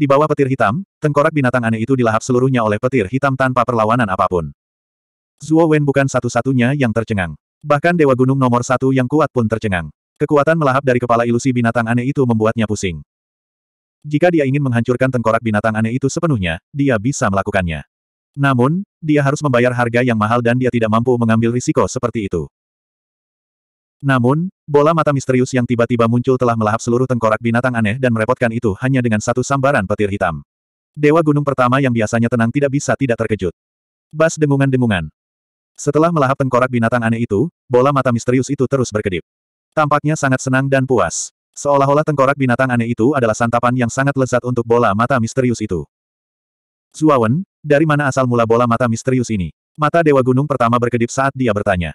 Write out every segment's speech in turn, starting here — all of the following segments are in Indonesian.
Di bawah petir hitam, tengkorak binatang aneh itu dilahap seluruhnya oleh petir hitam tanpa perlawanan apapun. Zuo Wen bukan satu-satunya yang tercengang. Bahkan Dewa Gunung nomor satu yang kuat pun tercengang. Kekuatan melahap dari kepala ilusi binatang aneh itu membuatnya pusing. Jika dia ingin menghancurkan tengkorak binatang aneh itu sepenuhnya, dia bisa melakukannya. Namun, dia harus membayar harga yang mahal dan dia tidak mampu mengambil risiko seperti itu. Namun, bola mata misterius yang tiba-tiba muncul telah melahap seluruh tengkorak binatang aneh dan merepotkan itu hanya dengan satu sambaran petir hitam. Dewa gunung pertama yang biasanya tenang tidak bisa tidak terkejut. Bas dengungan-dengungan. Setelah melahap tengkorak binatang aneh itu, bola mata misterius itu terus berkedip. Tampaknya sangat senang dan puas. Seolah-olah tengkorak binatang aneh itu adalah santapan yang sangat lezat untuk bola mata misterius itu. Zuawan, dari mana asal mula bola mata misterius ini? Mata Dewa Gunung pertama berkedip saat dia bertanya.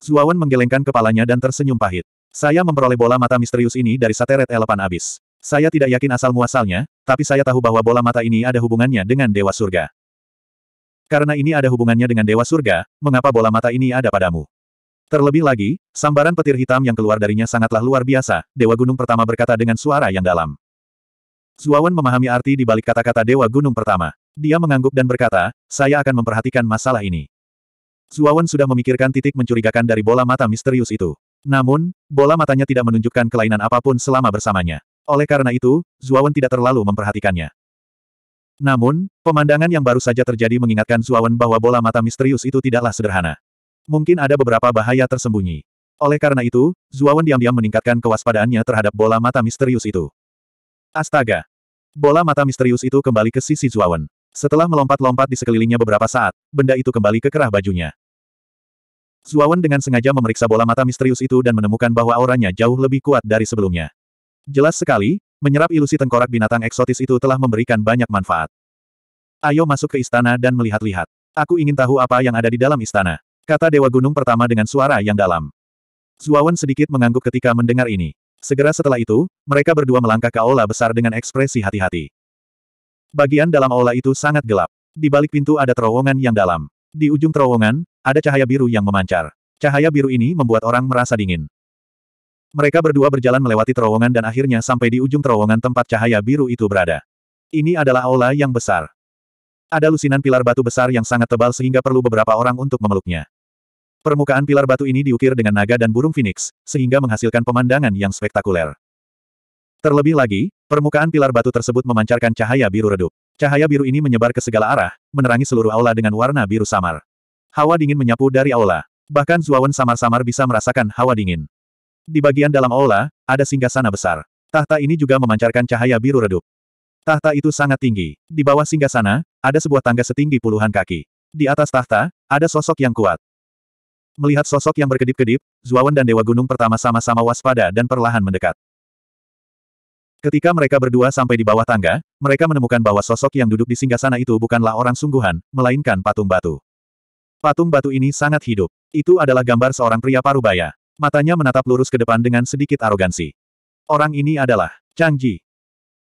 Zuawan menggelengkan kepalanya dan tersenyum pahit. Saya memperoleh bola mata misterius ini dari Sateret Elepan Abis. Saya tidak yakin asal-muasalnya, tapi saya tahu bahwa bola mata ini ada hubungannya dengan Dewa Surga. Karena ini ada hubungannya dengan Dewa Surga, mengapa bola mata ini ada padamu? Terlebih lagi, sambaran petir hitam yang keluar darinya sangatlah luar biasa, Dewa Gunung Pertama berkata dengan suara yang dalam. Zuawan memahami arti di balik kata-kata Dewa Gunung Pertama. Dia mengangguk dan berkata, saya akan memperhatikan masalah ini. Zuawan sudah memikirkan titik mencurigakan dari bola mata misterius itu. Namun, bola matanya tidak menunjukkan kelainan apapun selama bersamanya. Oleh karena itu, Zuawan tidak terlalu memperhatikannya. Namun, pemandangan yang baru saja terjadi mengingatkan Zuawan bahwa bola mata misterius itu tidaklah sederhana. Mungkin ada beberapa bahaya tersembunyi. Oleh karena itu, Zuawan diam-diam meningkatkan kewaspadaannya terhadap bola mata misterius itu. Astaga! Bola mata misterius itu kembali ke sisi Zuawan. Setelah melompat-lompat di sekelilingnya beberapa saat, benda itu kembali ke kerah bajunya. Zuawan dengan sengaja memeriksa bola mata misterius itu dan menemukan bahwa auranya jauh lebih kuat dari sebelumnya. Jelas sekali, menyerap ilusi tengkorak binatang eksotis itu telah memberikan banyak manfaat. Ayo masuk ke istana dan melihat-lihat. Aku ingin tahu apa yang ada di dalam istana. Kata Dewa Gunung pertama dengan suara yang dalam. Zuawan sedikit mengangguk ketika mendengar ini. Segera setelah itu, mereka berdua melangkah ke aula besar dengan ekspresi hati-hati. Bagian dalam aula itu sangat gelap. Di balik pintu ada terowongan yang dalam. Di ujung terowongan, ada cahaya biru yang memancar. Cahaya biru ini membuat orang merasa dingin. Mereka berdua berjalan melewati terowongan dan akhirnya sampai di ujung terowongan tempat cahaya biru itu berada. Ini adalah aula yang besar. Ada lusinan pilar batu besar yang sangat tebal sehingga perlu beberapa orang untuk memeluknya. Permukaan pilar batu ini diukir dengan naga dan burung phoenix, sehingga menghasilkan pemandangan yang spektakuler. Terlebih lagi, permukaan pilar batu tersebut memancarkan cahaya biru redup. Cahaya biru ini menyebar ke segala arah, menerangi seluruh aula dengan warna biru samar. Hawa dingin menyapu dari aula. Bahkan Zuawan samar-samar bisa merasakan hawa dingin. Di bagian dalam aula, ada singgasana besar. Tahta ini juga memancarkan cahaya biru redup. Tahta itu sangat tinggi. Di bawah singgasana, ada sebuah tangga setinggi puluhan kaki. Di atas tahta, ada sosok yang kuat. Melihat sosok yang berkedip-kedip, Zuawan dan Dewa Gunung pertama sama-sama waspada dan perlahan mendekat. Ketika mereka berdua sampai di bawah tangga, mereka menemukan bahwa sosok yang duduk di singgasana itu bukanlah orang sungguhan, melainkan patung batu. Patung batu ini sangat hidup. Itu adalah gambar seorang pria parubaya. Matanya menatap lurus ke depan dengan sedikit arogansi. Orang ini adalah Chang Ji.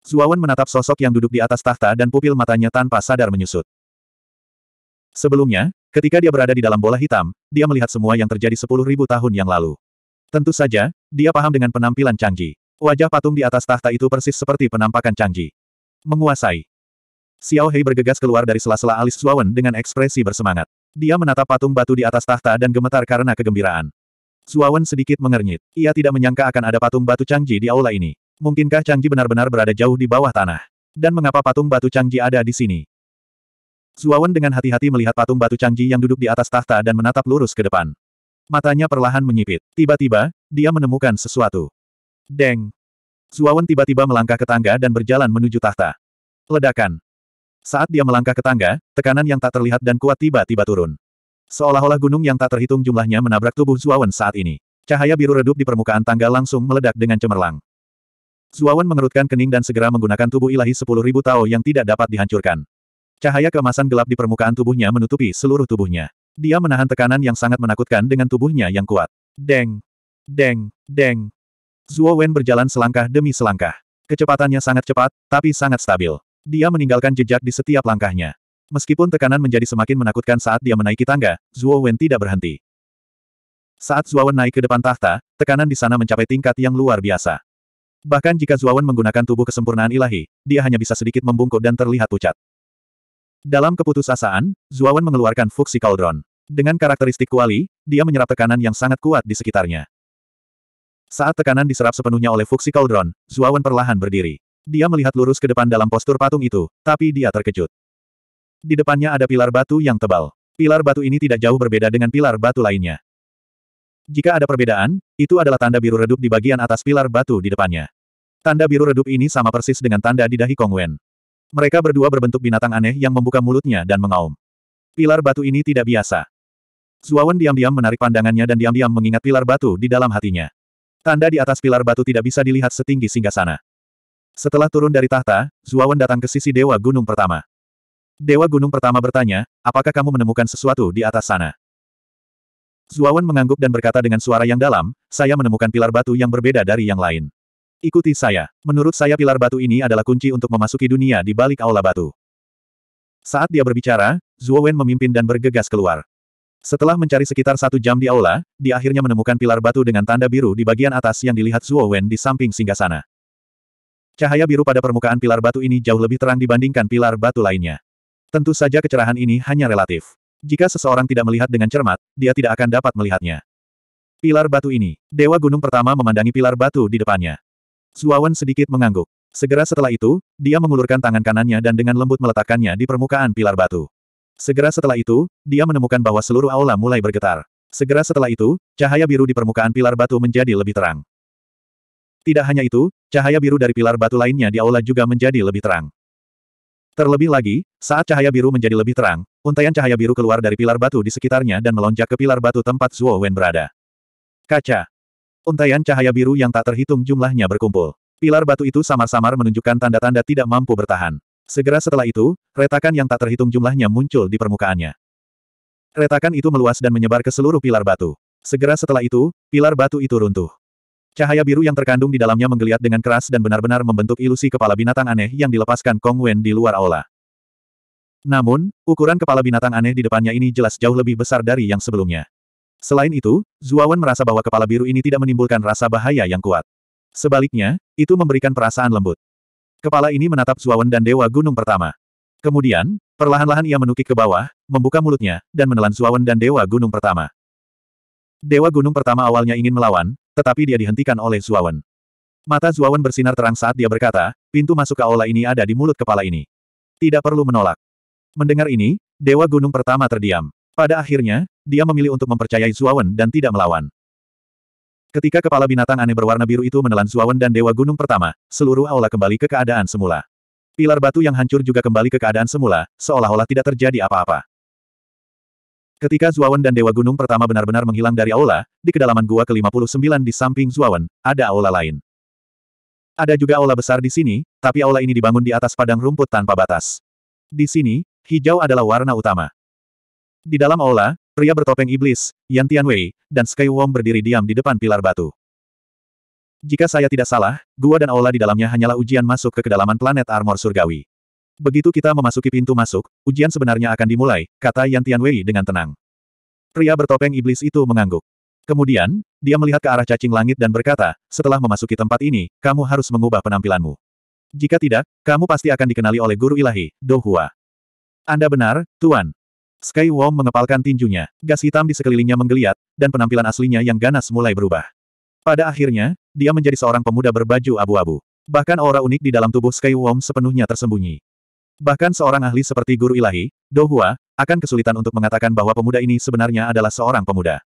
Zuawan menatap sosok yang duduk di atas tahta dan pupil matanya tanpa sadar menyusut. Sebelumnya, ketika dia berada di dalam bola hitam, dia melihat semua yang terjadi sepuluh ribu tahun yang lalu. Tentu saja, dia paham dengan penampilan Chang Ji. Wajah patung di atas tahta itu persis seperti penampakan Chang Ji. Menguasai. Xiao Hei bergegas keluar dari sela-sela alis Zuawan dengan ekspresi bersemangat. Dia menatap patung batu di atas tahta dan gemetar karena kegembiraan. Zuawan sedikit mengernyit. Ia tidak menyangka akan ada patung batu Changji di aula ini. Mungkinkah Changji benar-benar berada jauh di bawah tanah? Dan mengapa patung batu Changji ada di sini? Zuawan dengan hati-hati melihat patung batu Changji yang duduk di atas tahta dan menatap lurus ke depan. Matanya perlahan menyipit. Tiba-tiba, dia menemukan sesuatu. Deng! Zuawan tiba-tiba melangkah ke tangga dan berjalan menuju tahta. Ledakan! Saat dia melangkah ke tangga, tekanan yang tak terlihat dan kuat tiba-tiba turun. Seolah-olah gunung yang tak terhitung jumlahnya menabrak tubuh Zuawan saat ini. Cahaya biru redup di permukaan tangga langsung meledak dengan cemerlang. Zuawan mengerutkan kening dan segera menggunakan tubuh ilahi sepuluh ribu Tao yang tidak dapat dihancurkan. Cahaya keemasan gelap di permukaan tubuhnya menutupi seluruh tubuhnya. Dia menahan tekanan yang sangat menakutkan dengan tubuhnya yang kuat. Deng! Deng! Deng! Zuo Wen berjalan selangkah demi selangkah. Kecepatannya sangat cepat, tapi sangat stabil. Dia meninggalkan jejak di setiap langkahnya. Meskipun tekanan menjadi semakin menakutkan saat dia menaiki tangga, Zuo Wen tidak berhenti. Saat Zuo Wen naik ke depan tahta, tekanan di sana mencapai tingkat yang luar biasa. Bahkan jika Zuo Wen menggunakan tubuh kesempurnaan ilahi, dia hanya bisa sedikit membungkuk dan terlihat pucat. Dalam keputusasaan, Zuo Wen mengeluarkan Fuxi Cauldron. Dengan karakteristik kuali, dia menyerap tekanan yang sangat kuat di sekitarnya. Saat tekanan diserap sepenuhnya oleh Fuxi Cauldron, Zuo Wen perlahan berdiri. Dia melihat lurus ke depan dalam postur patung itu, tapi dia terkejut. Di depannya ada pilar batu yang tebal. Pilar batu ini tidak jauh berbeda dengan pilar batu lainnya. Jika ada perbedaan, itu adalah tanda biru redup di bagian atas pilar batu di depannya. Tanda biru redup ini sama persis dengan tanda di dahi Kong Wen. Mereka berdua berbentuk binatang aneh yang membuka mulutnya dan mengaum. Pilar batu ini tidak biasa. Zuawan diam-diam menarik pandangannya dan diam-diam mengingat pilar batu di dalam hatinya. Tanda di atas pilar batu tidak bisa dilihat setinggi singgah sana. Setelah turun dari tahta, Zuawan datang ke sisi Dewa Gunung Pertama. Dewa Gunung Pertama bertanya, apakah kamu menemukan sesuatu di atas sana? Zuawan mengangguk dan berkata dengan suara yang dalam, saya menemukan pilar batu yang berbeda dari yang lain. Ikuti saya. Menurut saya pilar batu ini adalah kunci untuk memasuki dunia di balik aula batu. Saat dia berbicara, Zuawan memimpin dan bergegas keluar. Setelah mencari sekitar satu jam di aula, dia akhirnya menemukan pilar batu dengan tanda biru di bagian atas yang dilihat Zuawan di samping singgasana. Cahaya biru pada permukaan pilar batu ini jauh lebih terang dibandingkan pilar batu lainnya. Tentu saja kecerahan ini hanya relatif. Jika seseorang tidak melihat dengan cermat, dia tidak akan dapat melihatnya. Pilar batu ini, Dewa Gunung pertama memandangi pilar batu di depannya. Zuawan sedikit mengangguk. Segera setelah itu, dia mengulurkan tangan kanannya dan dengan lembut meletakkannya di permukaan pilar batu. Segera setelah itu, dia menemukan bahwa seluruh aula mulai bergetar. Segera setelah itu, cahaya biru di permukaan pilar batu menjadi lebih terang. Tidak hanya itu, cahaya biru dari pilar batu lainnya di aula juga menjadi lebih terang. Terlebih lagi, saat cahaya biru menjadi lebih terang, untaian cahaya biru keluar dari pilar batu di sekitarnya dan melonjak ke pilar batu tempat Zuo Wen berada. Kaca. Untaian cahaya biru yang tak terhitung jumlahnya berkumpul. Pilar batu itu samar-samar menunjukkan tanda-tanda tidak mampu bertahan. Segera setelah itu, retakan yang tak terhitung jumlahnya muncul di permukaannya. Retakan itu meluas dan menyebar ke seluruh pilar batu. Segera setelah itu, pilar batu itu runtuh. Cahaya biru yang terkandung di dalamnya menggeliat dengan keras dan benar-benar membentuk ilusi kepala binatang aneh yang dilepaskan Kong Wen di luar aula. Namun, ukuran kepala binatang aneh di depannya ini jelas jauh lebih besar dari yang sebelumnya. Selain itu, Zuawan merasa bahwa kepala biru ini tidak menimbulkan rasa bahaya yang kuat. Sebaliknya, itu memberikan perasaan lembut. Kepala ini menatap Zuawan dan Dewa Gunung pertama. Kemudian, perlahan-lahan ia menukik ke bawah, membuka mulutnya, dan menelan Zuawan dan Dewa Gunung pertama. Dewa Gunung pertama awalnya ingin melawan, tetapi dia dihentikan oleh Zuawan. Mata Zuawan bersinar terang saat dia berkata, pintu masuk ke aula ini ada di mulut kepala ini. Tidak perlu menolak. Mendengar ini, Dewa Gunung pertama terdiam. Pada akhirnya, dia memilih untuk mempercayai Zuawan dan tidak melawan. Ketika kepala binatang aneh berwarna biru itu menelan Zuawan dan Dewa Gunung pertama, seluruh aula kembali ke keadaan semula. Pilar batu yang hancur juga kembali ke keadaan semula, seolah-olah tidak terjadi apa-apa. Ketika Zuawan dan Dewa Gunung pertama benar-benar menghilang dari aula, di kedalaman gua ke-59 di samping Zuawan, ada aula lain. Ada juga aula besar di sini, tapi aula ini dibangun di atas padang rumput tanpa batas. Di sini, hijau adalah warna utama. Di dalam aula, pria bertopeng iblis, Yan Tianwei, dan Sky Wong berdiri diam di depan pilar batu. Jika saya tidak salah, gua dan aula di dalamnya hanyalah ujian masuk ke kedalaman planet armor surgawi. Begitu kita memasuki pintu masuk, ujian sebenarnya akan dimulai, kata Yan Tianwei dengan tenang. Pria bertopeng iblis itu mengangguk. Kemudian, dia melihat ke arah cacing langit dan berkata, setelah memasuki tempat ini, kamu harus mengubah penampilanmu. Jika tidak, kamu pasti akan dikenali oleh guru ilahi, Dohua. Anda benar, Tuan. Sky Wong mengepalkan tinjunya, gas hitam di sekelilingnya menggeliat, dan penampilan aslinya yang ganas mulai berubah. Pada akhirnya, dia menjadi seorang pemuda berbaju abu-abu. Bahkan aura unik di dalam tubuh Sky Wong sepenuhnya tersembunyi. Bahkan seorang ahli seperti guru ilahi, Dohua, akan kesulitan untuk mengatakan bahwa pemuda ini sebenarnya adalah seorang pemuda.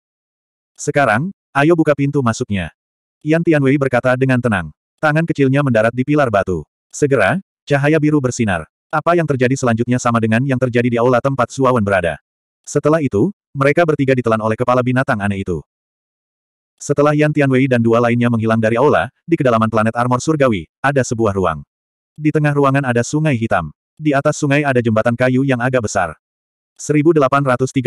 Sekarang, ayo buka pintu masuknya. Yan Tianwei berkata dengan tenang. Tangan kecilnya mendarat di pilar batu. Segera, cahaya biru bersinar. Apa yang terjadi selanjutnya sama dengan yang terjadi di aula tempat Suawan berada. Setelah itu, mereka bertiga ditelan oleh kepala binatang aneh itu. Setelah Yan Tianwei dan dua lainnya menghilang dari aula, di kedalaman planet armor surgawi, ada sebuah ruang. Di tengah ruangan ada sungai hitam. Di atas sungai ada jembatan kayu yang agak besar. 1832.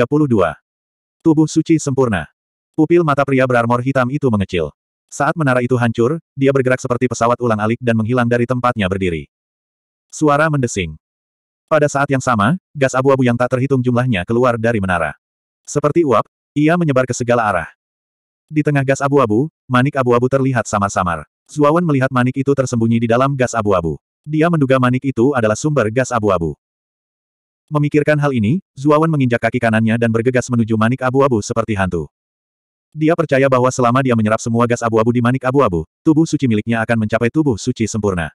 Tubuh suci sempurna. Pupil mata pria berarmor hitam itu mengecil. Saat menara itu hancur, dia bergerak seperti pesawat ulang-alik dan menghilang dari tempatnya berdiri. Suara mendesing. Pada saat yang sama, gas abu-abu yang tak terhitung jumlahnya keluar dari menara. Seperti uap, ia menyebar ke segala arah. Di tengah gas abu-abu, manik abu-abu terlihat samar-samar. Zuawan melihat manik itu tersembunyi di dalam gas abu-abu. Dia menduga manik itu adalah sumber gas abu-abu. Memikirkan hal ini, Zuawan menginjak kaki kanannya dan bergegas menuju manik abu-abu seperti hantu. Dia percaya bahwa selama dia menyerap semua gas abu-abu di manik abu-abu, tubuh suci miliknya akan mencapai tubuh suci sempurna.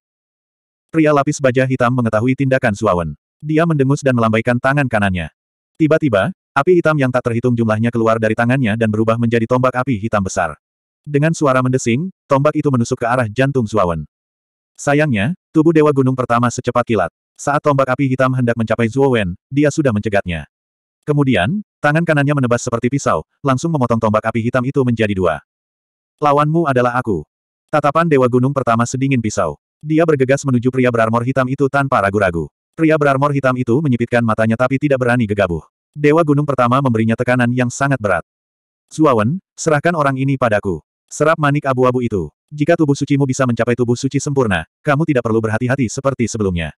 Pria lapis baja hitam mengetahui tindakan Zuawan. Dia mendengus dan melambaikan tangan kanannya. Tiba-tiba, api hitam yang tak terhitung jumlahnya keluar dari tangannya dan berubah menjadi tombak api hitam besar. Dengan suara mendesing, tombak itu menusuk ke arah jantung Zuawan. Sayangnya, tubuh Dewa Gunung pertama secepat kilat. Saat tombak api hitam hendak mencapai Zuo Wen, dia sudah mencegatnya. Kemudian, tangan kanannya menebas seperti pisau, langsung memotong tombak api hitam itu menjadi dua. Lawanmu adalah aku. Tatapan Dewa Gunung pertama sedingin pisau. Dia bergegas menuju pria berarmor hitam itu tanpa ragu-ragu. Pria berarmor hitam itu menyipitkan matanya tapi tidak berani gegabuh. Dewa Gunung pertama memberinya tekanan yang sangat berat. Zuawan, serahkan orang ini padaku. Serap manik abu-abu itu. Jika tubuh sucimu bisa mencapai tubuh suci sempurna, kamu tidak perlu berhati-hati seperti sebelumnya.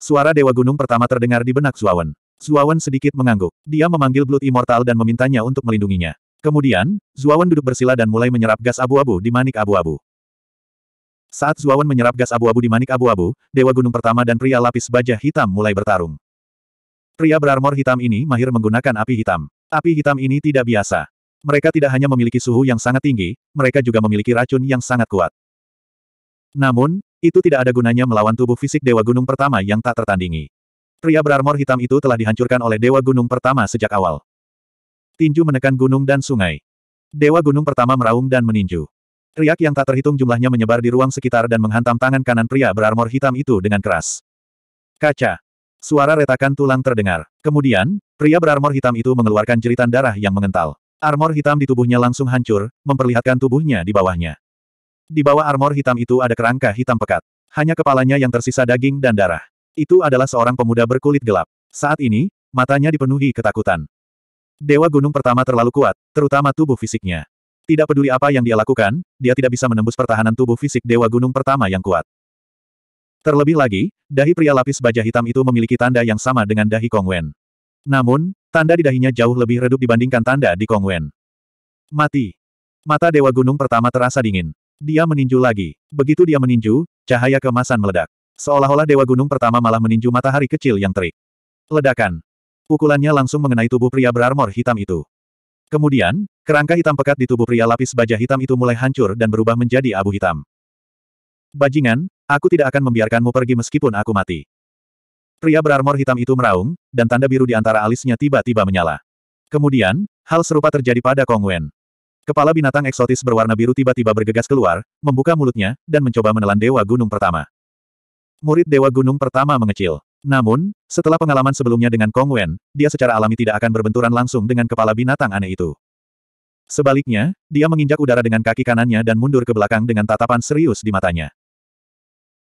Suara Dewa Gunung pertama terdengar di benak Zuawan. Zuawan sedikit mengangguk. Dia memanggil Blood Immortal dan memintanya untuk melindunginya. Kemudian, Zuawan duduk bersila dan mulai menyerap gas abu-abu di manik abu-abu. Saat Zuawan menyerap gas abu-abu di manik abu-abu, Dewa Gunung pertama dan pria lapis baja hitam mulai bertarung. Pria berarmor hitam ini mahir menggunakan api hitam. Api hitam ini tidak biasa. Mereka tidak hanya memiliki suhu yang sangat tinggi, mereka juga memiliki racun yang sangat kuat. Namun, itu tidak ada gunanya melawan tubuh fisik Dewa Gunung Pertama yang tak tertandingi. Pria berarmor hitam itu telah dihancurkan oleh Dewa Gunung Pertama sejak awal. Tinju menekan gunung dan sungai. Dewa Gunung Pertama meraung dan meninju. Riak yang tak terhitung jumlahnya menyebar di ruang sekitar dan menghantam tangan kanan pria berarmor hitam itu dengan keras. Kaca. Suara retakan tulang terdengar. Kemudian, pria berarmor hitam itu mengeluarkan jeritan darah yang mengental. Armor hitam di tubuhnya langsung hancur, memperlihatkan tubuhnya di bawahnya. Di bawah armor hitam itu ada kerangka hitam pekat. Hanya kepalanya yang tersisa daging dan darah. Itu adalah seorang pemuda berkulit gelap. Saat ini, matanya dipenuhi ketakutan. Dewa gunung pertama terlalu kuat, terutama tubuh fisiknya. Tidak peduli apa yang dia lakukan, dia tidak bisa menembus pertahanan tubuh fisik dewa gunung pertama yang kuat. Terlebih lagi, dahi pria lapis baja hitam itu memiliki tanda yang sama dengan dahi Kong Wen. Namun, Tanda di dahinya jauh lebih redup dibandingkan tanda di Kong Wen. Mati. Mata Dewa Gunung pertama terasa dingin. Dia meninju lagi. Begitu dia meninju, cahaya kemasan meledak. Seolah-olah Dewa Gunung pertama malah meninju matahari kecil yang terik. Ledakan. Pukulannya langsung mengenai tubuh pria berarmor hitam itu. Kemudian, kerangka hitam pekat di tubuh pria lapis baja hitam itu mulai hancur dan berubah menjadi abu hitam. Bajingan, aku tidak akan membiarkanmu pergi meskipun aku mati. Pria berarmor hitam itu meraung, dan tanda biru di antara alisnya tiba-tiba menyala. Kemudian, hal serupa terjadi pada Kong Wen. Kepala binatang eksotis berwarna biru tiba-tiba bergegas keluar, membuka mulutnya, dan mencoba menelan Dewa Gunung Pertama. Murid Dewa Gunung Pertama mengecil. Namun, setelah pengalaman sebelumnya dengan Kong Wen, dia secara alami tidak akan berbenturan langsung dengan kepala binatang aneh itu. Sebaliknya, dia menginjak udara dengan kaki kanannya dan mundur ke belakang dengan tatapan serius di matanya.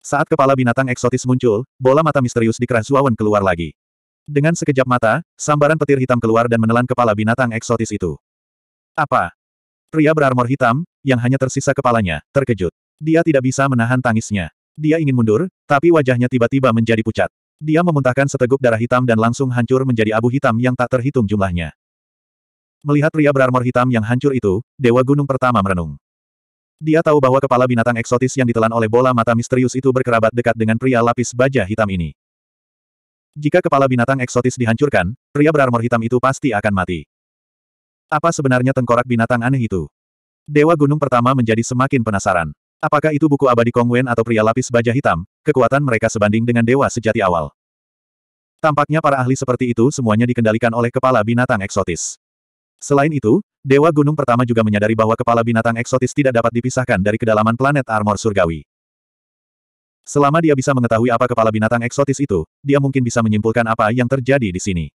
Saat kepala binatang eksotis muncul, bola mata misterius di keran Suawan keluar lagi. Dengan sekejap mata, sambaran petir hitam keluar dan menelan kepala binatang eksotis itu. Apa? Pria berarmor hitam, yang hanya tersisa kepalanya, terkejut. Dia tidak bisa menahan tangisnya. Dia ingin mundur, tapi wajahnya tiba-tiba menjadi pucat. Dia memuntahkan seteguk darah hitam dan langsung hancur menjadi abu hitam yang tak terhitung jumlahnya. Melihat pria berarmor hitam yang hancur itu, Dewa Gunung pertama merenung. Dia tahu bahwa kepala binatang eksotis yang ditelan oleh bola mata misterius itu berkerabat dekat dengan pria lapis baja hitam ini. Jika kepala binatang eksotis dihancurkan, pria berarmor hitam itu pasti akan mati. Apa sebenarnya tengkorak binatang aneh itu? Dewa Gunung Pertama menjadi semakin penasaran. Apakah itu buku abadi Kongwen atau pria lapis baja hitam, kekuatan mereka sebanding dengan dewa sejati awal. Tampaknya para ahli seperti itu semuanya dikendalikan oleh kepala binatang eksotis. Selain itu, Dewa Gunung pertama juga menyadari bahwa kepala binatang eksotis tidak dapat dipisahkan dari kedalaman planet armor surgawi. Selama dia bisa mengetahui apa kepala binatang eksotis itu, dia mungkin bisa menyimpulkan apa yang terjadi di sini.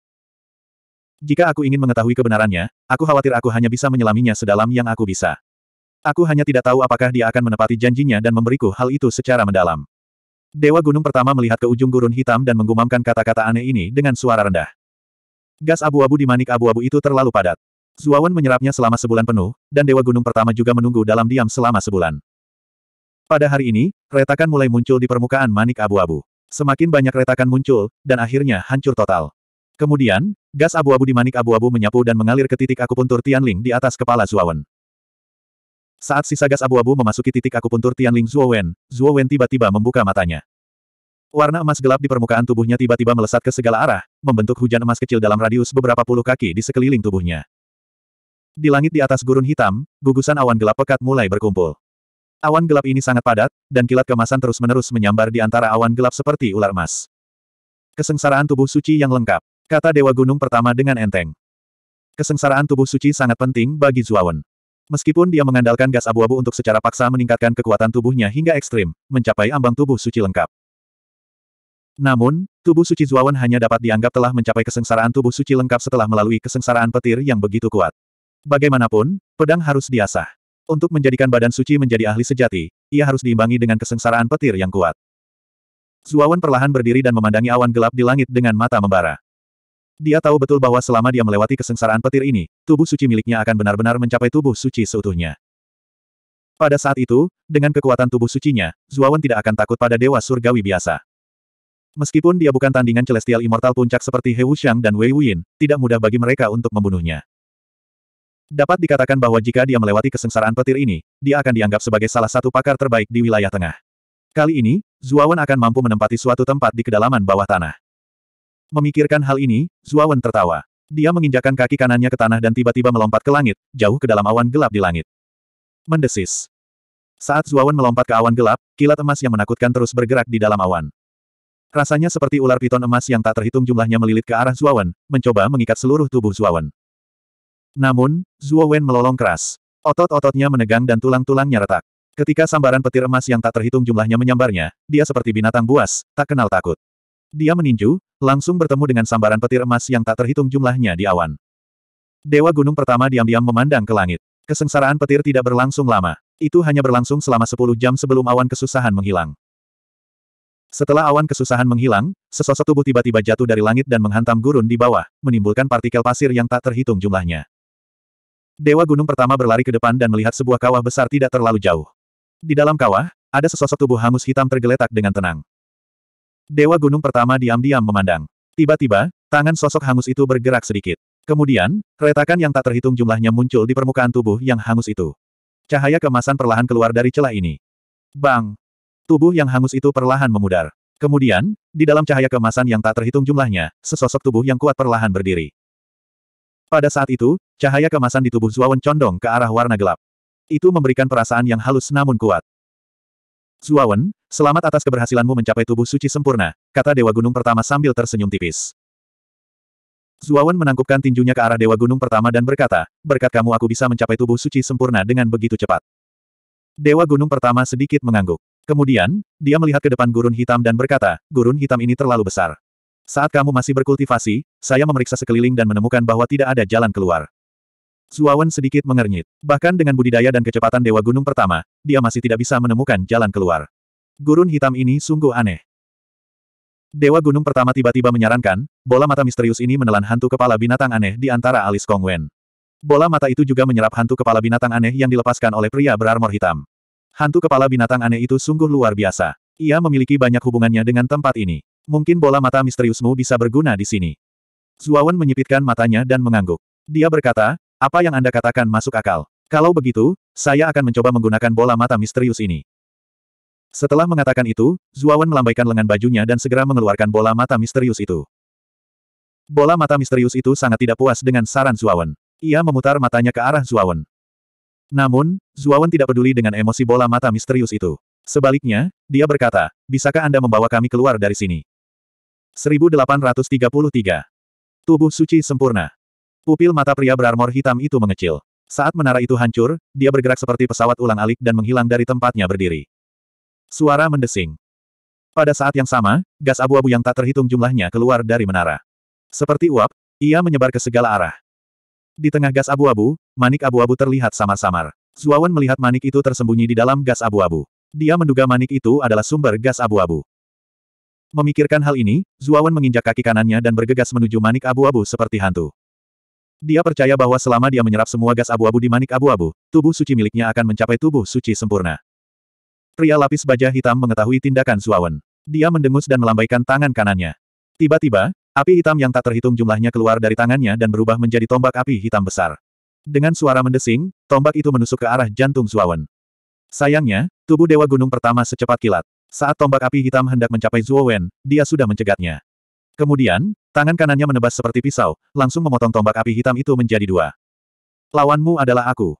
Jika aku ingin mengetahui kebenarannya, aku khawatir aku hanya bisa menyelaminya sedalam yang aku bisa. Aku hanya tidak tahu apakah dia akan menepati janjinya dan memberiku hal itu secara mendalam. Dewa Gunung pertama melihat ke ujung gurun hitam dan menggumamkan kata-kata aneh ini dengan suara rendah. Gas abu-abu di manik abu-abu itu terlalu padat. Zuawan menyerapnya selama sebulan penuh, dan Dewa Gunung Pertama juga menunggu dalam diam selama sebulan. Pada hari ini, retakan mulai muncul di permukaan manik abu-abu. Semakin banyak retakan muncul, dan akhirnya hancur total. Kemudian, gas abu-abu di manik abu-abu menyapu dan mengalir ke titik akupuntur Tianling di atas kepala Zuawan. Saat sisa gas abu-abu memasuki titik akupuntur Tianling Zuowen, Zuowen tiba-tiba membuka matanya. Warna emas gelap di permukaan tubuhnya tiba-tiba melesat ke segala arah, membentuk hujan emas kecil dalam radius beberapa puluh kaki di sekeliling tubuhnya. Di langit di atas gurun hitam, gugusan awan gelap pekat mulai berkumpul. Awan gelap ini sangat padat, dan kilat kemasan terus-menerus menyambar di antara awan gelap seperti ular emas. Kesengsaraan tubuh suci yang lengkap, kata Dewa Gunung pertama dengan enteng. Kesengsaraan tubuh suci sangat penting bagi Zuawan. Meskipun dia mengandalkan gas abu-abu untuk secara paksa meningkatkan kekuatan tubuhnya hingga ekstrim, mencapai ambang tubuh suci lengkap. Namun, tubuh suci Zuawan hanya dapat dianggap telah mencapai kesengsaraan tubuh suci lengkap setelah melalui kesengsaraan petir yang begitu kuat. Bagaimanapun, pedang harus diasah. Untuk menjadikan badan suci menjadi ahli sejati, ia harus diimbangi dengan kesengsaraan petir yang kuat. Zuawan perlahan berdiri dan memandangi awan gelap di langit dengan mata membara. Dia tahu betul bahwa selama dia melewati kesengsaraan petir ini, tubuh suci miliknya akan benar-benar mencapai tubuh suci seutuhnya. Pada saat itu, dengan kekuatan tubuh sucinya, Zuawan tidak akan takut pada dewa surgawi biasa. Meskipun dia bukan tandingan Celestial Immortal Puncak seperti He Wuxiang dan Wei Wuyin, tidak mudah bagi mereka untuk membunuhnya. Dapat dikatakan bahwa jika dia melewati kesengsaraan petir ini, dia akan dianggap sebagai salah satu pakar terbaik di wilayah tengah. Kali ini, Zuawan akan mampu menempati suatu tempat di kedalaman bawah tanah. Memikirkan hal ini, Zuawan tertawa. Dia menginjakan kaki kanannya ke tanah dan tiba-tiba melompat ke langit, jauh ke dalam awan gelap di langit. Mendesis. Saat Zuawan melompat ke awan gelap, kilat emas yang menakutkan terus bergerak di dalam awan. Rasanya seperti ular piton emas yang tak terhitung jumlahnya melilit ke arah Zuawan, mencoba mengikat seluruh tubuh Zuawan. Namun, Zhuo Wen melolong keras. Otot-ototnya menegang dan tulang-tulangnya retak. Ketika sambaran petir emas yang tak terhitung jumlahnya menyambarnya, dia seperti binatang buas, tak kenal takut. Dia meninju, langsung bertemu dengan sambaran petir emas yang tak terhitung jumlahnya di awan. Dewa Gunung pertama diam-diam memandang ke langit. Kesengsaraan petir tidak berlangsung lama. Itu hanya berlangsung selama 10 jam sebelum awan kesusahan menghilang. Setelah awan kesusahan menghilang, sesosok tubuh tiba-tiba jatuh dari langit dan menghantam gurun di bawah, menimbulkan partikel pasir yang tak terhitung jumlahnya. Dewa gunung pertama berlari ke depan dan melihat sebuah kawah besar tidak terlalu jauh. Di dalam kawah, ada sesosok tubuh hangus hitam tergeletak dengan tenang. Dewa gunung pertama diam-diam memandang. Tiba-tiba, tangan sosok hangus itu bergerak sedikit. Kemudian, retakan yang tak terhitung jumlahnya muncul di permukaan tubuh yang hangus itu. Cahaya kemasan perlahan keluar dari celah ini. Bang! Tubuh yang hangus itu perlahan memudar. Kemudian, di dalam cahaya kemasan yang tak terhitung jumlahnya, sesosok tubuh yang kuat perlahan berdiri. Pada saat itu, cahaya kemasan di tubuh Zuawan condong ke arah warna gelap. Itu memberikan perasaan yang halus namun kuat. Zuawan, selamat atas keberhasilanmu mencapai tubuh suci sempurna, kata Dewa Gunung Pertama sambil tersenyum tipis. Zuawan menangkupkan tinjunya ke arah Dewa Gunung Pertama dan berkata, berkat kamu aku bisa mencapai tubuh suci sempurna dengan begitu cepat. Dewa Gunung Pertama sedikit mengangguk. Kemudian, dia melihat ke depan gurun hitam dan berkata, gurun hitam ini terlalu besar. Saat kamu masih berkultivasi, saya memeriksa sekeliling dan menemukan bahwa tidak ada jalan keluar. Zuawan sedikit mengernyit. Bahkan dengan budidaya dan kecepatan Dewa Gunung pertama, dia masih tidak bisa menemukan jalan keluar. Gurun hitam ini sungguh aneh. Dewa Gunung pertama tiba-tiba menyarankan, bola mata misterius ini menelan hantu kepala binatang aneh di antara alis Kong Wen. Bola mata itu juga menyerap hantu kepala binatang aneh yang dilepaskan oleh pria berarmor hitam. Hantu kepala binatang aneh itu sungguh luar biasa. Ia memiliki banyak hubungannya dengan tempat ini. Mungkin bola mata misteriusmu bisa berguna di sini. Zuawan menyipitkan matanya dan mengangguk. Dia berkata, apa yang Anda katakan masuk akal. Kalau begitu, saya akan mencoba menggunakan bola mata misterius ini. Setelah mengatakan itu, Zuawan melambaikan lengan bajunya dan segera mengeluarkan bola mata misterius itu. Bola mata misterius itu sangat tidak puas dengan saran Zuawan. Ia memutar matanya ke arah Zuawan. Namun, Zuawan tidak peduli dengan emosi bola mata misterius itu. Sebaliknya, dia berkata, bisakah Anda membawa kami keluar dari sini? 1833. Tubuh suci sempurna. Pupil mata pria berarmor hitam itu mengecil. Saat menara itu hancur, dia bergerak seperti pesawat ulang-alik dan menghilang dari tempatnya berdiri. Suara mendesing. Pada saat yang sama, gas abu-abu yang tak terhitung jumlahnya keluar dari menara. Seperti uap, ia menyebar ke segala arah. Di tengah gas abu-abu, manik abu-abu terlihat samar-samar. Zuawan melihat manik itu tersembunyi di dalam gas abu-abu. Dia menduga manik itu adalah sumber gas abu-abu. Memikirkan hal ini, Zuawan menginjak kaki kanannya dan bergegas menuju manik abu-abu seperti hantu. Dia percaya bahwa selama dia menyerap semua gas abu-abu di manik abu-abu, tubuh suci miliknya akan mencapai tubuh suci sempurna. Pria lapis baja hitam mengetahui tindakan Zuawan. Dia mendengus dan melambaikan tangan kanannya. Tiba-tiba, api hitam yang tak terhitung jumlahnya keluar dari tangannya dan berubah menjadi tombak api hitam besar. Dengan suara mendesing, tombak itu menusuk ke arah jantung Zuawan. Sayangnya, tubuh Dewa Gunung pertama secepat kilat. Saat tombak api hitam hendak mencapai Zuo Wen, dia sudah mencegatnya. Kemudian, tangan kanannya menebas seperti pisau, langsung memotong tombak api hitam itu menjadi dua. Lawanmu adalah aku.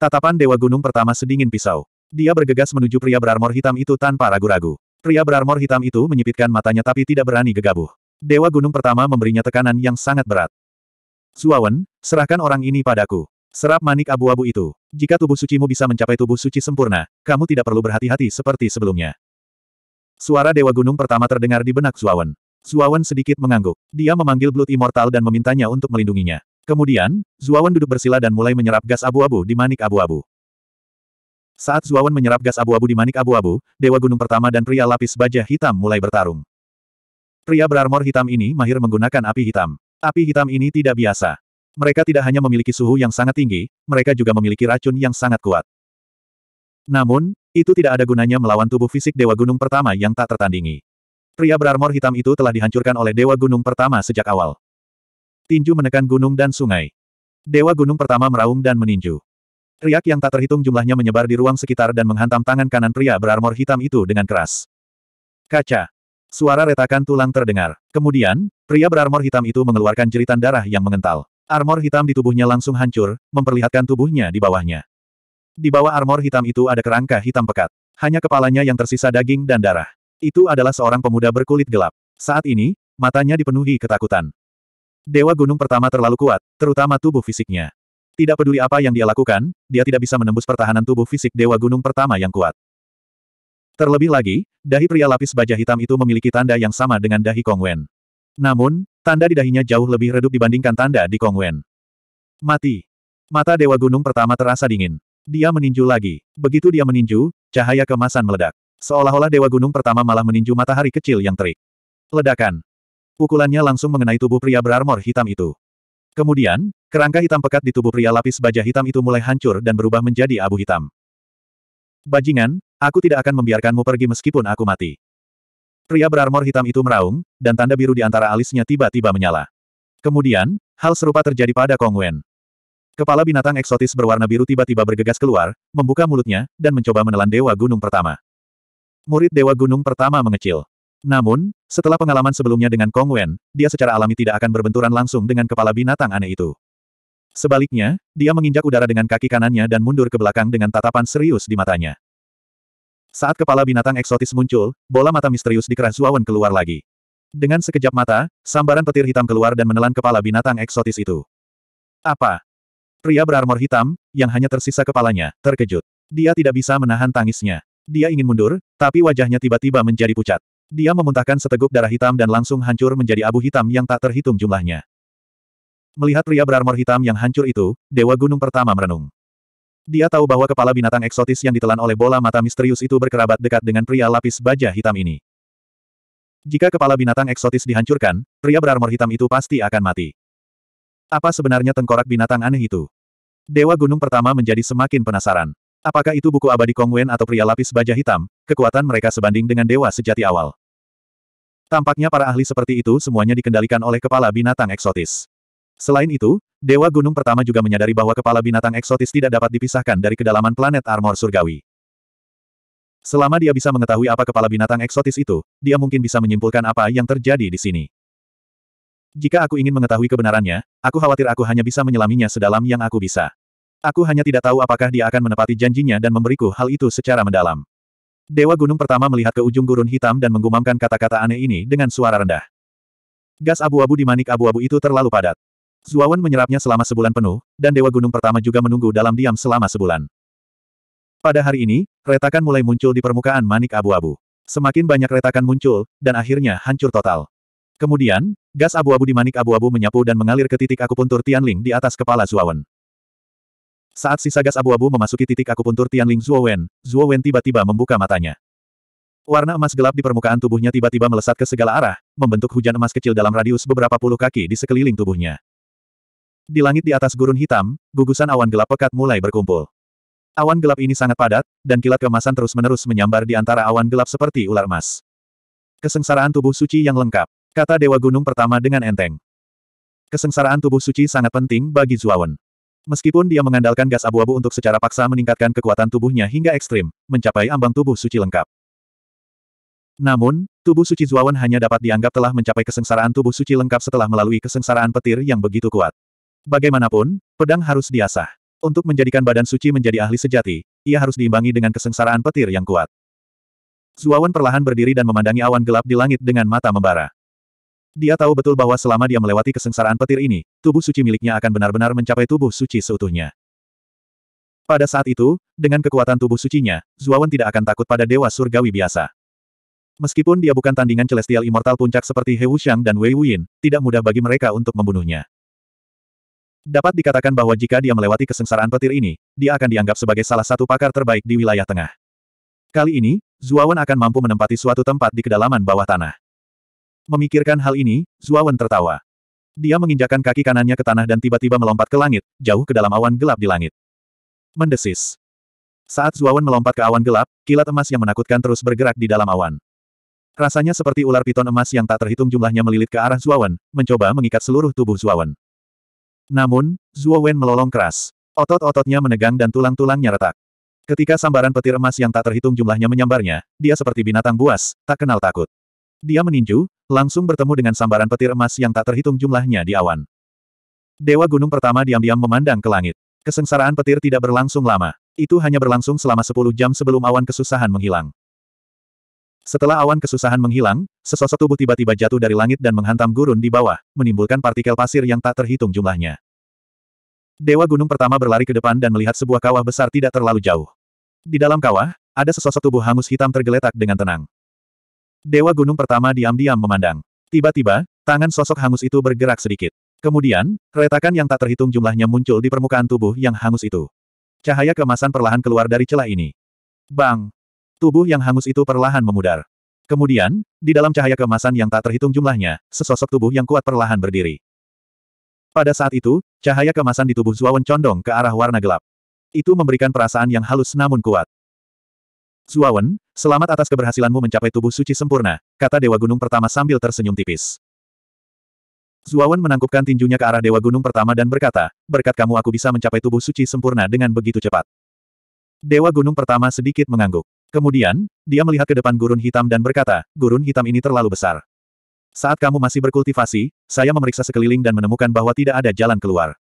Tatapan Dewa Gunung pertama sedingin pisau. Dia bergegas menuju pria berarmor hitam itu tanpa ragu-ragu. Pria berarmor hitam itu menyipitkan matanya tapi tidak berani gegabuh. Dewa Gunung pertama memberinya tekanan yang sangat berat. Wen, serahkan orang ini padaku. Serap manik abu-abu itu. Jika tubuh sucimu bisa mencapai tubuh suci sempurna, kamu tidak perlu berhati-hati seperti sebelumnya. Suara Dewa Gunung pertama terdengar di benak Zuawan. Zuawan sedikit mengangguk. Dia memanggil Blood Immortal dan memintanya untuk melindunginya. Kemudian, Zuawan duduk bersila dan mulai menyerap gas abu-abu di manik abu-abu. Saat Zuawan menyerap gas abu-abu di manik abu-abu, Dewa Gunung Pertama dan pria lapis baja hitam mulai bertarung. Pria berarmor hitam ini mahir menggunakan api hitam. Api hitam ini tidak biasa. Mereka tidak hanya memiliki suhu yang sangat tinggi, mereka juga memiliki racun yang sangat kuat. Namun, itu tidak ada gunanya melawan tubuh fisik Dewa Gunung Pertama yang tak tertandingi. Pria berarmor hitam itu telah dihancurkan oleh Dewa Gunung Pertama sejak awal. Tinju menekan gunung dan sungai. Dewa Gunung Pertama meraung dan meninju. Riak yang tak terhitung jumlahnya menyebar di ruang sekitar dan menghantam tangan kanan pria berarmor hitam itu dengan keras. Kaca. Suara retakan tulang terdengar. Kemudian, pria berarmor hitam itu mengeluarkan jeritan darah yang mengental. Armor hitam di tubuhnya langsung hancur, memperlihatkan tubuhnya di bawahnya. Di bawah armor hitam itu ada kerangka hitam pekat. Hanya kepalanya yang tersisa daging dan darah. Itu adalah seorang pemuda berkulit gelap. Saat ini, matanya dipenuhi ketakutan. Dewa gunung pertama terlalu kuat, terutama tubuh fisiknya. Tidak peduli apa yang dia lakukan, dia tidak bisa menembus pertahanan tubuh fisik dewa gunung pertama yang kuat. Terlebih lagi, dahi pria lapis baja hitam itu memiliki tanda yang sama dengan dahi Kongwen. Namun, tanda di dahinya jauh lebih redup dibandingkan tanda di Kongwen. Mati. Mata Dewa Gunung pertama terasa dingin. Dia meninju lagi. Begitu dia meninju, cahaya kemasan meledak. Seolah-olah Dewa Gunung pertama malah meninju matahari kecil yang terik. Ledakan. Pukulannya langsung mengenai tubuh pria berarmor hitam itu. Kemudian, kerangka hitam pekat di tubuh pria lapis baja hitam itu mulai hancur dan berubah menjadi abu hitam. Bajingan, aku tidak akan membiarkanmu pergi meskipun aku mati. Pria berarmor hitam itu meraung, dan tanda biru di antara alisnya tiba-tiba menyala. Kemudian, hal serupa terjadi pada Kong Wen. Kepala binatang eksotis berwarna biru tiba-tiba bergegas keluar, membuka mulutnya, dan mencoba menelan Dewa Gunung Pertama. Murid Dewa Gunung Pertama mengecil. Namun, setelah pengalaman sebelumnya dengan Kong Wen, dia secara alami tidak akan berbenturan langsung dengan kepala binatang aneh itu. Sebaliknya, dia menginjak udara dengan kaki kanannya dan mundur ke belakang dengan tatapan serius di matanya. Saat kepala binatang eksotis muncul, bola mata misterius di keran Zuawan keluar lagi. Dengan sekejap mata, sambaran petir hitam keluar dan menelan kepala binatang eksotis itu. Apa? Pria berarmor hitam, yang hanya tersisa kepalanya, terkejut. Dia tidak bisa menahan tangisnya. Dia ingin mundur, tapi wajahnya tiba-tiba menjadi pucat. Dia memuntahkan seteguk darah hitam dan langsung hancur menjadi abu hitam yang tak terhitung jumlahnya. Melihat pria berarmor hitam yang hancur itu, Dewa Gunung pertama merenung. Dia tahu bahwa kepala binatang eksotis yang ditelan oleh bola mata misterius itu berkerabat dekat dengan pria lapis baja hitam ini. Jika kepala binatang eksotis dihancurkan, pria berarmor hitam itu pasti akan mati. Apa sebenarnya tengkorak binatang aneh itu? Dewa Gunung pertama menjadi semakin penasaran. Apakah itu buku abadi Kongwen atau pria lapis baja hitam, kekuatan mereka sebanding dengan dewa sejati awal. Tampaknya para ahli seperti itu semuanya dikendalikan oleh kepala binatang eksotis. Selain itu, Dewa Gunung pertama juga menyadari bahwa kepala binatang eksotis tidak dapat dipisahkan dari kedalaman planet armor surgawi. Selama dia bisa mengetahui apa kepala binatang eksotis itu, dia mungkin bisa menyimpulkan apa yang terjadi di sini. Jika aku ingin mengetahui kebenarannya, aku khawatir aku hanya bisa menyelaminya sedalam yang aku bisa. Aku hanya tidak tahu apakah dia akan menepati janjinya dan memberiku hal itu secara mendalam. Dewa Gunung pertama melihat ke ujung gurun hitam dan menggumamkan kata-kata aneh ini dengan suara rendah. Gas abu-abu di manik abu-abu itu terlalu padat. Zuawan menyerapnya selama sebulan penuh, dan Dewa Gunung pertama juga menunggu dalam diam selama sebulan. Pada hari ini, retakan mulai muncul di permukaan manik abu-abu. Semakin banyak retakan muncul, dan akhirnya hancur total. Kemudian, Gas abu-abu di manik abu-abu menyapu dan mengalir ke titik akupuntur Tianling di atas kepala Zuowen. Saat sisa gas abu-abu memasuki titik akupuntur Tianling Zuowen, Zuowen tiba-tiba membuka matanya. Warna emas gelap di permukaan tubuhnya tiba-tiba melesat ke segala arah, membentuk hujan emas kecil dalam radius beberapa puluh kaki di sekeliling tubuhnya. Di langit di atas gurun hitam, gugusan awan gelap pekat mulai berkumpul. Awan gelap ini sangat padat, dan kilat kemasan terus-menerus menyambar di antara awan gelap seperti ular emas. Kesengsaraan tubuh suci yang lengkap. Kata Dewa Gunung pertama dengan enteng. Kesengsaraan tubuh suci sangat penting bagi Zuawan. Meskipun dia mengandalkan gas abu-abu untuk secara paksa meningkatkan kekuatan tubuhnya hingga ekstrim, mencapai ambang tubuh suci lengkap. Namun, tubuh suci Zuawan hanya dapat dianggap telah mencapai kesengsaraan tubuh suci lengkap setelah melalui kesengsaraan petir yang begitu kuat. Bagaimanapun, pedang harus diasah. Untuk menjadikan badan suci menjadi ahli sejati, ia harus diimbangi dengan kesengsaraan petir yang kuat. Zuawan perlahan berdiri dan memandangi awan gelap di langit dengan mata membara. Dia tahu betul bahwa selama dia melewati kesengsaraan petir ini, tubuh suci miliknya akan benar-benar mencapai tubuh suci seutuhnya. Pada saat itu, dengan kekuatan tubuh sucinya, Zuawan tidak akan takut pada dewa surgawi biasa. Meskipun dia bukan tandingan Celestial Immortal puncak seperti He Wuxiang dan Wei Wuyin, tidak mudah bagi mereka untuk membunuhnya. Dapat dikatakan bahwa jika dia melewati kesengsaraan petir ini, dia akan dianggap sebagai salah satu pakar terbaik di wilayah tengah. Kali ini, Zuawan akan mampu menempati suatu tempat di kedalaman bawah tanah. Memikirkan hal ini, Zuawan tertawa. Dia menginjakan kaki kanannya ke tanah dan tiba-tiba melompat ke langit, jauh ke dalam awan gelap di langit. Mendesis. Saat Zuawan melompat ke awan gelap, kilat emas yang menakutkan terus bergerak di dalam awan. Rasanya seperti ular piton emas yang tak terhitung jumlahnya melilit ke arah Zuawan, mencoba mengikat seluruh tubuh Zuawan. Namun, Zuawan melolong keras. Otot-ototnya menegang dan tulang-tulangnya retak. Ketika sambaran petir emas yang tak terhitung jumlahnya menyambarnya, dia seperti binatang buas, tak kenal takut. Dia meninju, langsung bertemu dengan sambaran petir emas yang tak terhitung jumlahnya di awan. Dewa Gunung pertama diam-diam memandang ke langit. Kesengsaraan petir tidak berlangsung lama. Itu hanya berlangsung selama 10 jam sebelum awan kesusahan menghilang. Setelah awan kesusahan menghilang, sesosok tubuh tiba-tiba jatuh dari langit dan menghantam gurun di bawah, menimbulkan partikel pasir yang tak terhitung jumlahnya. Dewa Gunung pertama berlari ke depan dan melihat sebuah kawah besar tidak terlalu jauh. Di dalam kawah, ada sesosok tubuh hangus hitam tergeletak dengan tenang. Dewa gunung pertama diam-diam memandang. Tiba-tiba, tangan sosok hangus itu bergerak sedikit. Kemudian, retakan yang tak terhitung jumlahnya muncul di permukaan tubuh yang hangus itu. Cahaya kemasan perlahan keluar dari celah ini. Bang! Tubuh yang hangus itu perlahan memudar. Kemudian, di dalam cahaya kemasan yang tak terhitung jumlahnya, sesosok tubuh yang kuat perlahan berdiri. Pada saat itu, cahaya kemasan di tubuh Zuawan condong ke arah warna gelap. Itu memberikan perasaan yang halus namun kuat. Zuawan, Selamat atas keberhasilanmu mencapai tubuh suci sempurna, kata Dewa Gunung Pertama sambil tersenyum tipis. Zuawan menangkupkan tinjunya ke arah Dewa Gunung Pertama dan berkata, berkat kamu aku bisa mencapai tubuh suci sempurna dengan begitu cepat. Dewa Gunung Pertama sedikit mengangguk. Kemudian, dia melihat ke depan gurun hitam dan berkata, gurun hitam ini terlalu besar. Saat kamu masih berkultivasi, saya memeriksa sekeliling dan menemukan bahwa tidak ada jalan keluar.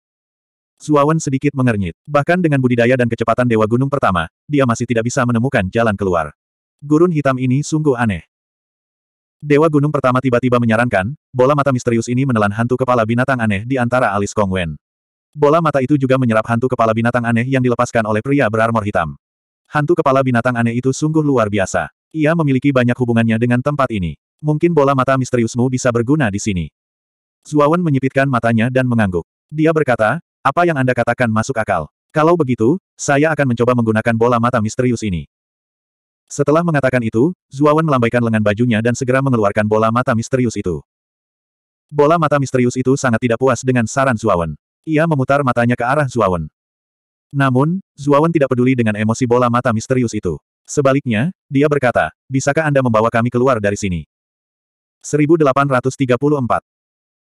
Zuawan sedikit mengernyit. Bahkan dengan budidaya dan kecepatan Dewa Gunung Pertama, dia masih tidak bisa menemukan jalan keluar. Gurun hitam ini sungguh aneh. Dewa Gunung pertama tiba-tiba menyarankan, bola mata misterius ini menelan hantu kepala binatang aneh di antara alis Kong Wen. Bola mata itu juga menyerap hantu kepala binatang aneh yang dilepaskan oleh pria berarmor hitam. Hantu kepala binatang aneh itu sungguh luar biasa. Ia memiliki banyak hubungannya dengan tempat ini. Mungkin bola mata misteriusmu bisa berguna di sini. Zuawan menyipitkan matanya dan mengangguk. Dia berkata, apa yang Anda katakan masuk akal. Kalau begitu, saya akan mencoba menggunakan bola mata misterius ini. Setelah mengatakan itu, Zuawan melambaikan lengan bajunya dan segera mengeluarkan bola mata misterius itu. Bola mata misterius itu sangat tidak puas dengan saran Zuawan. Ia memutar matanya ke arah Zuawan. Namun, Zuawan tidak peduli dengan emosi bola mata misterius itu. Sebaliknya, dia berkata, bisakah Anda membawa kami keluar dari sini? 1834.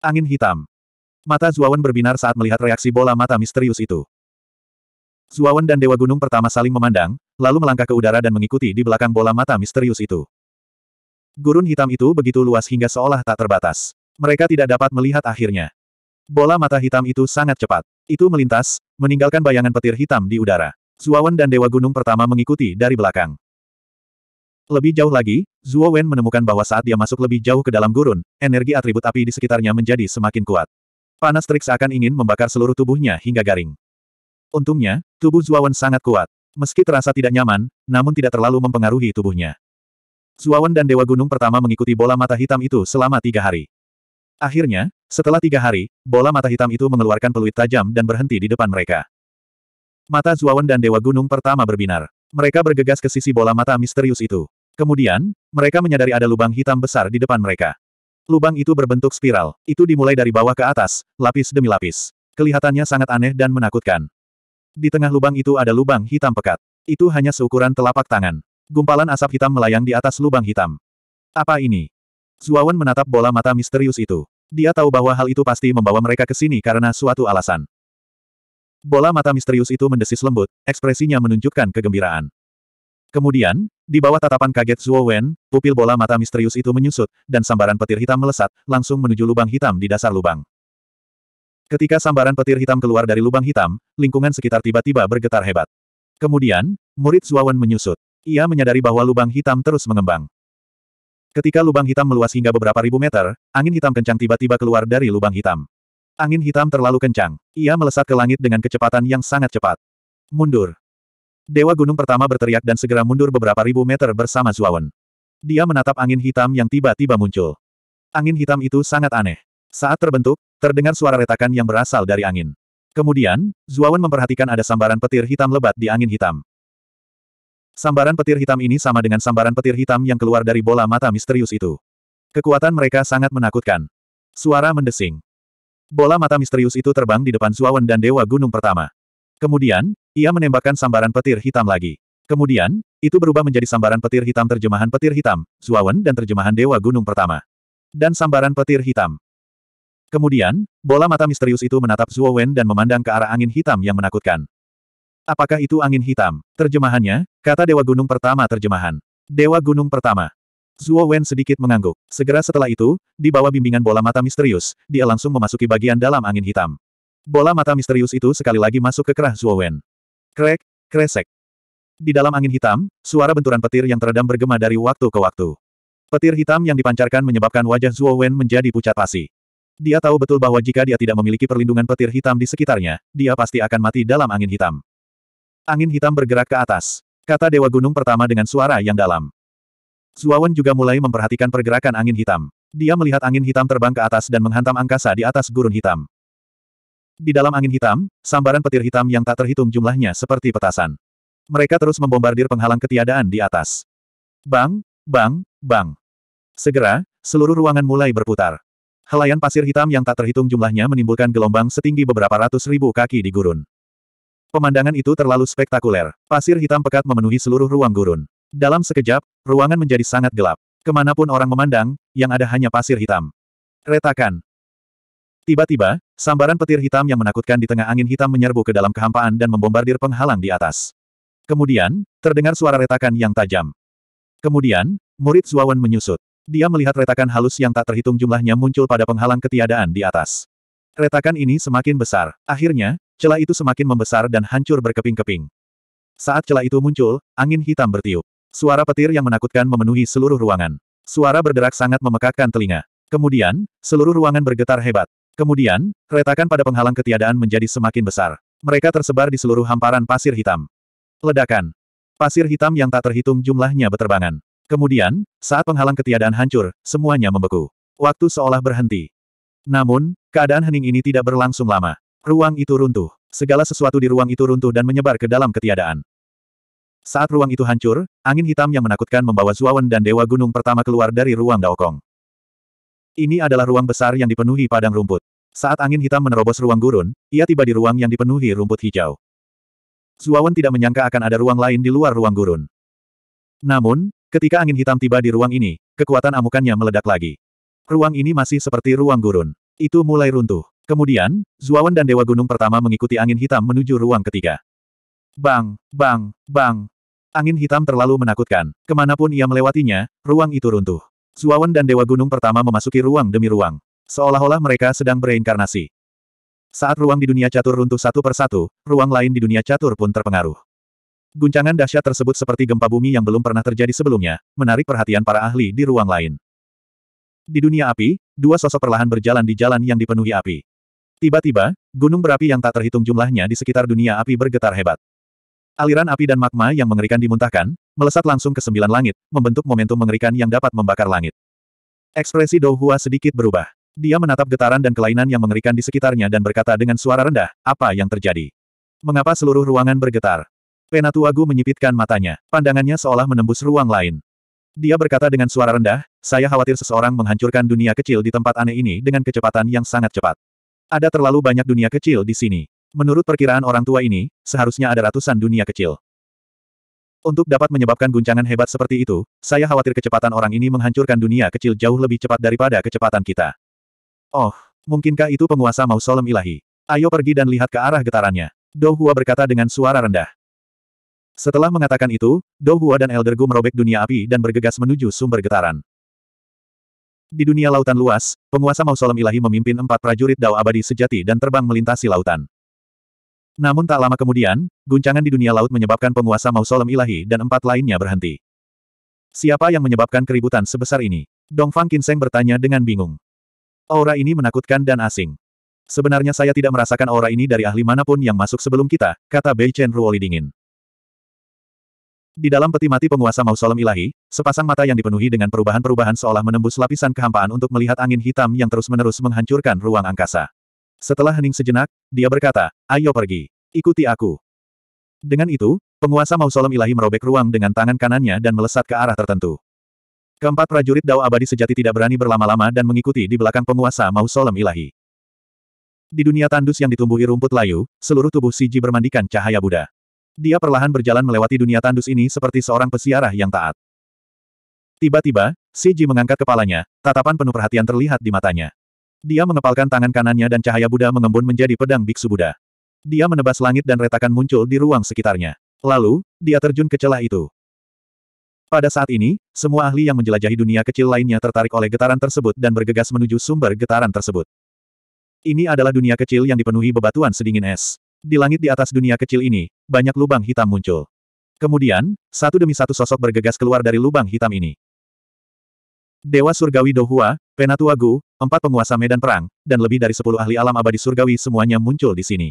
Angin hitam. Mata Zuawan berbinar saat melihat reaksi bola mata misterius itu. Zuawan dan Dewa Gunung pertama saling memandang, lalu melangkah ke udara dan mengikuti di belakang bola mata misterius itu. Gurun hitam itu begitu luas hingga seolah tak terbatas. Mereka tidak dapat melihat akhirnya. Bola mata hitam itu sangat cepat. Itu melintas, meninggalkan bayangan petir hitam di udara. Zuowen dan Dewa Gunung pertama mengikuti dari belakang. Lebih jauh lagi, Zuo Wen menemukan bahwa saat dia masuk lebih jauh ke dalam gurun, energi atribut api di sekitarnya menjadi semakin kuat. Panas terik seakan ingin membakar seluruh tubuhnya hingga garing. Untungnya, tubuh Zuawan sangat kuat. Meski terasa tidak nyaman, namun tidak terlalu mempengaruhi tubuhnya. Zuawan dan Dewa Gunung pertama mengikuti bola mata hitam itu selama tiga hari. Akhirnya, setelah tiga hari, bola mata hitam itu mengeluarkan peluit tajam dan berhenti di depan mereka. Mata Zuawan dan Dewa Gunung pertama berbinar. Mereka bergegas ke sisi bola mata misterius itu. Kemudian, mereka menyadari ada lubang hitam besar di depan mereka. Lubang itu berbentuk spiral, itu dimulai dari bawah ke atas, lapis demi lapis. Kelihatannya sangat aneh dan menakutkan. Di tengah lubang itu ada lubang hitam pekat. Itu hanya seukuran telapak tangan. Gumpalan asap hitam melayang di atas lubang hitam. Apa ini? Zuawan menatap bola mata misterius itu. Dia tahu bahwa hal itu pasti membawa mereka ke sini karena suatu alasan. Bola mata misterius itu mendesis lembut, ekspresinya menunjukkan kegembiraan. Kemudian, di bawah tatapan kaget Zuo Wen, pupil bola mata misterius itu menyusut, dan sambaran petir hitam melesat, langsung menuju lubang hitam di dasar lubang. Ketika sambaran petir hitam keluar dari lubang hitam, lingkungan sekitar tiba-tiba bergetar hebat. Kemudian, murid Zuawan menyusut. Ia menyadari bahwa lubang hitam terus mengembang. Ketika lubang hitam meluas hingga beberapa ribu meter, angin hitam kencang tiba-tiba keluar dari lubang hitam. Angin hitam terlalu kencang. Ia melesat ke langit dengan kecepatan yang sangat cepat. Mundur. Dewa Gunung pertama berteriak dan segera mundur beberapa ribu meter bersama Zuawan. Dia menatap angin hitam yang tiba-tiba muncul. Angin hitam itu sangat aneh. Saat terbentuk, terdengar suara retakan yang berasal dari angin. Kemudian, Zuawan memperhatikan ada sambaran petir hitam lebat di angin hitam. Sambaran petir hitam ini sama dengan sambaran petir hitam yang keluar dari bola mata misterius itu. Kekuatan mereka sangat menakutkan. Suara mendesing. Bola mata misterius itu terbang di depan Zuawan dan Dewa Gunung pertama. Kemudian, ia menembakkan sambaran petir hitam lagi. Kemudian, itu berubah menjadi sambaran petir hitam terjemahan petir hitam, Zuawan dan terjemahan Dewa Gunung Pertama. Dan sambaran petir hitam. Kemudian, bola mata misterius itu menatap Zuo Wen dan memandang ke arah angin hitam yang menakutkan. Apakah itu angin hitam? Terjemahannya, kata Dewa Gunung Pertama terjemahan. Dewa Gunung Pertama. Zuo Wen sedikit mengangguk. Segera setelah itu, di bawah bimbingan bola mata misterius, dia langsung memasuki bagian dalam angin hitam. Bola mata misterius itu sekali lagi masuk ke kerah Zuo Wen. Krek, kresek. Di dalam angin hitam, suara benturan petir yang teredam bergema dari waktu ke waktu. Petir hitam yang dipancarkan menyebabkan wajah Zuo Wen menjadi pucat pasi. Dia tahu betul bahwa jika dia tidak memiliki perlindungan petir hitam di sekitarnya, dia pasti akan mati dalam angin hitam. Angin hitam bergerak ke atas. Kata Dewa Gunung pertama dengan suara yang dalam. Zuawan juga mulai memperhatikan pergerakan angin hitam. Dia melihat angin hitam terbang ke atas dan menghantam angkasa di atas gurun hitam. Di dalam angin hitam, sambaran petir hitam yang tak terhitung jumlahnya seperti petasan. Mereka terus membombardir penghalang ketiadaan di atas. Bang, bang, bang. Segera, seluruh ruangan mulai berputar. Helaian pasir hitam yang tak terhitung jumlahnya menimbulkan gelombang setinggi beberapa ratus ribu kaki di gurun. Pemandangan itu terlalu spektakuler. Pasir hitam pekat memenuhi seluruh ruang gurun. Dalam sekejap, ruangan menjadi sangat gelap. Kemanapun orang memandang, yang ada hanya pasir hitam. Retakan. Tiba-tiba, sambaran petir hitam yang menakutkan di tengah angin hitam menyerbu ke dalam kehampaan dan membombardir penghalang di atas. Kemudian, terdengar suara retakan yang tajam. Kemudian, murid Zuawan menyusut. Dia melihat retakan halus yang tak terhitung jumlahnya muncul pada penghalang ketiadaan di atas. Retakan ini semakin besar. Akhirnya, celah itu semakin membesar dan hancur berkeping-keping. Saat celah itu muncul, angin hitam bertiup. Suara petir yang menakutkan memenuhi seluruh ruangan. Suara berderak sangat memekakkan telinga. Kemudian, seluruh ruangan bergetar hebat. Kemudian, retakan pada penghalang ketiadaan menjadi semakin besar. Mereka tersebar di seluruh hamparan pasir hitam. Ledakan. Pasir hitam yang tak terhitung jumlahnya beterbangan. Kemudian, saat penghalang ketiadaan hancur, semuanya membeku. Waktu seolah berhenti. Namun, keadaan hening ini tidak berlangsung lama. Ruang itu runtuh. Segala sesuatu di ruang itu runtuh dan menyebar ke dalam ketiadaan. Saat ruang itu hancur, angin hitam yang menakutkan membawa Zuawan dan Dewa Gunung pertama keluar dari ruang Daokong. Ini adalah ruang besar yang dipenuhi padang rumput. Saat angin hitam menerobos ruang gurun, ia tiba di ruang yang dipenuhi rumput hijau. Zuawan tidak menyangka akan ada ruang lain di luar ruang gurun. Namun, Ketika angin hitam tiba di ruang ini, kekuatan amukannya meledak lagi. Ruang ini masih seperti ruang gurun. Itu mulai runtuh. Kemudian, Zuawan dan Dewa Gunung pertama mengikuti angin hitam menuju ruang ketiga. Bang, bang, bang. Angin hitam terlalu menakutkan. Kemanapun ia melewatinya, ruang itu runtuh. Zuawan dan Dewa Gunung pertama memasuki ruang demi ruang. Seolah-olah mereka sedang bereinkarnasi. Saat ruang di dunia catur runtuh satu persatu, ruang lain di dunia catur pun terpengaruh. Guncangan dahsyat tersebut seperti gempa bumi yang belum pernah terjadi sebelumnya, menarik perhatian para ahli di ruang lain. Di dunia api, dua sosok perlahan berjalan di jalan yang dipenuhi api. Tiba-tiba, gunung berapi yang tak terhitung jumlahnya di sekitar dunia api bergetar hebat. Aliran api dan magma yang mengerikan dimuntahkan, melesat langsung ke sembilan langit, membentuk momentum mengerikan yang dapat membakar langit. Ekspresi Dou sedikit berubah. Dia menatap getaran dan kelainan yang mengerikan di sekitarnya dan berkata dengan suara rendah, apa yang terjadi? Mengapa seluruh ruangan bergetar? Penatuagu menyipitkan matanya, pandangannya seolah menembus ruang lain. Dia berkata dengan suara rendah, saya khawatir seseorang menghancurkan dunia kecil di tempat aneh ini dengan kecepatan yang sangat cepat. Ada terlalu banyak dunia kecil di sini. Menurut perkiraan orang tua ini, seharusnya ada ratusan dunia kecil. Untuk dapat menyebabkan guncangan hebat seperti itu, saya khawatir kecepatan orang ini menghancurkan dunia kecil jauh lebih cepat daripada kecepatan kita. Oh, mungkinkah itu penguasa mausolem ilahi? Ayo pergi dan lihat ke arah getarannya. Dohua berkata dengan suara rendah. Setelah mengatakan itu, Douhua dan Elder Gu merobek dunia api dan bergegas menuju sumber getaran. Di dunia lautan luas, penguasa mausolem ilahi memimpin empat prajurit Dao abadi sejati dan terbang melintasi lautan. Namun tak lama kemudian, guncangan di dunia laut menyebabkan penguasa mausolem ilahi dan empat lainnya berhenti. Siapa yang menyebabkan keributan sebesar ini? Dongfang Kinseng bertanya dengan bingung. Aura ini menakutkan dan asing. Sebenarnya saya tidak merasakan aura ini dari ahli manapun yang masuk sebelum kita, kata Bei Chen Ruoli dingin. Di dalam peti mati penguasa mausolem ilahi, sepasang mata yang dipenuhi dengan perubahan-perubahan seolah menembus lapisan kehampaan untuk melihat angin hitam yang terus-menerus menghancurkan ruang angkasa. Setelah hening sejenak, dia berkata, ayo pergi. Ikuti aku. Dengan itu, penguasa mausolem ilahi merobek ruang dengan tangan kanannya dan melesat ke arah tertentu. Keempat prajurit Dao abadi sejati tidak berani berlama-lama dan mengikuti di belakang penguasa mausolem ilahi. Di dunia tandus yang ditumbuhi rumput layu, seluruh tubuh Siji bermandikan cahaya Buddha. Dia perlahan berjalan melewati dunia tandus ini seperti seorang pesiarah yang taat. Tiba-tiba, Si Ji mengangkat kepalanya, tatapan penuh perhatian terlihat di matanya. Dia mengepalkan tangan kanannya dan cahaya Buddha mengembun menjadi pedang biksu Buddha. Dia menebas langit dan retakan muncul di ruang sekitarnya. Lalu, dia terjun ke celah itu. Pada saat ini, semua ahli yang menjelajahi dunia kecil lainnya tertarik oleh getaran tersebut dan bergegas menuju sumber getaran tersebut. Ini adalah dunia kecil yang dipenuhi bebatuan sedingin es. Di langit di atas dunia kecil ini, banyak lubang hitam muncul. Kemudian, satu demi satu sosok bergegas keluar dari lubang hitam ini. Dewa Surgawi Dohua, Penatua Gu, empat penguasa medan perang, dan lebih dari sepuluh ahli alam abadi surgawi semuanya muncul di sini.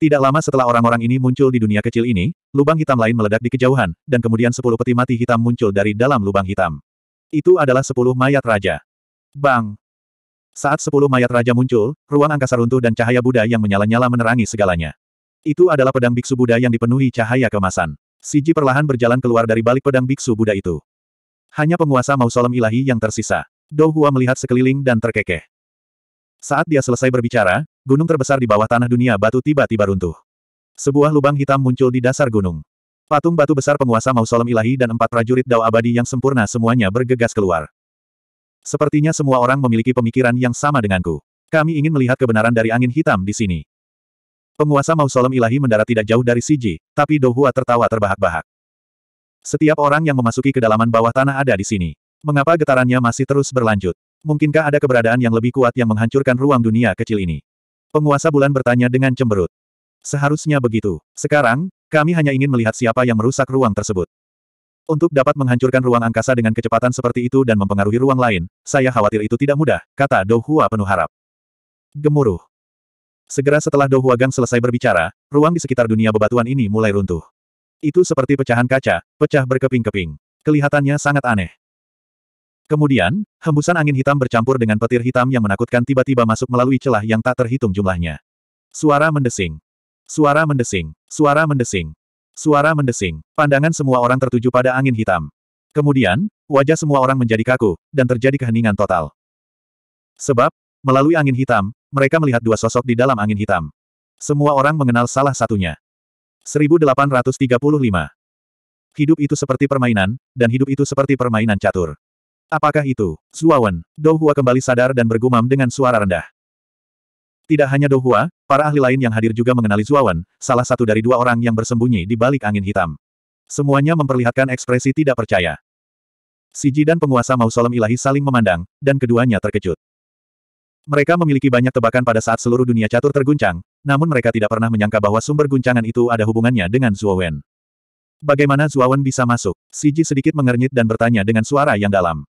Tidak lama setelah orang-orang ini muncul di dunia kecil ini, lubang hitam lain meledak di kejauhan, dan kemudian sepuluh peti mati hitam muncul dari dalam lubang hitam. Itu adalah sepuluh mayat raja. Bang! Saat sepuluh mayat raja muncul, ruang angkasa runtuh dan cahaya Buddha yang menyala-nyala menerangi segalanya. Itu adalah pedang biksu Buddha yang dipenuhi cahaya kemasan. Siji perlahan berjalan keluar dari balik pedang biksu Buddha itu. Hanya penguasa mausolem ilahi yang tersisa. Dou Hua melihat sekeliling dan terkekeh. Saat dia selesai berbicara, gunung terbesar di bawah tanah dunia batu tiba-tiba runtuh. Sebuah lubang hitam muncul di dasar gunung. Patung batu besar penguasa mausolem ilahi dan empat prajurit Dao abadi yang sempurna semuanya bergegas keluar. Sepertinya semua orang memiliki pemikiran yang sama denganku. Kami ingin melihat kebenaran dari angin hitam di sini. Penguasa mausolem ilahi mendarat tidak jauh dari Siji, tapi Dohua tertawa terbahak-bahak. Setiap orang yang memasuki kedalaman bawah tanah ada di sini. Mengapa getarannya masih terus berlanjut? Mungkinkah ada keberadaan yang lebih kuat yang menghancurkan ruang dunia kecil ini? Penguasa bulan bertanya dengan cemberut. Seharusnya begitu. Sekarang, kami hanya ingin melihat siapa yang merusak ruang tersebut. Untuk dapat menghancurkan ruang angkasa dengan kecepatan seperti itu dan mempengaruhi ruang lain, saya khawatir itu tidak mudah, kata Dou Hua penuh harap. Gemuruh. Segera setelah Dou Hua Gang selesai berbicara, ruang di sekitar dunia bebatuan ini mulai runtuh. Itu seperti pecahan kaca, pecah berkeping-keping. Kelihatannya sangat aneh. Kemudian, hembusan angin hitam bercampur dengan petir hitam yang menakutkan tiba-tiba masuk melalui celah yang tak terhitung jumlahnya. Suara mendesing. Suara mendesing. Suara mendesing. Suara mendesing. Pandangan semua orang tertuju pada angin hitam. Kemudian, wajah semua orang menjadi kaku, dan terjadi keheningan total. Sebab, melalui angin hitam, mereka melihat dua sosok di dalam angin hitam. Semua orang mengenal salah satunya. 1835. Hidup itu seperti permainan, dan hidup itu seperti permainan catur. Apakah itu? Zuawan, Douhua kembali sadar dan bergumam dengan suara rendah. Tidak hanya Dohua, para ahli lain yang hadir juga mengenali Zuawan, salah satu dari dua orang yang bersembunyi di balik angin hitam. Semuanya memperlihatkan ekspresi tidak percaya. Siji dan penguasa mausolem ilahi saling memandang, dan keduanya terkejut. Mereka memiliki banyak tebakan pada saat seluruh dunia catur terguncang, namun mereka tidak pernah menyangka bahwa sumber guncangan itu ada hubungannya dengan Zuawan. Bagaimana Zuawan bisa masuk? Siji sedikit mengernyit dan bertanya dengan suara yang dalam.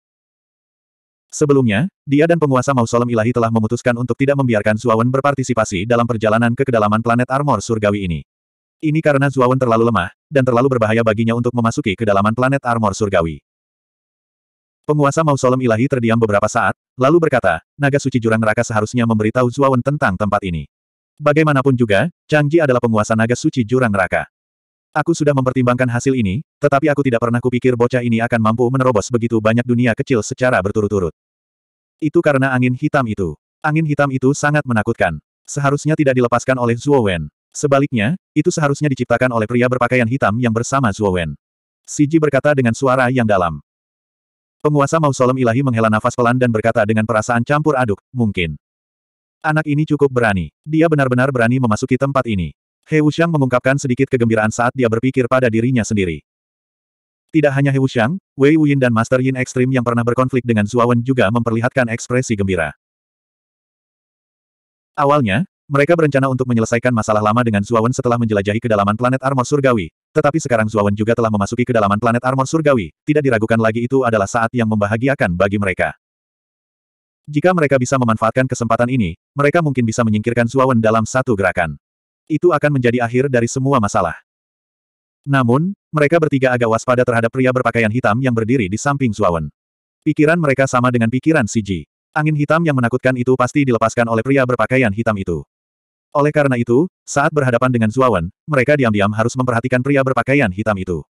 Sebelumnya, dia dan penguasa mausolem ilahi telah memutuskan untuk tidak membiarkan Zuawan berpartisipasi dalam perjalanan ke kedalaman planet armor surgawi ini. Ini karena Zuawan terlalu lemah, dan terlalu berbahaya baginya untuk memasuki kedalaman planet armor surgawi. Penguasa mausolem ilahi terdiam beberapa saat, lalu berkata, naga suci jurang neraka seharusnya memberitahu Zuawan tentang tempat ini. Bagaimanapun juga, Changji adalah penguasa naga suci jurang neraka. Aku sudah mempertimbangkan hasil ini, tetapi aku tidak pernah kupikir bocah ini akan mampu menerobos begitu banyak dunia kecil secara berturut-turut. Itu karena angin hitam itu. Angin hitam itu sangat menakutkan. Seharusnya tidak dilepaskan oleh Zhuo Wen. Sebaliknya, itu seharusnya diciptakan oleh pria berpakaian hitam yang bersama Zhuo Wen. Siji berkata dengan suara yang dalam. Penguasa mausolem ilahi menghela nafas pelan dan berkata dengan perasaan campur aduk, mungkin. Anak ini cukup berani. Dia benar-benar berani memasuki tempat ini. He Wuxiang mengungkapkan sedikit kegembiraan saat dia berpikir pada dirinya sendiri. Tidak hanya He Wuxiang, Wei Wuyin dan Master Yin Ekstrim yang pernah berkonflik dengan Zuawan juga memperlihatkan ekspresi gembira. Awalnya, mereka berencana untuk menyelesaikan masalah lama dengan Zuawan setelah menjelajahi kedalaman planet Armor Surgawi, tetapi sekarang Zuawan juga telah memasuki kedalaman planet Armor Surgawi, tidak diragukan lagi itu adalah saat yang membahagiakan bagi mereka. Jika mereka bisa memanfaatkan kesempatan ini, mereka mungkin bisa menyingkirkan Zuawan dalam satu gerakan itu akan menjadi akhir dari semua masalah. Namun, mereka bertiga agak waspada terhadap pria berpakaian hitam yang berdiri di samping Zuawan. Pikiran mereka sama dengan pikiran Si Angin hitam yang menakutkan itu pasti dilepaskan oleh pria berpakaian hitam itu. Oleh karena itu, saat berhadapan dengan Zuawan, mereka diam-diam harus memperhatikan pria berpakaian hitam itu.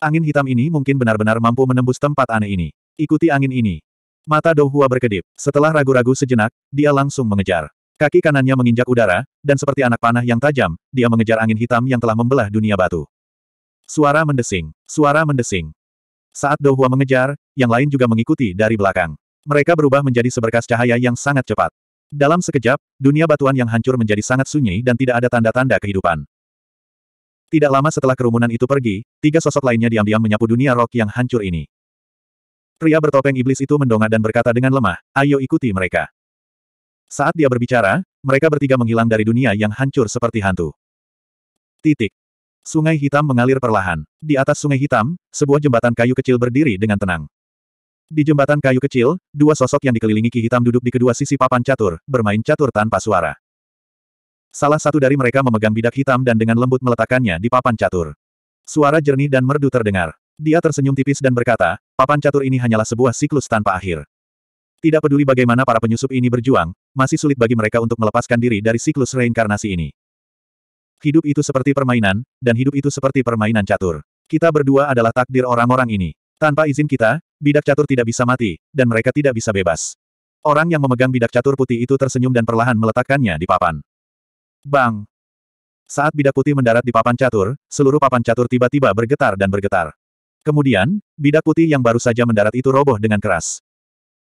Angin hitam ini mungkin benar-benar mampu menembus tempat aneh ini. Ikuti angin ini, Mata Dohua berkedip. Setelah ragu-ragu sejenak, dia langsung mengejar. Kaki kanannya menginjak udara, dan seperti anak panah yang tajam, dia mengejar angin hitam yang telah membelah dunia batu. Suara mendesing, suara mendesing. Saat Dohua mengejar, yang lain juga mengikuti dari belakang. Mereka berubah menjadi seberkas cahaya yang sangat cepat. Dalam sekejap, dunia batuan yang hancur menjadi sangat sunyi dan tidak ada tanda-tanda kehidupan. Tidak lama setelah kerumunan itu pergi, tiga sosok lainnya diam-diam menyapu dunia rok yang hancur ini. Pria bertopeng iblis itu mendongak dan berkata dengan lemah, ayo ikuti mereka. Saat dia berbicara, mereka bertiga menghilang dari dunia yang hancur seperti hantu. Titik. Sungai hitam mengalir perlahan. Di atas sungai hitam, sebuah jembatan kayu kecil berdiri dengan tenang. Di jembatan kayu kecil, dua sosok yang dikelilingi ki hitam duduk di kedua sisi papan catur, bermain catur tanpa suara. Salah satu dari mereka memegang bidak hitam dan dengan lembut meletakkannya di papan catur. Suara jernih dan merdu terdengar. Dia tersenyum tipis dan berkata, papan catur ini hanyalah sebuah siklus tanpa akhir. Tidak peduli bagaimana para penyusup ini berjuang, masih sulit bagi mereka untuk melepaskan diri dari siklus reinkarnasi ini. Hidup itu seperti permainan, dan hidup itu seperti permainan catur. Kita berdua adalah takdir orang-orang ini. Tanpa izin kita, bidak catur tidak bisa mati, dan mereka tidak bisa bebas. Orang yang memegang bidak catur putih itu tersenyum dan perlahan meletakkannya di papan. Bang! Saat bidak putih mendarat di papan catur, seluruh papan catur tiba-tiba bergetar dan bergetar. Kemudian, bidak putih yang baru saja mendarat itu roboh dengan keras.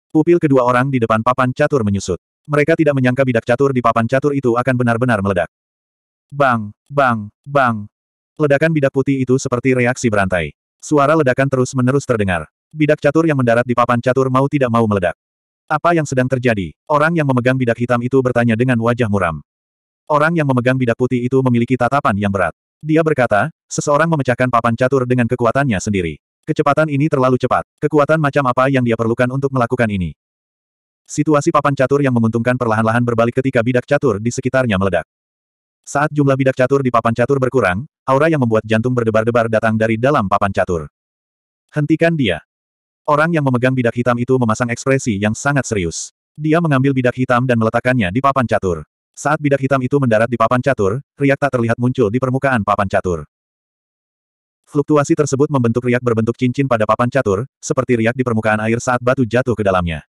Pupil kedua orang di depan papan catur menyusut mereka tidak menyangka bidak catur di papan catur itu akan benar-benar meledak. Bang, bang, bang. Ledakan bidak putih itu seperti reaksi berantai. Suara ledakan terus-menerus terdengar. Bidak catur yang mendarat di papan catur mau tidak mau meledak. Apa yang sedang terjadi? Orang yang memegang bidak hitam itu bertanya dengan wajah muram. Orang yang memegang bidak putih itu memiliki tatapan yang berat. Dia berkata, seseorang memecahkan papan catur dengan kekuatannya sendiri. Kecepatan ini terlalu cepat. Kekuatan macam apa yang dia perlukan untuk melakukan ini? Situasi papan catur yang menguntungkan perlahan-lahan berbalik ketika bidak catur di sekitarnya meledak. Saat jumlah bidak catur di papan catur berkurang, aura yang membuat jantung berdebar-debar datang dari dalam papan catur. Hentikan dia. Orang yang memegang bidak hitam itu memasang ekspresi yang sangat serius. Dia mengambil bidak hitam dan meletakkannya di papan catur. Saat bidak hitam itu mendarat di papan catur, riak tak terlihat muncul di permukaan papan catur. Fluktuasi tersebut membentuk riak berbentuk cincin pada papan catur, seperti riak di permukaan air saat batu jatuh ke dalamnya.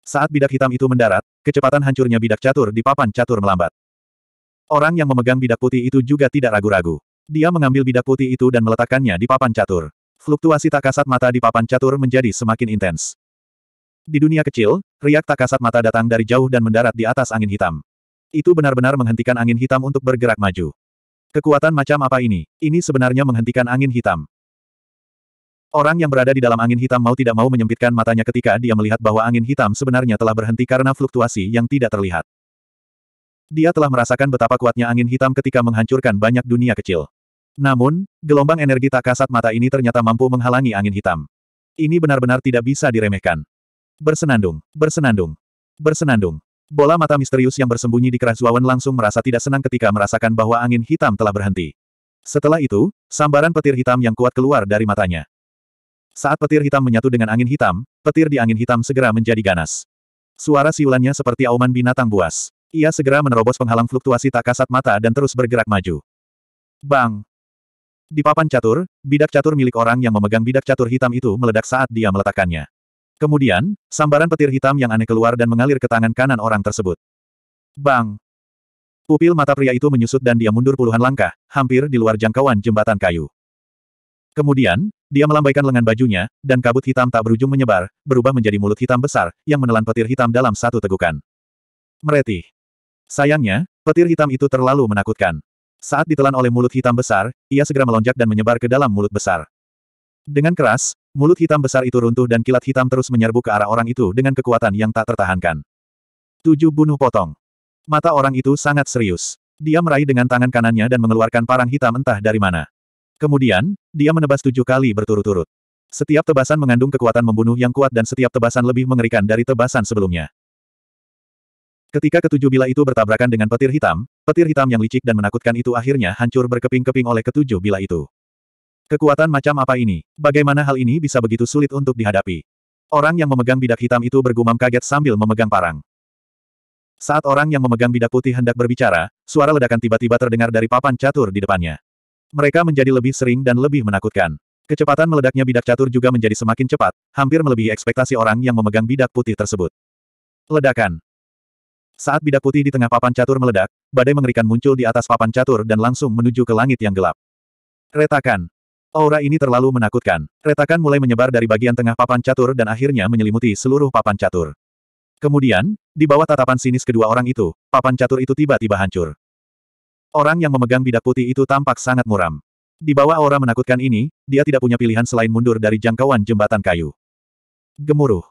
Saat bidak hitam itu mendarat, kecepatan hancurnya bidak catur di papan catur melambat. Orang yang memegang bidak putih itu juga tidak ragu-ragu. Dia mengambil bidak putih itu dan meletakkannya di papan catur. Fluktuasi tak kasat mata di papan catur menjadi semakin intens. Di dunia kecil, riak tak kasat mata datang dari jauh dan mendarat di atas angin hitam. Itu benar-benar menghentikan angin hitam untuk bergerak maju. Kekuatan macam apa ini? Ini sebenarnya menghentikan angin hitam. Orang yang berada di dalam angin hitam mau tidak mau menyempitkan matanya ketika dia melihat bahwa angin hitam sebenarnya telah berhenti karena fluktuasi yang tidak terlihat. Dia telah merasakan betapa kuatnya angin hitam ketika menghancurkan banyak dunia kecil. Namun, gelombang energi tak kasat mata ini ternyata mampu menghalangi angin hitam. Ini benar-benar tidak bisa diremehkan. Bersenandung, bersenandung, bersenandung. Bola mata misterius yang bersembunyi di keras langsung merasa tidak senang ketika merasakan bahwa angin hitam telah berhenti. Setelah itu, sambaran petir hitam yang kuat keluar dari matanya. Saat petir hitam menyatu dengan angin hitam, petir di angin hitam segera menjadi ganas. Suara siulannya seperti auman binatang buas. Ia segera menerobos penghalang fluktuasi tak kasat mata dan terus bergerak maju. Bang! Di papan catur, bidak catur milik orang yang memegang bidak catur hitam itu meledak saat dia meletakkannya. Kemudian, sambaran petir hitam yang aneh keluar dan mengalir ke tangan kanan orang tersebut. Bang! Pupil mata pria itu menyusut dan dia mundur puluhan langkah, hampir di luar jangkauan jembatan kayu. Kemudian, dia melambaikan lengan bajunya, dan kabut hitam tak berujung menyebar, berubah menjadi mulut hitam besar, yang menelan petir hitam dalam satu tegukan. Mereti, Sayangnya, petir hitam itu terlalu menakutkan. Saat ditelan oleh mulut hitam besar, ia segera melonjak dan menyebar ke dalam mulut besar. Dengan keras, mulut hitam besar itu runtuh dan kilat hitam terus menyerbu ke arah orang itu dengan kekuatan yang tak tertahankan. Tujuh bunuh potong. Mata orang itu sangat serius. Dia meraih dengan tangan kanannya dan mengeluarkan parang hitam entah dari mana. Kemudian, dia menebas tujuh kali berturut-turut. Setiap tebasan mengandung kekuatan membunuh yang kuat dan setiap tebasan lebih mengerikan dari tebasan sebelumnya. Ketika ketujuh bila itu bertabrakan dengan petir hitam, petir hitam yang licik dan menakutkan itu akhirnya hancur berkeping-keping oleh ketujuh bila itu. Kekuatan macam apa ini? Bagaimana hal ini bisa begitu sulit untuk dihadapi? Orang yang memegang bidak hitam itu bergumam kaget sambil memegang parang. Saat orang yang memegang bidak putih hendak berbicara, suara ledakan tiba-tiba terdengar dari papan catur di depannya. Mereka menjadi lebih sering dan lebih menakutkan. Kecepatan meledaknya bidak catur juga menjadi semakin cepat, hampir melebihi ekspektasi orang yang memegang bidak putih tersebut. Ledakan. Saat bidak putih di tengah papan catur meledak, badai mengerikan muncul di atas papan catur dan langsung menuju ke langit yang gelap. Retakan. Aura ini terlalu menakutkan. Retakan mulai menyebar dari bagian tengah papan catur dan akhirnya menyelimuti seluruh papan catur. Kemudian, di bawah tatapan sinis kedua orang itu, papan catur itu tiba-tiba hancur. Orang yang memegang bidak putih itu tampak sangat muram. Di bawah aura menakutkan ini, dia tidak punya pilihan selain mundur dari jangkauan jembatan kayu. Gemuruh.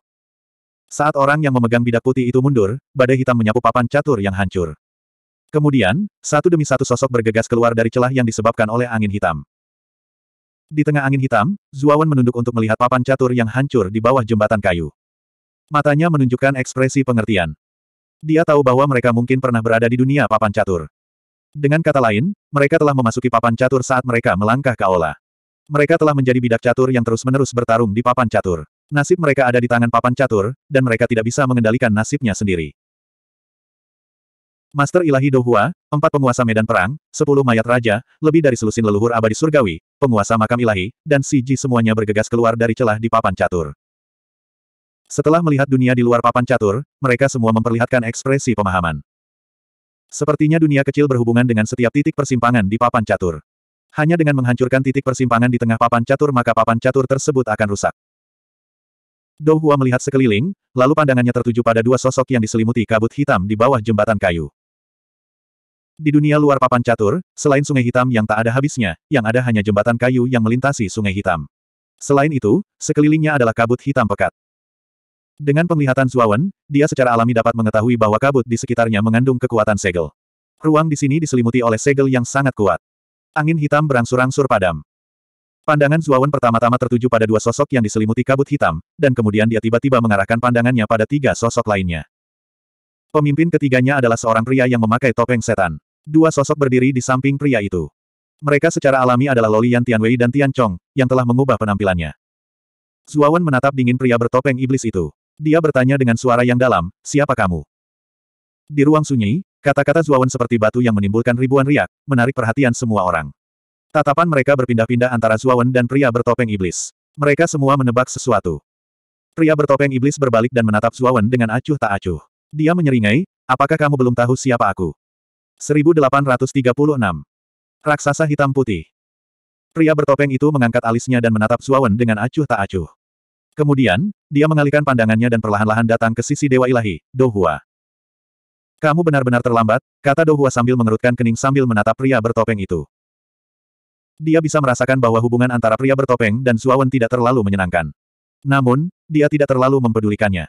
Saat orang yang memegang bidak putih itu mundur, badai hitam menyapu papan catur yang hancur. Kemudian, satu demi satu sosok bergegas keluar dari celah yang disebabkan oleh angin hitam. Di tengah angin hitam, Zuawan menunduk untuk melihat papan catur yang hancur di bawah jembatan kayu. Matanya menunjukkan ekspresi pengertian. Dia tahu bahwa mereka mungkin pernah berada di dunia papan catur. Dengan kata lain, mereka telah memasuki papan catur saat mereka melangkah ke aula. Mereka telah menjadi bidak catur yang terus-menerus bertarung di papan catur. Nasib mereka ada di tangan papan catur, dan mereka tidak bisa mengendalikan nasibnya sendiri. Master Ilahi Dohua, empat penguasa medan perang, sepuluh mayat raja, lebih dari selusin leluhur abadi surgawi, penguasa makam ilahi, dan Si Ji semuanya bergegas keluar dari celah di papan catur. Setelah melihat dunia di luar papan catur, mereka semua memperlihatkan ekspresi pemahaman. Sepertinya dunia kecil berhubungan dengan setiap titik persimpangan di papan catur. Hanya dengan menghancurkan titik persimpangan di tengah papan catur maka papan catur tersebut akan rusak. Dou Hua melihat sekeliling, lalu pandangannya tertuju pada dua sosok yang diselimuti kabut hitam di bawah jembatan kayu. Di dunia luar papan catur, selain sungai hitam yang tak ada habisnya, yang ada hanya jembatan kayu yang melintasi sungai hitam. Selain itu, sekelilingnya adalah kabut hitam pekat. Dengan penglihatan Zuawan, dia secara alami dapat mengetahui bahwa kabut di sekitarnya mengandung kekuatan segel. Ruang di sini diselimuti oleh segel yang sangat kuat. Angin hitam berangsur-angsur padam. Pandangan Zuawan pertama-tama tertuju pada dua sosok yang diselimuti kabut hitam, dan kemudian dia tiba-tiba mengarahkan pandangannya pada tiga sosok lainnya. Pemimpin ketiganya adalah seorang pria yang memakai topeng setan. Dua sosok berdiri di samping pria itu. Mereka secara alami adalah Loli Yan Tianwei dan Tian Chong, yang telah mengubah penampilannya. Zuawan menatap dingin pria bertopeng iblis itu. Dia bertanya dengan suara yang dalam, siapa kamu? Di ruang sunyi, kata-kata Zuawan seperti batu yang menimbulkan ribuan riak, menarik perhatian semua orang. Tatapan mereka berpindah-pindah antara Zuawan dan pria bertopeng iblis. Mereka semua menebak sesuatu. Pria bertopeng iblis berbalik dan menatap Zuawan dengan acuh tak acuh. Dia menyeringai, apakah kamu belum tahu siapa aku? 1836. Raksasa hitam putih. Pria bertopeng itu mengangkat alisnya dan menatap Zuawan dengan acuh tak acuh. Kemudian, dia mengalihkan pandangannya dan perlahan-lahan datang ke sisi Dewa Ilahi, Dohua. Kamu benar-benar terlambat, kata Dohua sambil mengerutkan kening sambil menatap pria bertopeng itu. Dia bisa merasakan bahwa hubungan antara pria bertopeng dan Zuawan tidak terlalu menyenangkan. Namun, dia tidak terlalu mempedulikannya.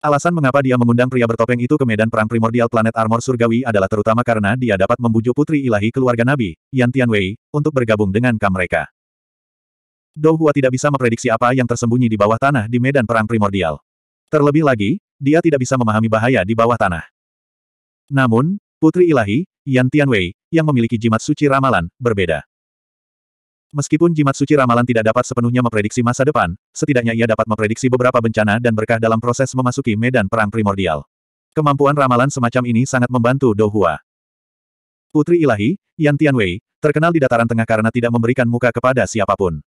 Alasan mengapa dia mengundang pria bertopeng itu ke medan perang primordial planet Armor Surgawi adalah terutama karena dia dapat membujuk putri ilahi keluarga Nabi, Yan Tianwei, untuk bergabung dengan kam mereka. Douhua tidak bisa memprediksi apa yang tersembunyi di bawah tanah di medan perang primordial. Terlebih lagi, dia tidak bisa memahami bahaya di bawah tanah. Namun, Putri Ilahi, Yan Tianwei, yang memiliki jimat suci ramalan, berbeda. Meskipun jimat suci ramalan tidak dapat sepenuhnya memprediksi masa depan, setidaknya ia dapat memprediksi beberapa bencana dan berkah dalam proses memasuki medan perang primordial. Kemampuan ramalan semacam ini sangat membantu Douhua. Putri Ilahi, Yan Tianwei, terkenal di dataran tengah karena tidak memberikan muka kepada siapapun.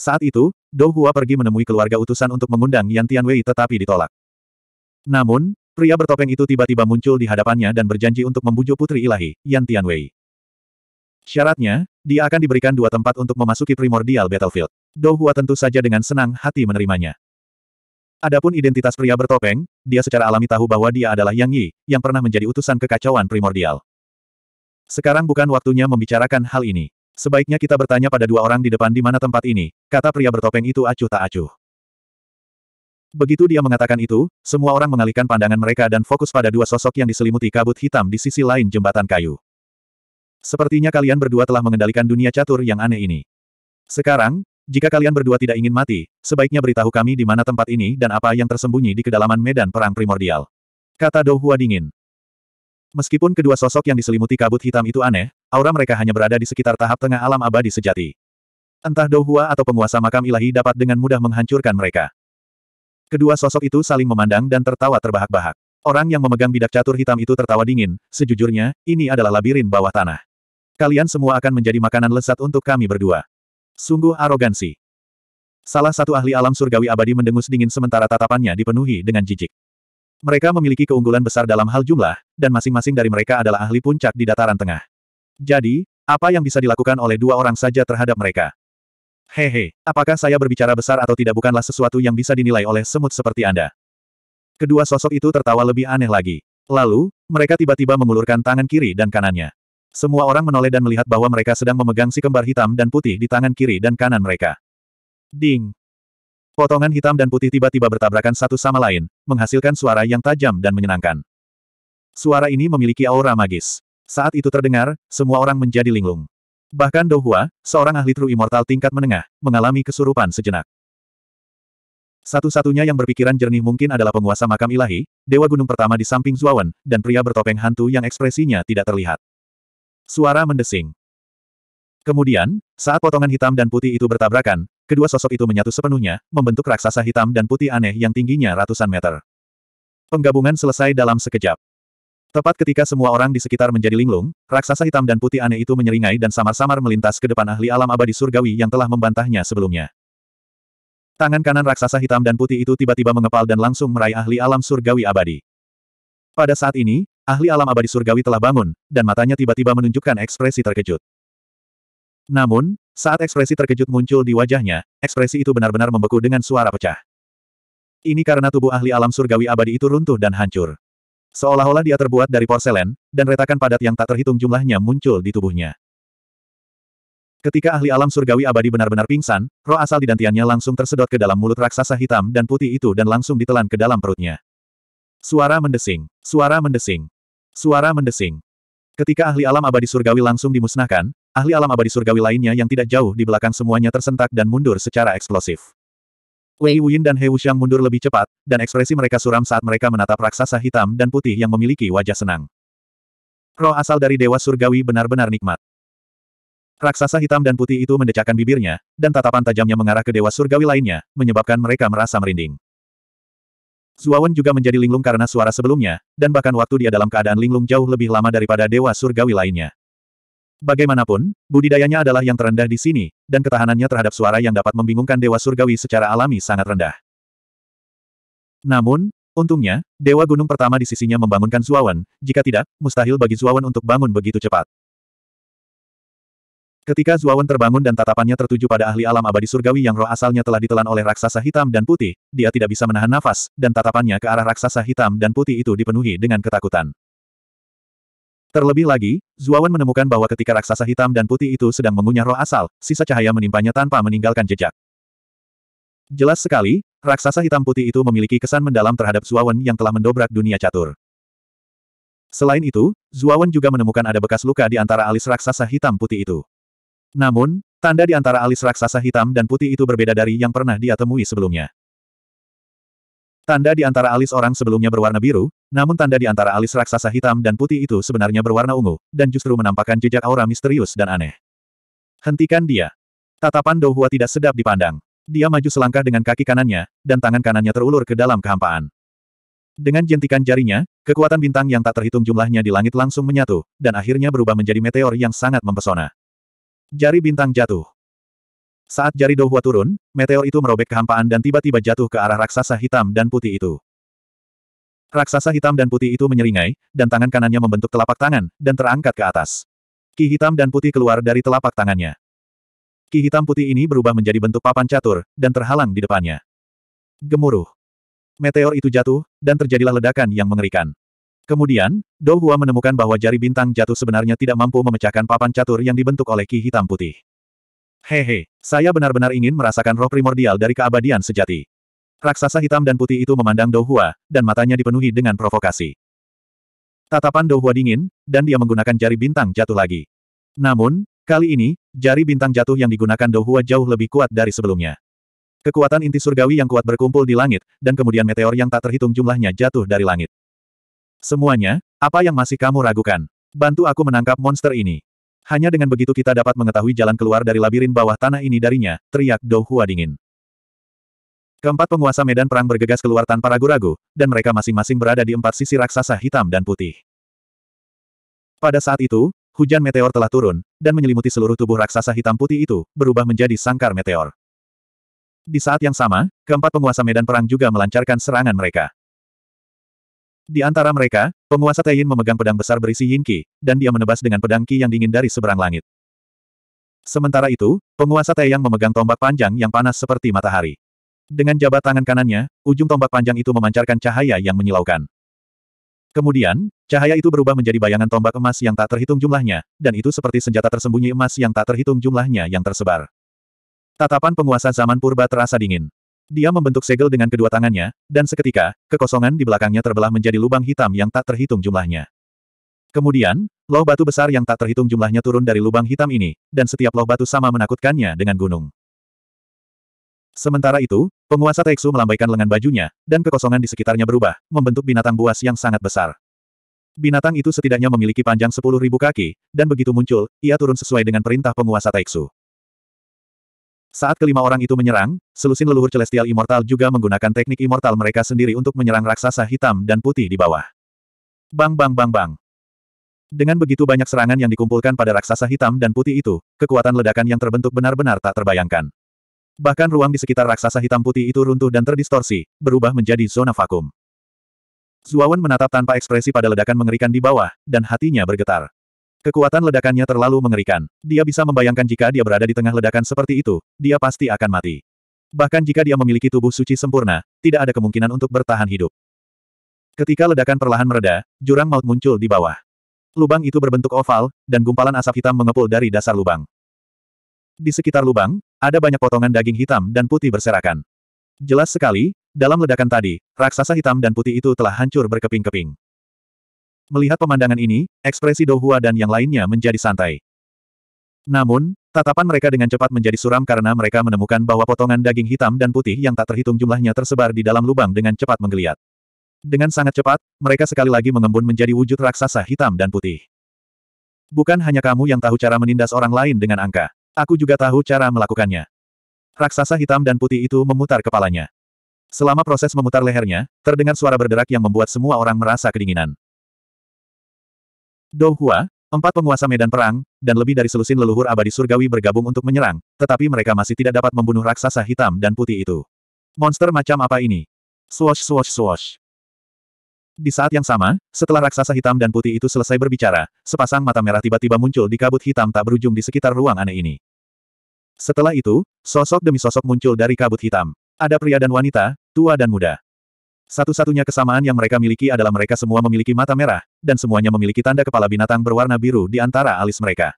Saat itu, Dou Hua pergi menemui keluarga utusan untuk mengundang Yan Tianwei tetapi ditolak. Namun, pria bertopeng itu tiba-tiba muncul di hadapannya dan berjanji untuk membujuk putri ilahi, Yan Tianwei. Syaratnya, dia akan diberikan dua tempat untuk memasuki primordial battlefield. Dou Hua tentu saja dengan senang hati menerimanya. Adapun identitas pria bertopeng, dia secara alami tahu bahwa dia adalah Yang Yi, yang pernah menjadi utusan kekacauan primordial. Sekarang bukan waktunya membicarakan hal ini. Sebaiknya kita bertanya pada dua orang di depan di mana tempat ini, kata pria bertopeng itu acuh tak acuh. Begitu dia mengatakan itu, semua orang mengalihkan pandangan mereka dan fokus pada dua sosok yang diselimuti kabut hitam di sisi lain jembatan kayu. Sepertinya kalian berdua telah mengendalikan dunia catur yang aneh ini. Sekarang, jika kalian berdua tidak ingin mati, sebaiknya beritahu kami di mana tempat ini dan apa yang tersembunyi di kedalaman medan perang primordial. Kata Dohua dingin. Meskipun kedua sosok yang diselimuti kabut hitam itu aneh, aura mereka hanya berada di sekitar tahap tengah alam abadi sejati. Entah Douhua atau penguasa makam ilahi dapat dengan mudah menghancurkan mereka. Kedua sosok itu saling memandang dan tertawa terbahak-bahak. Orang yang memegang bidak catur hitam itu tertawa dingin, sejujurnya, ini adalah labirin bawah tanah. Kalian semua akan menjadi makanan lesat untuk kami berdua. Sungguh arogansi. Salah satu ahli alam surgawi abadi mendengus dingin sementara tatapannya dipenuhi dengan jijik. Mereka memiliki keunggulan besar dalam hal jumlah, dan masing-masing dari mereka adalah ahli puncak di dataran tengah. Jadi, apa yang bisa dilakukan oleh dua orang saja terhadap mereka? Hehe, apakah saya berbicara besar atau tidak bukanlah sesuatu yang bisa dinilai oleh semut seperti Anda. Kedua sosok itu tertawa lebih aneh lagi. Lalu, mereka tiba-tiba mengulurkan tangan kiri dan kanannya. Semua orang menoleh dan melihat bahwa mereka sedang memegang si kembar hitam dan putih di tangan kiri dan kanan mereka. Ding! Potongan hitam dan putih tiba-tiba bertabrakan satu sama lain, menghasilkan suara yang tajam dan menyenangkan. Suara ini memiliki aura magis. Saat itu terdengar, semua orang menjadi linglung. Bahkan Douhua, seorang ahli True Immortal tingkat menengah, mengalami kesurupan sejenak. Satu-satunya yang berpikiran jernih mungkin adalah penguasa makam ilahi, Dewa Gunung pertama di samping Zuawan, dan pria bertopeng hantu yang ekspresinya tidak terlihat. Suara mendesing. Kemudian, saat potongan hitam dan putih itu bertabrakan, kedua sosok itu menyatu sepenuhnya, membentuk raksasa hitam dan putih aneh yang tingginya ratusan meter. Penggabungan selesai dalam sekejap. Tepat ketika semua orang di sekitar menjadi linglung, raksasa hitam dan putih aneh itu menyeringai dan samar-samar melintas ke depan ahli alam abadi surgawi yang telah membantahnya sebelumnya. Tangan kanan raksasa hitam dan putih itu tiba-tiba mengepal dan langsung meraih ahli alam surgawi abadi. Pada saat ini, ahli alam abadi surgawi telah bangun, dan matanya tiba-tiba menunjukkan ekspresi terkejut. Namun, saat ekspresi terkejut muncul di wajahnya, ekspresi itu benar-benar membeku dengan suara pecah. Ini karena tubuh ahli alam surgawi abadi itu runtuh dan hancur. Seolah-olah dia terbuat dari porselen, dan retakan padat yang tak terhitung jumlahnya muncul di tubuhnya. Ketika ahli alam surgawi abadi benar-benar pingsan, roh asal di dantiannya langsung tersedot ke dalam mulut raksasa hitam dan putih itu dan langsung ditelan ke dalam perutnya. Suara mendesing. Suara mendesing. Suara mendesing. Ketika ahli alam abadi surgawi langsung dimusnahkan, ahli alam abadi surgawi lainnya yang tidak jauh di belakang semuanya tersentak dan mundur secara eksplosif. Wei Wuyin dan He Wuxiang mundur lebih cepat, dan ekspresi mereka suram saat mereka menatap raksasa hitam dan putih yang memiliki wajah senang. Roh asal dari Dewa Surgawi benar-benar nikmat. Raksasa hitam dan putih itu mendecakkan bibirnya, dan tatapan tajamnya mengarah ke Dewa Surgawi lainnya, menyebabkan mereka merasa merinding. Zuawan juga menjadi linglung karena suara sebelumnya, dan bahkan waktu dia dalam keadaan linglung jauh lebih lama daripada Dewa Surgawi lainnya. Bagaimanapun, budidayanya adalah yang terendah di sini, dan ketahanannya terhadap suara yang dapat membingungkan Dewa Surgawi secara alami sangat rendah. Namun, untungnya, Dewa Gunung pertama di sisinya membangunkan Zuawan, jika tidak, mustahil bagi Zuawan untuk bangun begitu cepat. Ketika Zuawan terbangun dan tatapannya tertuju pada ahli alam abadi surgawi yang roh asalnya telah ditelan oleh raksasa hitam dan putih, dia tidak bisa menahan nafas, dan tatapannya ke arah raksasa hitam dan putih itu dipenuhi dengan ketakutan. Terlebih lagi, Zuawan menemukan bahwa ketika raksasa hitam dan putih itu sedang mengunyah roh asal, sisa cahaya menimpanya tanpa meninggalkan jejak. Jelas sekali, raksasa hitam putih itu memiliki kesan mendalam terhadap Zuawan yang telah mendobrak dunia catur. Selain itu, Zuawan juga menemukan ada bekas luka di antara alis raksasa hitam putih itu. Namun, tanda di antara alis raksasa hitam dan putih itu berbeda dari yang pernah dia temui sebelumnya. Tanda di antara alis orang sebelumnya berwarna biru, namun tanda di antara alis raksasa hitam dan putih itu sebenarnya berwarna ungu, dan justru menampakkan jejak aura misterius dan aneh. Hentikan dia. Tatapan Douhua tidak sedap dipandang. Dia maju selangkah dengan kaki kanannya, dan tangan kanannya terulur ke dalam kehampaan. Dengan jentikan jarinya, kekuatan bintang yang tak terhitung jumlahnya di langit langsung menyatu, dan akhirnya berubah menjadi meteor yang sangat mempesona. Jari bintang jatuh. Saat jari Douhua turun, meteor itu merobek kehampaan dan tiba-tiba jatuh ke arah raksasa hitam dan putih itu. Raksasa hitam dan putih itu menyeringai, dan tangan kanannya membentuk telapak tangan, dan terangkat ke atas. Ki hitam dan putih keluar dari telapak tangannya. Ki hitam putih ini berubah menjadi bentuk papan catur, dan terhalang di depannya. Gemuruh. Meteor itu jatuh, dan terjadilah ledakan yang mengerikan. Kemudian, Douhua menemukan bahwa jari bintang jatuh sebenarnya tidak mampu memecahkan papan catur yang dibentuk oleh ki hitam putih. Hehe, saya benar-benar ingin merasakan roh primordial dari keabadian sejati. Raksasa hitam dan putih itu memandang Douhua, dan matanya dipenuhi dengan provokasi. Tatapan Douhua dingin, dan dia menggunakan jari bintang jatuh lagi. Namun, kali ini, jari bintang jatuh yang digunakan Douhua jauh lebih kuat dari sebelumnya. Kekuatan inti surgawi yang kuat berkumpul di langit, dan kemudian meteor yang tak terhitung jumlahnya jatuh dari langit. Semuanya, apa yang masih kamu ragukan? Bantu aku menangkap monster ini. Hanya dengan begitu kita dapat mengetahui jalan keluar dari labirin bawah tanah ini darinya, teriak Dou Hua dingin. Keempat penguasa medan perang bergegas keluar tanpa ragu-ragu, dan mereka masing-masing berada di empat sisi raksasa hitam dan putih. Pada saat itu, hujan meteor telah turun, dan menyelimuti seluruh tubuh raksasa hitam putih itu, berubah menjadi sangkar meteor. Di saat yang sama, keempat penguasa medan perang juga melancarkan serangan mereka. Di antara mereka, penguasa Teiyin memegang pedang besar berisi Yin dan dia menebas dengan pedang Qi yang dingin dari seberang langit. Sementara itu, penguasa Taeyang memegang tombak panjang yang panas seperti matahari. Dengan jabat tangan kanannya, ujung tombak panjang itu memancarkan cahaya yang menyilaukan. Kemudian, cahaya itu berubah menjadi bayangan tombak emas yang tak terhitung jumlahnya, dan itu seperti senjata tersembunyi emas yang tak terhitung jumlahnya yang tersebar. Tatapan penguasa zaman purba terasa dingin. Dia membentuk segel dengan kedua tangannya, dan seketika, kekosongan di belakangnya terbelah menjadi lubang hitam yang tak terhitung jumlahnya. Kemudian, loh batu besar yang tak terhitung jumlahnya turun dari lubang hitam ini, dan setiap loh batu sama menakutkannya dengan gunung. Sementara itu, penguasa Taeksu melambaikan lengan bajunya, dan kekosongan di sekitarnya berubah, membentuk binatang buas yang sangat besar. Binatang itu setidaknya memiliki panjang 10.000 kaki, dan begitu muncul, ia turun sesuai dengan perintah penguasa Taeksu. Saat kelima orang itu menyerang, selusin leluhur Celestial Immortal juga menggunakan teknik immortal mereka sendiri untuk menyerang raksasa hitam dan putih di bawah. Bang bang bang bang. Dengan begitu banyak serangan yang dikumpulkan pada raksasa hitam dan putih itu, kekuatan ledakan yang terbentuk benar-benar tak terbayangkan. Bahkan ruang di sekitar raksasa hitam putih itu runtuh dan terdistorsi, berubah menjadi zona vakum. Zuawan menatap tanpa ekspresi pada ledakan mengerikan di bawah, dan hatinya bergetar. Kekuatan ledakannya terlalu mengerikan. Dia bisa membayangkan jika dia berada di tengah ledakan seperti itu, dia pasti akan mati. Bahkan jika dia memiliki tubuh suci sempurna, tidak ada kemungkinan untuk bertahan hidup. Ketika ledakan perlahan mereda, jurang maut muncul di bawah. Lubang itu berbentuk oval, dan gumpalan asap hitam mengepul dari dasar lubang. Di sekitar lubang, ada banyak potongan daging hitam dan putih berserakan. Jelas sekali, dalam ledakan tadi, raksasa hitam dan putih itu telah hancur berkeping-keping. Melihat pemandangan ini, ekspresi Dohua dan yang lainnya menjadi santai. Namun, tatapan mereka dengan cepat menjadi suram karena mereka menemukan bahwa potongan daging hitam dan putih yang tak terhitung jumlahnya tersebar di dalam lubang dengan cepat menggeliat. Dengan sangat cepat, mereka sekali lagi mengembun menjadi wujud raksasa hitam dan putih. Bukan hanya kamu yang tahu cara menindas orang lain dengan angka. Aku juga tahu cara melakukannya. Raksasa hitam dan putih itu memutar kepalanya. Selama proses memutar lehernya, terdengar suara berderak yang membuat semua orang merasa kedinginan. Dohua, empat penguasa medan perang, dan lebih dari selusin leluhur abadi surgawi bergabung untuk menyerang, tetapi mereka masih tidak dapat membunuh raksasa hitam dan putih itu. Monster macam apa ini? Swash swash swash. Di saat yang sama, setelah raksasa hitam dan putih itu selesai berbicara, sepasang mata merah tiba-tiba muncul di kabut hitam tak berujung di sekitar ruang aneh ini. Setelah itu, sosok demi sosok muncul dari kabut hitam. Ada pria dan wanita, tua dan muda. Satu-satunya kesamaan yang mereka miliki adalah mereka semua memiliki mata merah, dan semuanya memiliki tanda kepala binatang berwarna biru di antara alis mereka.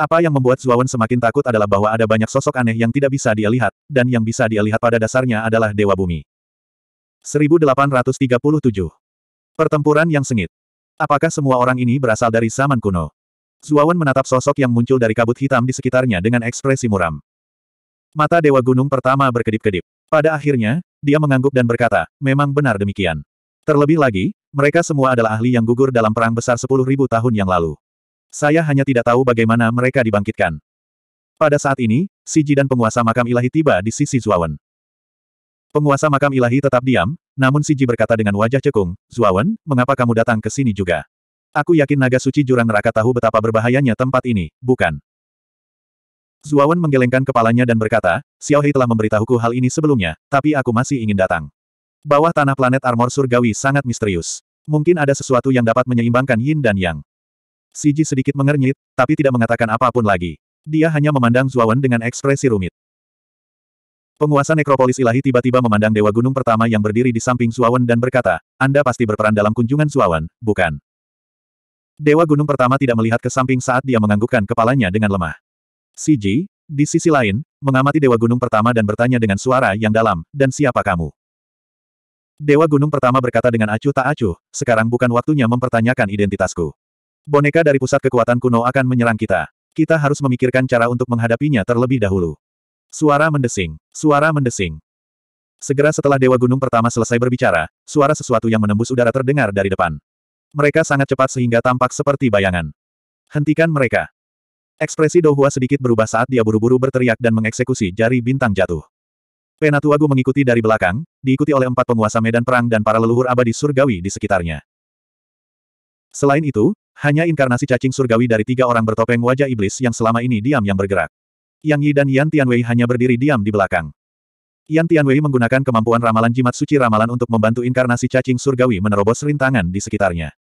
Apa yang membuat Zuawan semakin takut adalah bahwa ada banyak sosok aneh yang tidak bisa dia lihat, dan yang bisa dia lihat pada dasarnya adalah Dewa Bumi. 1837. Pertempuran yang sengit. Apakah semua orang ini berasal dari zaman kuno? Zuawan menatap sosok yang muncul dari kabut hitam di sekitarnya dengan ekspresi muram. Mata Dewa Gunung pertama berkedip-kedip. Pada akhirnya, dia mengangguk dan berkata, memang benar demikian. Terlebih lagi, mereka semua adalah ahli yang gugur dalam perang besar sepuluh ribu tahun yang lalu. Saya hanya tidak tahu bagaimana mereka dibangkitkan. Pada saat ini, Siji dan penguasa makam ilahi tiba di sisi Zuawan. Penguasa makam ilahi tetap diam, namun Siji berkata dengan wajah cekung, Zuawan, mengapa kamu datang ke sini juga? Aku yakin naga suci jurang neraka tahu betapa berbahayanya tempat ini, bukan? Zuawan menggelengkan kepalanya dan berkata, Xiao Hei telah memberitahuku hal ini sebelumnya, tapi aku masih ingin datang. Bawah tanah planet armor surgawi sangat misterius. Mungkin ada sesuatu yang dapat menyeimbangkan yin dan yang. Si Ji sedikit mengernyit, tapi tidak mengatakan apapun lagi. Dia hanya memandang Zuawan dengan ekspresi rumit. Penguasa nekropolis ilahi tiba-tiba memandang Dewa Gunung pertama yang berdiri di samping Zuawan dan berkata, Anda pasti berperan dalam kunjungan Zuawan, bukan? Dewa Gunung pertama tidak melihat ke samping saat dia menganggukkan kepalanya dengan lemah. CJ, di sisi lain, mengamati Dewa Gunung Pertama dan bertanya dengan suara yang dalam, dan siapa kamu? Dewa Gunung Pertama berkata dengan acuh tak acuh, sekarang bukan waktunya mempertanyakan identitasku. Boneka dari pusat kekuatan kuno akan menyerang kita. Kita harus memikirkan cara untuk menghadapinya terlebih dahulu. Suara mendesing, suara mendesing. Segera setelah Dewa Gunung Pertama selesai berbicara, suara sesuatu yang menembus udara terdengar dari depan. Mereka sangat cepat sehingga tampak seperti bayangan. Hentikan mereka. Ekspresi Douhua sedikit berubah saat dia buru-buru berteriak dan mengeksekusi jari bintang jatuh. Penatua mengikuti dari belakang, diikuti oleh empat penguasa medan perang dan para leluhur abadi surgawi di sekitarnya. Selain itu, hanya inkarnasi cacing surgawi dari tiga orang bertopeng wajah iblis yang selama ini diam yang bergerak. Yang Yi dan Yan Tianwei hanya berdiri diam di belakang. Yan Tianwei menggunakan kemampuan ramalan jimat suci ramalan untuk membantu inkarnasi cacing surgawi menerobos rintangan di sekitarnya.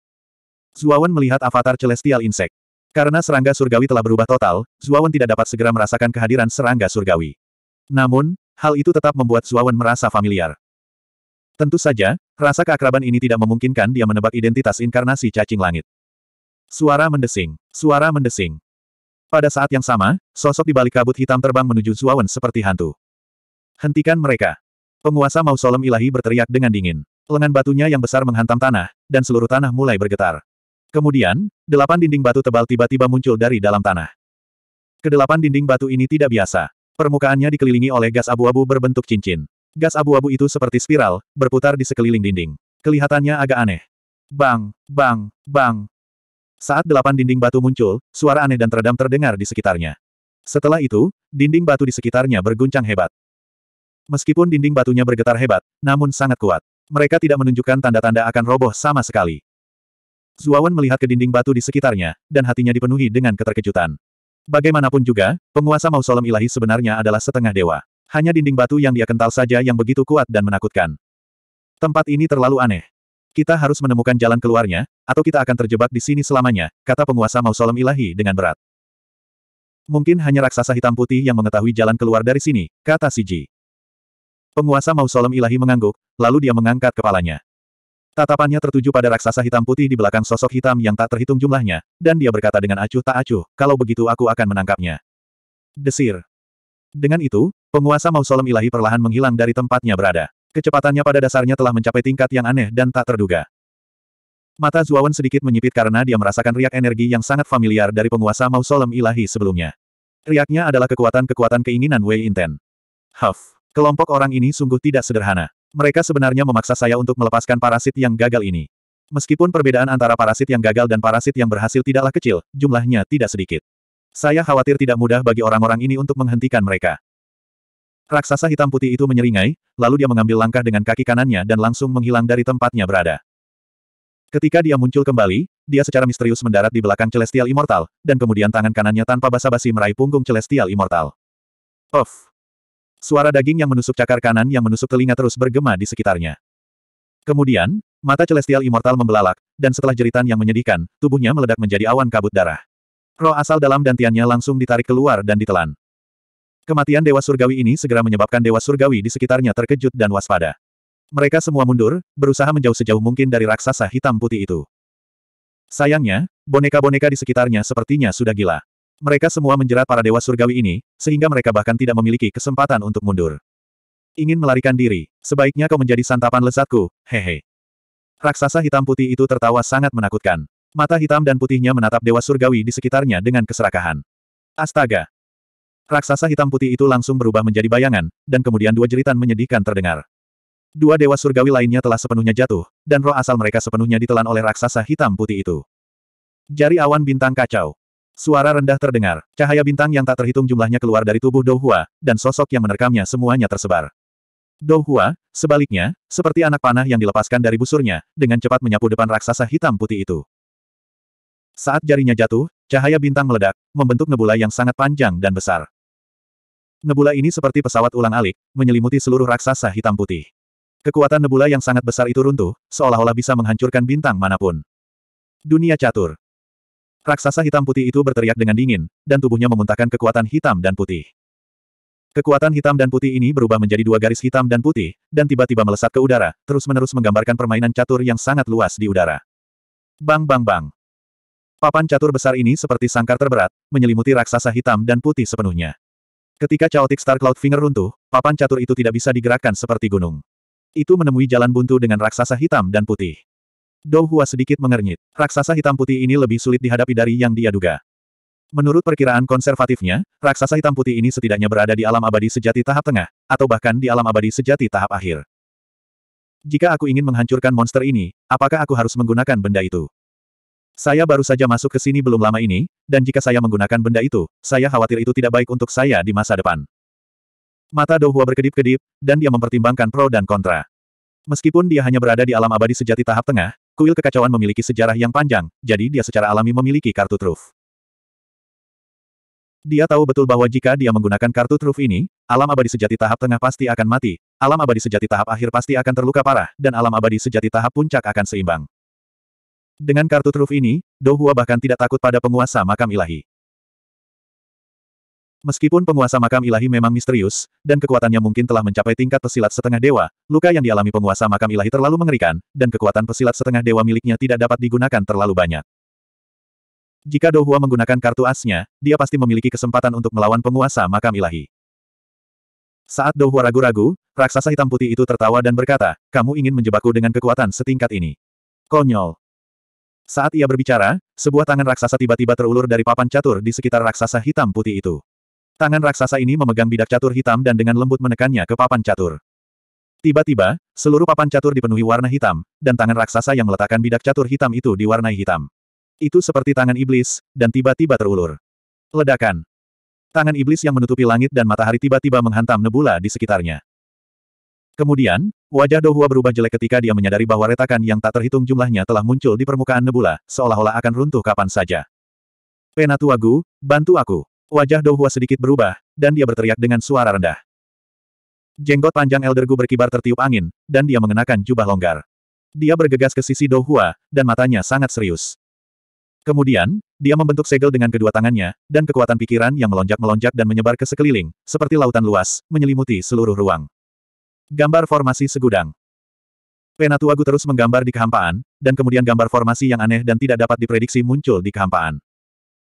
Zuawan melihat avatar celestial insect. Karena serangga surgawi telah berubah total, Zuawan tidak dapat segera merasakan kehadiran serangga surgawi. Namun, hal itu tetap membuat Zuawan merasa familiar. Tentu saja, rasa keakraban ini tidak memungkinkan dia menebak identitas inkarnasi cacing langit. Suara mendesing, suara mendesing. Pada saat yang sama, sosok di balik kabut hitam terbang menuju Zuawan seperti hantu. Hentikan mereka. Penguasa mausolem ilahi berteriak dengan dingin. Lengan batunya yang besar menghantam tanah, dan seluruh tanah mulai bergetar. Kemudian, delapan dinding batu tebal tiba-tiba muncul dari dalam tanah. Kedelapan dinding batu ini tidak biasa. Permukaannya dikelilingi oleh gas abu-abu berbentuk cincin. Gas abu-abu itu seperti spiral, berputar di sekeliling dinding. Kelihatannya agak aneh. Bang, bang, bang. Saat delapan dinding batu muncul, suara aneh dan teredam terdengar di sekitarnya. Setelah itu, dinding batu di sekitarnya berguncang hebat. Meskipun dinding batunya bergetar hebat, namun sangat kuat. Mereka tidak menunjukkan tanda-tanda akan roboh sama sekali. Zuawan melihat ke dinding batu di sekitarnya, dan hatinya dipenuhi dengan keterkejutan. Bagaimanapun juga, penguasa mausolem ilahi sebenarnya adalah setengah dewa. Hanya dinding batu yang dia kental saja yang begitu kuat dan menakutkan. Tempat ini terlalu aneh. Kita harus menemukan jalan keluarnya, atau kita akan terjebak di sini selamanya, kata penguasa mausolem ilahi dengan berat. Mungkin hanya raksasa hitam putih yang mengetahui jalan keluar dari sini, kata Siji. Penguasa mausolem ilahi mengangguk, lalu dia mengangkat kepalanya. Tatapannya tertuju pada raksasa hitam putih di belakang sosok hitam yang tak terhitung jumlahnya, dan dia berkata dengan acuh tak acuh, kalau begitu aku akan menangkapnya. Desir. Dengan itu, penguasa mausolem ilahi perlahan menghilang dari tempatnya berada. Kecepatannya pada dasarnya telah mencapai tingkat yang aneh dan tak terduga. Mata Zuawan sedikit menyipit karena dia merasakan riak energi yang sangat familiar dari penguasa mausolem ilahi sebelumnya. Riaknya adalah kekuatan-kekuatan keinginan Wei Inten. Huff. Kelompok orang ini sungguh tidak sederhana. Mereka sebenarnya memaksa saya untuk melepaskan parasit yang gagal ini. Meskipun perbedaan antara parasit yang gagal dan parasit yang berhasil tidaklah kecil, jumlahnya tidak sedikit. Saya khawatir tidak mudah bagi orang-orang ini untuk menghentikan mereka. Raksasa hitam putih itu menyeringai, lalu dia mengambil langkah dengan kaki kanannya dan langsung menghilang dari tempatnya berada. Ketika dia muncul kembali, dia secara misterius mendarat di belakang Celestial Immortal, dan kemudian tangan kanannya tanpa basa-basi meraih punggung Celestial Immortal. Off! Suara daging yang menusuk cakar kanan yang menusuk telinga terus bergema di sekitarnya. Kemudian, mata Celestial Immortal membelalak, dan setelah jeritan yang menyedihkan, tubuhnya meledak menjadi awan kabut darah. Roh asal dalam dantiannya langsung ditarik keluar dan ditelan. Kematian Dewa Surgawi ini segera menyebabkan Dewa Surgawi di sekitarnya terkejut dan waspada. Mereka semua mundur, berusaha menjauh sejauh mungkin dari raksasa hitam putih itu. Sayangnya, boneka-boneka di sekitarnya sepertinya sudah gila. Mereka semua menjerat para dewa surgawi ini, sehingga mereka bahkan tidak memiliki kesempatan untuk mundur. Ingin melarikan diri, sebaiknya kau menjadi santapan lezatku, hehe. Raksasa hitam putih itu tertawa sangat menakutkan. Mata hitam dan putihnya menatap dewa surgawi di sekitarnya dengan keserakahan. Astaga! Raksasa hitam putih itu langsung berubah menjadi bayangan, dan kemudian dua jeritan menyedihkan terdengar. Dua dewa surgawi lainnya telah sepenuhnya jatuh, dan roh asal mereka sepenuhnya ditelan oleh raksasa hitam putih itu. Jari awan bintang kacau. Suara rendah terdengar, cahaya bintang yang tak terhitung jumlahnya keluar dari tubuh Douhua, dan sosok yang menerkamnya semuanya tersebar. Douhua, sebaliknya, seperti anak panah yang dilepaskan dari busurnya, dengan cepat menyapu depan raksasa hitam putih itu. Saat jarinya jatuh, cahaya bintang meledak, membentuk nebula yang sangat panjang dan besar. Nebula ini seperti pesawat ulang-alik, menyelimuti seluruh raksasa hitam putih. Kekuatan nebula yang sangat besar itu runtuh, seolah-olah bisa menghancurkan bintang manapun. Dunia catur. Raksasa hitam putih itu berteriak dengan dingin, dan tubuhnya memuntahkan kekuatan hitam dan putih. Kekuatan hitam dan putih ini berubah menjadi dua garis hitam dan putih, dan tiba-tiba melesat ke udara, terus-menerus menggambarkan permainan catur yang sangat luas di udara. Bang bang bang. Papan catur besar ini seperti sangkar terberat, menyelimuti raksasa hitam dan putih sepenuhnya. Ketika Chaotic Star Cloud Finger runtuh, papan catur itu tidak bisa digerakkan seperti gunung. Itu menemui jalan buntu dengan raksasa hitam dan putih. Dou Hua sedikit mengernyit. Raksasa hitam putih ini lebih sulit dihadapi dari yang dia duga. Menurut perkiraan konservatifnya, raksasa hitam putih ini setidaknya berada di alam abadi sejati tahap tengah, atau bahkan di alam abadi sejati tahap akhir. Jika aku ingin menghancurkan monster ini, apakah aku harus menggunakan benda itu? Saya baru saja masuk ke sini belum lama ini, dan jika saya menggunakan benda itu, saya khawatir itu tidak baik untuk saya di masa depan. Mata Dohua berkedip-kedip, dan dia mempertimbangkan pro dan kontra. Meskipun dia hanya berada di alam abadi sejati tahap tengah, Kuil kekacauan memiliki sejarah yang panjang, jadi dia secara alami memiliki kartu truf. Dia tahu betul bahwa jika dia menggunakan kartu truf ini, alam abadi sejati tahap tengah pasti akan mati, alam abadi sejati tahap akhir pasti akan terluka parah, dan alam abadi sejati tahap puncak akan seimbang. Dengan kartu truf ini, Dohua bahkan tidak takut pada penguasa makam ilahi. Meskipun penguasa makam ilahi memang misterius, dan kekuatannya mungkin telah mencapai tingkat pesilat setengah dewa, luka yang dialami penguasa makam ilahi terlalu mengerikan, dan kekuatan pesilat setengah dewa miliknya tidak dapat digunakan terlalu banyak. Jika Dohua menggunakan kartu asnya, dia pasti memiliki kesempatan untuk melawan penguasa makam ilahi. Saat Dohua ragu-ragu, raksasa hitam putih itu tertawa dan berkata, kamu ingin menjebakku dengan kekuatan setingkat ini. Konyol. Saat ia berbicara, sebuah tangan raksasa tiba-tiba terulur dari papan catur di sekitar raksasa hitam putih itu. Tangan raksasa ini memegang bidak catur hitam dan dengan lembut menekannya ke papan catur. Tiba-tiba, seluruh papan catur dipenuhi warna hitam, dan tangan raksasa yang meletakkan bidak catur hitam itu diwarnai hitam. Itu seperti tangan iblis, dan tiba-tiba terulur. Ledakan. Tangan iblis yang menutupi langit dan matahari tiba-tiba menghantam nebula di sekitarnya. Kemudian, wajah Dohua berubah jelek ketika dia menyadari bahwa retakan yang tak terhitung jumlahnya telah muncul di permukaan nebula, seolah-olah akan runtuh kapan saja. Penatuagu, aku, bantu aku. Wajah Douhua sedikit berubah, dan dia berteriak dengan suara rendah. Jenggot panjang Elder Gu berkibar tertiup angin, dan dia mengenakan jubah longgar. Dia bergegas ke sisi Douhua, dan matanya sangat serius. Kemudian, dia membentuk segel dengan kedua tangannya, dan kekuatan pikiran yang melonjak-melonjak dan menyebar ke sekeliling, seperti lautan luas, menyelimuti seluruh ruang. Gambar formasi segudang. Penatua Gu terus menggambar di kehampaan, dan kemudian gambar formasi yang aneh dan tidak dapat diprediksi muncul di kehampaan.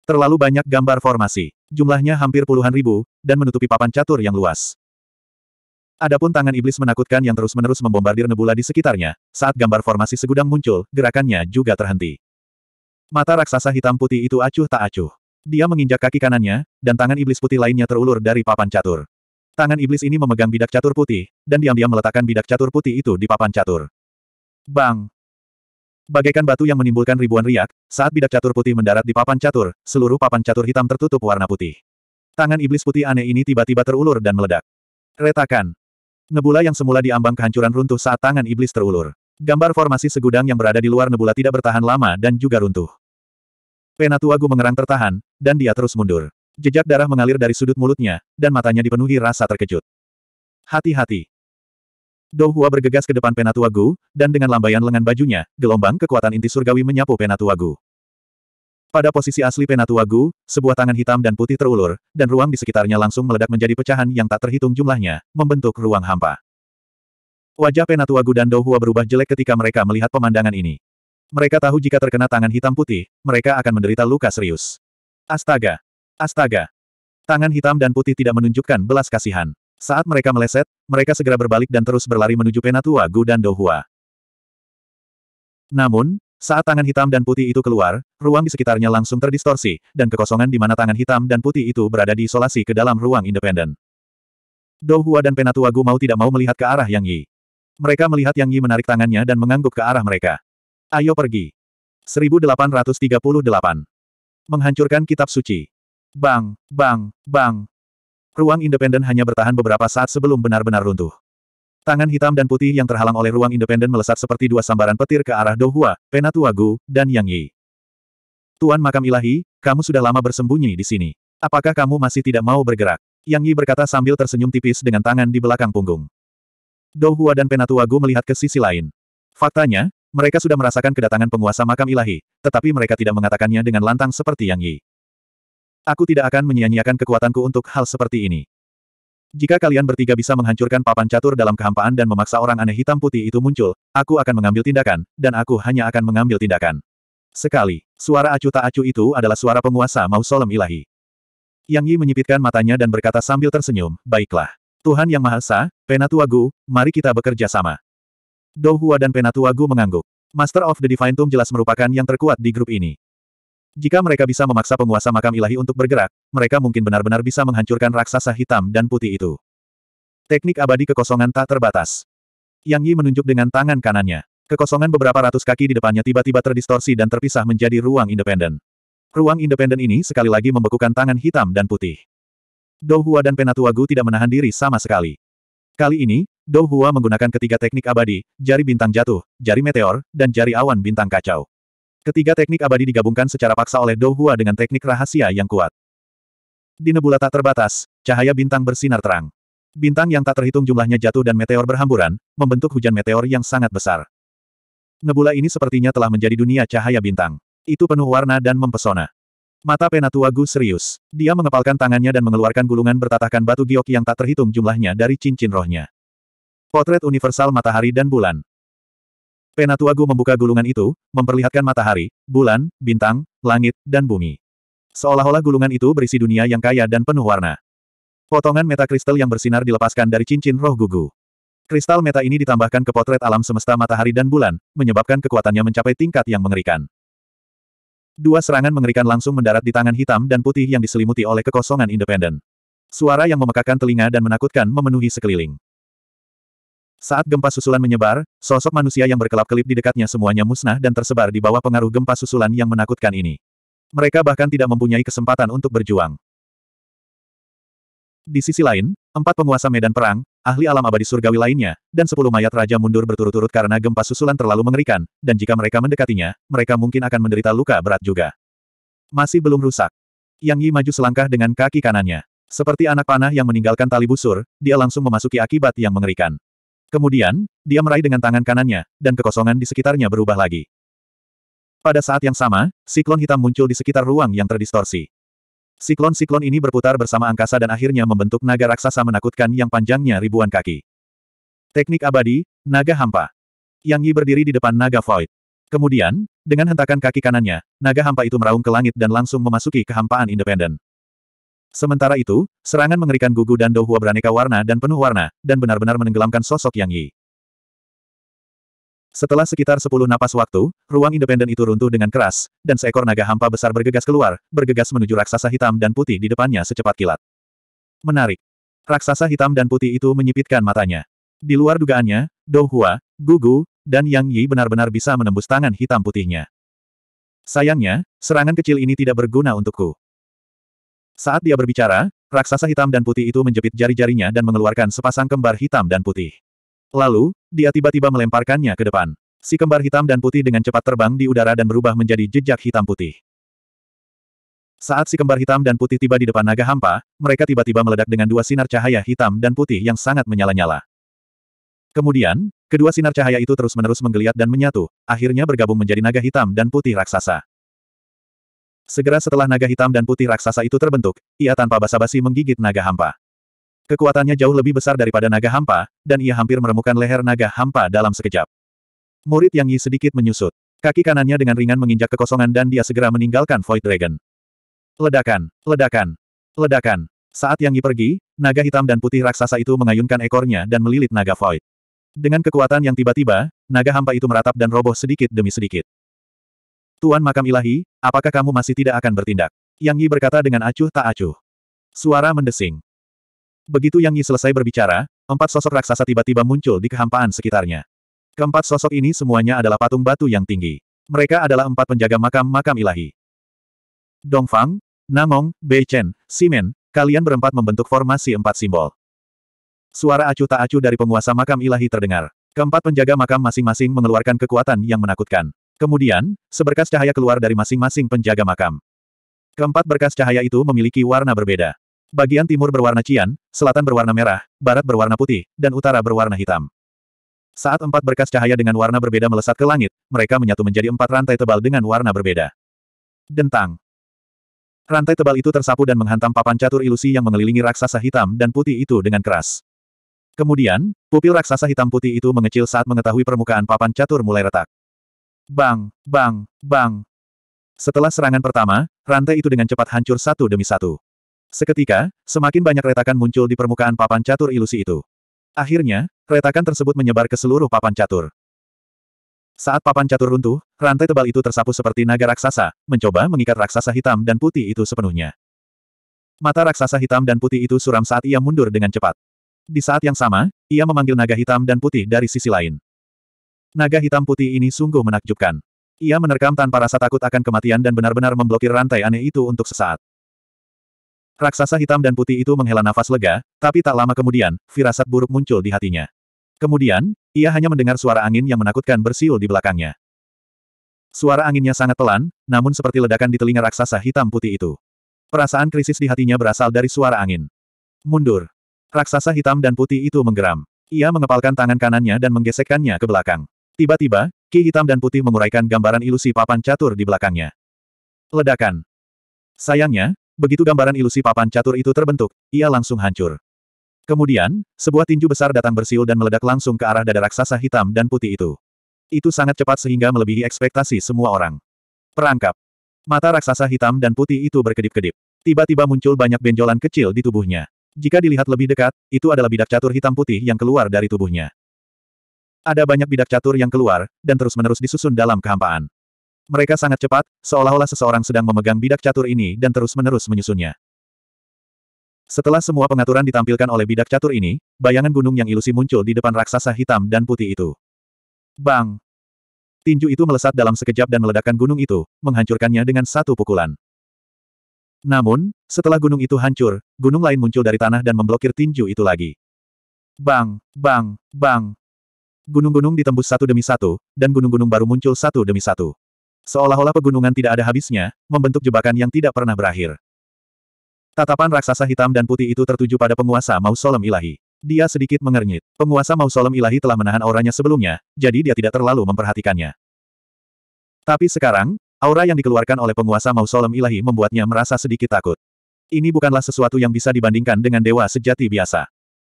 Terlalu banyak gambar formasi. Jumlahnya hampir puluhan ribu, dan menutupi papan catur yang luas. Adapun tangan iblis menakutkan yang terus-menerus membombardir nebula di sekitarnya, saat gambar formasi segudang muncul, gerakannya juga terhenti. Mata raksasa hitam putih itu acuh tak acuh. Dia menginjak kaki kanannya, dan tangan iblis putih lainnya terulur dari papan catur. Tangan iblis ini memegang bidak catur putih, dan diam-diam meletakkan bidak catur putih itu di papan catur. Bang! Bagaikan batu yang menimbulkan ribuan riak, saat bidak catur putih mendarat di papan catur, seluruh papan catur hitam tertutup warna putih. Tangan iblis putih aneh ini tiba-tiba terulur dan meledak. Retakan. Nebula yang semula diambang kehancuran runtuh saat tangan iblis terulur. Gambar formasi segudang yang berada di luar nebula tidak bertahan lama dan juga runtuh. Penatuagu mengerang tertahan, dan dia terus mundur. Jejak darah mengalir dari sudut mulutnya, dan matanya dipenuhi rasa terkejut. Hati-hati. Dohua bergegas ke depan Penatua Gu, dan dengan lambaian lengan bajunya, gelombang kekuatan inti surgawi menyapu Penatua Gu. Pada posisi asli Penatua Gu, sebuah tangan hitam dan putih terulur, dan ruang di sekitarnya langsung meledak menjadi pecahan yang tak terhitung jumlahnya, membentuk ruang hampa. Wajah Penatua Gu dan Dohua berubah jelek ketika mereka melihat pemandangan ini. Mereka tahu jika terkena tangan hitam putih, mereka akan menderita luka serius. Astaga! Astaga! Tangan hitam dan putih tidak menunjukkan belas kasihan. Saat mereka meleset, mereka segera berbalik dan terus berlari menuju Penatua Gu dan Dohua. Namun, saat tangan hitam dan putih itu keluar, ruang di sekitarnya langsung terdistorsi, dan kekosongan di mana tangan hitam dan putih itu berada diisolasi ke dalam ruang independen. Dohua dan Penatua Gu mau tidak mau melihat ke arah Yang Yi. Mereka melihat Yang Yi menarik tangannya dan mengangguk ke arah mereka. Ayo pergi. 1838. Menghancurkan kitab suci. Bang, bang, bang, Ruang independen hanya bertahan beberapa saat sebelum benar-benar runtuh. Tangan hitam dan putih yang terhalang oleh ruang independen melesat seperti dua sambaran petir ke arah Dohua, Penatuagu, dan Yang Yi. Tuan Makam Ilahi, kamu sudah lama bersembunyi di sini. Apakah kamu masih tidak mau bergerak? Yang Yi berkata sambil tersenyum tipis dengan tangan di belakang punggung. Dohua dan Penatuagu melihat ke sisi lain. Faktanya, mereka sudah merasakan kedatangan penguasa makam ilahi, tetapi mereka tidak mengatakannya dengan lantang seperti Yang Yi. Aku tidak akan menyia-nyiakan kekuatanku untuk hal seperti ini. Jika kalian bertiga bisa menghancurkan papan catur dalam kehampaan dan memaksa orang aneh hitam putih itu muncul, aku akan mengambil tindakan, dan aku hanya akan mengambil tindakan. Sekali, suara acu tak acu itu adalah suara penguasa mausolem ilahi. Yang Yi menyipitkan matanya dan berkata sambil tersenyum, baiklah. Tuhan Yang Maha Esa, Penatua Gu, mari kita bekerja sama. Dohua dan Penatua Gu mengangguk. Master of the Divine Tomb jelas merupakan yang terkuat di grup ini. Jika mereka bisa memaksa penguasa makam ilahi untuk bergerak, mereka mungkin benar-benar bisa menghancurkan raksasa hitam dan putih itu. Teknik abadi kekosongan tak terbatas. Yang Yi menunjuk dengan tangan kanannya. Kekosongan beberapa ratus kaki di depannya tiba-tiba terdistorsi dan terpisah menjadi ruang independen. Ruang independen ini sekali lagi membekukan tangan hitam dan putih. Douhua dan Penatua Gu tidak menahan diri sama sekali. Kali ini, Douhua menggunakan ketiga teknik abadi, jari bintang jatuh, jari meteor, dan jari awan bintang kacau. Ketiga teknik abadi digabungkan secara paksa oleh Douhua dengan teknik rahasia yang kuat. Di nebula tak terbatas, cahaya bintang bersinar terang. Bintang yang tak terhitung jumlahnya jatuh dan meteor berhamburan, membentuk hujan meteor yang sangat besar. Nebula ini sepertinya telah menjadi dunia cahaya bintang. Itu penuh warna dan mempesona. Mata Penatua Gu serius. Dia mengepalkan tangannya dan mengeluarkan gulungan bertatahkan batu giok yang tak terhitung jumlahnya dari cincin rohnya. Potret universal matahari dan bulan. Penatuagu membuka gulungan itu, memperlihatkan matahari, bulan, bintang, langit, dan bumi. Seolah-olah gulungan itu berisi dunia yang kaya dan penuh warna. Potongan metakristal yang bersinar dilepaskan dari cincin roh gugu. Kristal meta ini ditambahkan ke potret alam semesta matahari dan bulan, menyebabkan kekuatannya mencapai tingkat yang mengerikan. Dua serangan mengerikan langsung mendarat di tangan hitam dan putih yang diselimuti oleh kekosongan independen. Suara yang memekakan telinga dan menakutkan memenuhi sekeliling. Saat gempa susulan menyebar, sosok manusia yang berkelap-kelip di dekatnya semuanya musnah dan tersebar di bawah pengaruh gempa susulan yang menakutkan ini. Mereka bahkan tidak mempunyai kesempatan untuk berjuang. Di sisi lain, empat penguasa medan perang, ahli alam abadi surgawi lainnya, dan sepuluh mayat raja mundur berturut-turut karena gempa susulan terlalu mengerikan, dan jika mereka mendekatinya, mereka mungkin akan menderita luka berat juga. Masih belum rusak. Yang Yi maju selangkah dengan kaki kanannya. Seperti anak panah yang meninggalkan tali busur, dia langsung memasuki akibat yang mengerikan. Kemudian, dia meraih dengan tangan kanannya, dan kekosongan di sekitarnya berubah lagi. Pada saat yang sama, siklon hitam muncul di sekitar ruang yang terdistorsi. Siklon-siklon ini berputar bersama angkasa dan akhirnya membentuk naga raksasa menakutkan yang panjangnya ribuan kaki. Teknik abadi, naga hampa. Yang Yi berdiri di depan naga void. Kemudian, dengan hentakan kaki kanannya, naga hampa itu meraung ke langit dan langsung memasuki kehampaan independen. Sementara itu, serangan mengerikan Gugu dan Douhua beraneka warna dan penuh warna, dan benar-benar menenggelamkan sosok Yang Yi. Setelah sekitar sepuluh napas waktu, ruang independen itu runtuh dengan keras, dan seekor naga hampa besar bergegas keluar, bergegas menuju raksasa hitam dan putih di depannya secepat kilat. Menarik. Raksasa hitam dan putih itu menyipitkan matanya. Di luar dugaannya, Gu Gugu, dan Yang Yi benar-benar bisa menembus tangan hitam putihnya. Sayangnya, serangan kecil ini tidak berguna untukku. Saat dia berbicara, raksasa hitam dan putih itu menjepit jari-jarinya dan mengeluarkan sepasang kembar hitam dan putih. Lalu, dia tiba-tiba melemparkannya ke depan. Si kembar hitam dan putih dengan cepat terbang di udara dan berubah menjadi jejak hitam putih. Saat si kembar hitam dan putih tiba di depan naga hampa, mereka tiba-tiba meledak dengan dua sinar cahaya hitam dan putih yang sangat menyala-nyala. Kemudian, kedua sinar cahaya itu terus-menerus menggeliat dan menyatu, akhirnya bergabung menjadi naga hitam dan putih raksasa. Segera setelah naga hitam dan putih raksasa itu terbentuk, ia tanpa basa-basi menggigit naga hampa. Kekuatannya jauh lebih besar daripada naga hampa, dan ia hampir meremukkan leher naga hampa dalam sekejap. Murid Yang Yi sedikit menyusut. Kaki kanannya dengan ringan menginjak kekosongan dan dia segera meninggalkan Void Dragon. Ledakan, ledakan, ledakan. Saat Yang Yi pergi, naga hitam dan putih raksasa itu mengayunkan ekornya dan melilit naga Void. Dengan kekuatan yang tiba-tiba, naga hampa itu meratap dan roboh sedikit demi sedikit. Tuan Makam Ilahi, apakah kamu masih tidak akan bertindak? Yang Yi berkata dengan acuh tak acuh. Suara mendesing. Begitu Yang Yi selesai berbicara, empat sosok raksasa tiba-tiba muncul di kehampaan sekitarnya. Keempat sosok ini semuanya adalah patung batu yang tinggi. Mereka adalah empat penjaga makam-makam ilahi. Dongfang, Namong, Bei Chen, Simen, kalian berempat membentuk formasi empat simbol. Suara acuh tak acuh dari penguasa makam ilahi terdengar. Keempat penjaga makam masing-masing mengeluarkan kekuatan yang menakutkan. Kemudian, seberkas cahaya keluar dari masing-masing penjaga makam. Keempat berkas cahaya itu memiliki warna berbeda. Bagian timur berwarna cian, selatan berwarna merah, barat berwarna putih, dan utara berwarna hitam. Saat empat berkas cahaya dengan warna berbeda melesat ke langit, mereka menyatu menjadi empat rantai tebal dengan warna berbeda. Dentang. Rantai tebal itu tersapu dan menghantam papan catur ilusi yang mengelilingi raksasa hitam dan putih itu dengan keras. Kemudian, pupil raksasa hitam putih itu mengecil saat mengetahui permukaan papan catur mulai retak. Bang, bang, bang. Setelah serangan pertama, rantai itu dengan cepat hancur satu demi satu. Seketika, semakin banyak retakan muncul di permukaan papan catur ilusi itu. Akhirnya, retakan tersebut menyebar ke seluruh papan catur. Saat papan catur runtuh, rantai tebal itu tersapu seperti naga raksasa, mencoba mengikat raksasa hitam dan putih itu sepenuhnya. Mata raksasa hitam dan putih itu suram saat ia mundur dengan cepat. Di saat yang sama, ia memanggil naga hitam dan putih dari sisi lain. Naga hitam putih ini sungguh menakjubkan. Ia menerkam tanpa rasa takut akan kematian dan benar-benar memblokir rantai aneh itu untuk sesaat. Raksasa hitam dan putih itu menghela nafas lega, tapi tak lama kemudian, firasat buruk muncul di hatinya. Kemudian, ia hanya mendengar suara angin yang menakutkan bersiul di belakangnya. Suara anginnya sangat pelan, namun seperti ledakan di telinga raksasa hitam putih itu. Perasaan krisis di hatinya berasal dari suara angin. Mundur. Raksasa hitam dan putih itu menggeram. Ia mengepalkan tangan kanannya dan menggesekkannya ke belakang. Tiba-tiba, ki hitam dan putih menguraikan gambaran ilusi papan catur di belakangnya. Ledakan. Sayangnya, begitu gambaran ilusi papan catur itu terbentuk, ia langsung hancur. Kemudian, sebuah tinju besar datang bersiul dan meledak langsung ke arah dada raksasa hitam dan putih itu. Itu sangat cepat sehingga melebihi ekspektasi semua orang. Perangkap. Mata raksasa hitam dan putih itu berkedip-kedip. Tiba-tiba muncul banyak benjolan kecil di tubuhnya. Jika dilihat lebih dekat, itu adalah bidak catur hitam putih yang keluar dari tubuhnya. Ada banyak bidak catur yang keluar, dan terus-menerus disusun dalam kehampaan. Mereka sangat cepat, seolah-olah seseorang sedang memegang bidak catur ini dan terus-menerus menyusunnya. Setelah semua pengaturan ditampilkan oleh bidak catur ini, bayangan gunung yang ilusi muncul di depan raksasa hitam dan putih itu. Bang! Tinju itu melesat dalam sekejap dan meledakkan gunung itu, menghancurkannya dengan satu pukulan. Namun, setelah gunung itu hancur, gunung lain muncul dari tanah dan memblokir tinju itu lagi. Bang! Bang! Bang! Gunung-gunung ditembus satu demi satu, dan gunung-gunung baru muncul satu demi satu. Seolah-olah pegunungan tidak ada habisnya, membentuk jebakan yang tidak pernah berakhir. Tatapan raksasa hitam dan putih itu tertuju pada penguasa mausolem ilahi. Dia sedikit mengernyit. Penguasa mausolem ilahi telah menahan auranya sebelumnya, jadi dia tidak terlalu memperhatikannya. Tapi sekarang, aura yang dikeluarkan oleh penguasa mausolem ilahi membuatnya merasa sedikit takut. Ini bukanlah sesuatu yang bisa dibandingkan dengan dewa sejati biasa.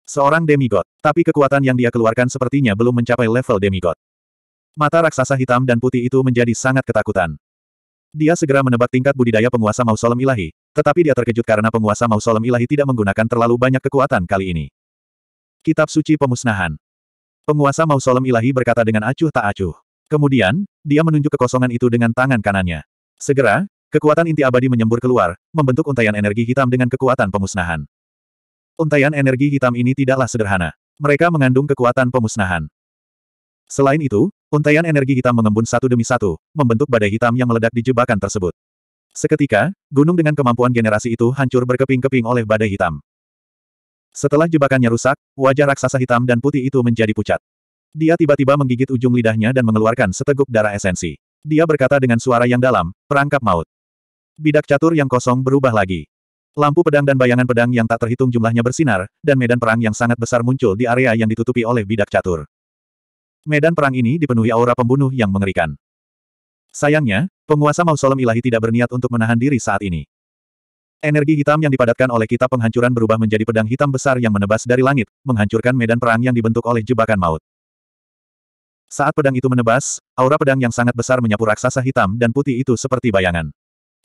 Seorang demigod, tapi kekuatan yang dia keluarkan sepertinya belum mencapai level demigod. Mata raksasa hitam dan putih itu menjadi sangat ketakutan. Dia segera menebak tingkat budidaya penguasa mausolem ilahi, tetapi dia terkejut karena penguasa mausolem ilahi tidak menggunakan terlalu banyak kekuatan kali ini. Kitab Suci Pemusnahan Penguasa mausolem ilahi berkata dengan acuh tak acuh. Kemudian, dia menunjuk kekosongan itu dengan tangan kanannya. Segera, kekuatan inti abadi menyembur keluar, membentuk untaian energi hitam dengan kekuatan pemusnahan. Untaian energi hitam ini tidaklah sederhana. Mereka mengandung kekuatan pemusnahan. Selain itu, untaian energi hitam mengembun satu demi satu, membentuk badai hitam yang meledak di jebakan tersebut. Seketika, gunung dengan kemampuan generasi itu hancur berkeping-keping oleh badai hitam. Setelah jebakannya rusak, wajah raksasa hitam dan putih itu menjadi pucat. Dia tiba-tiba menggigit ujung lidahnya dan mengeluarkan seteguk darah esensi. Dia berkata dengan suara yang dalam, perangkap maut. Bidak catur yang kosong berubah lagi. Lampu pedang dan bayangan pedang yang tak terhitung jumlahnya bersinar, dan medan perang yang sangat besar muncul di area yang ditutupi oleh bidak catur. Medan perang ini dipenuhi aura pembunuh yang mengerikan. Sayangnya, penguasa mausolem ilahi tidak berniat untuk menahan diri saat ini. Energi hitam yang dipadatkan oleh kitab penghancuran berubah menjadi pedang hitam besar yang menebas dari langit, menghancurkan medan perang yang dibentuk oleh jebakan maut. Saat pedang itu menebas, aura pedang yang sangat besar menyapu raksasa hitam dan putih itu seperti bayangan.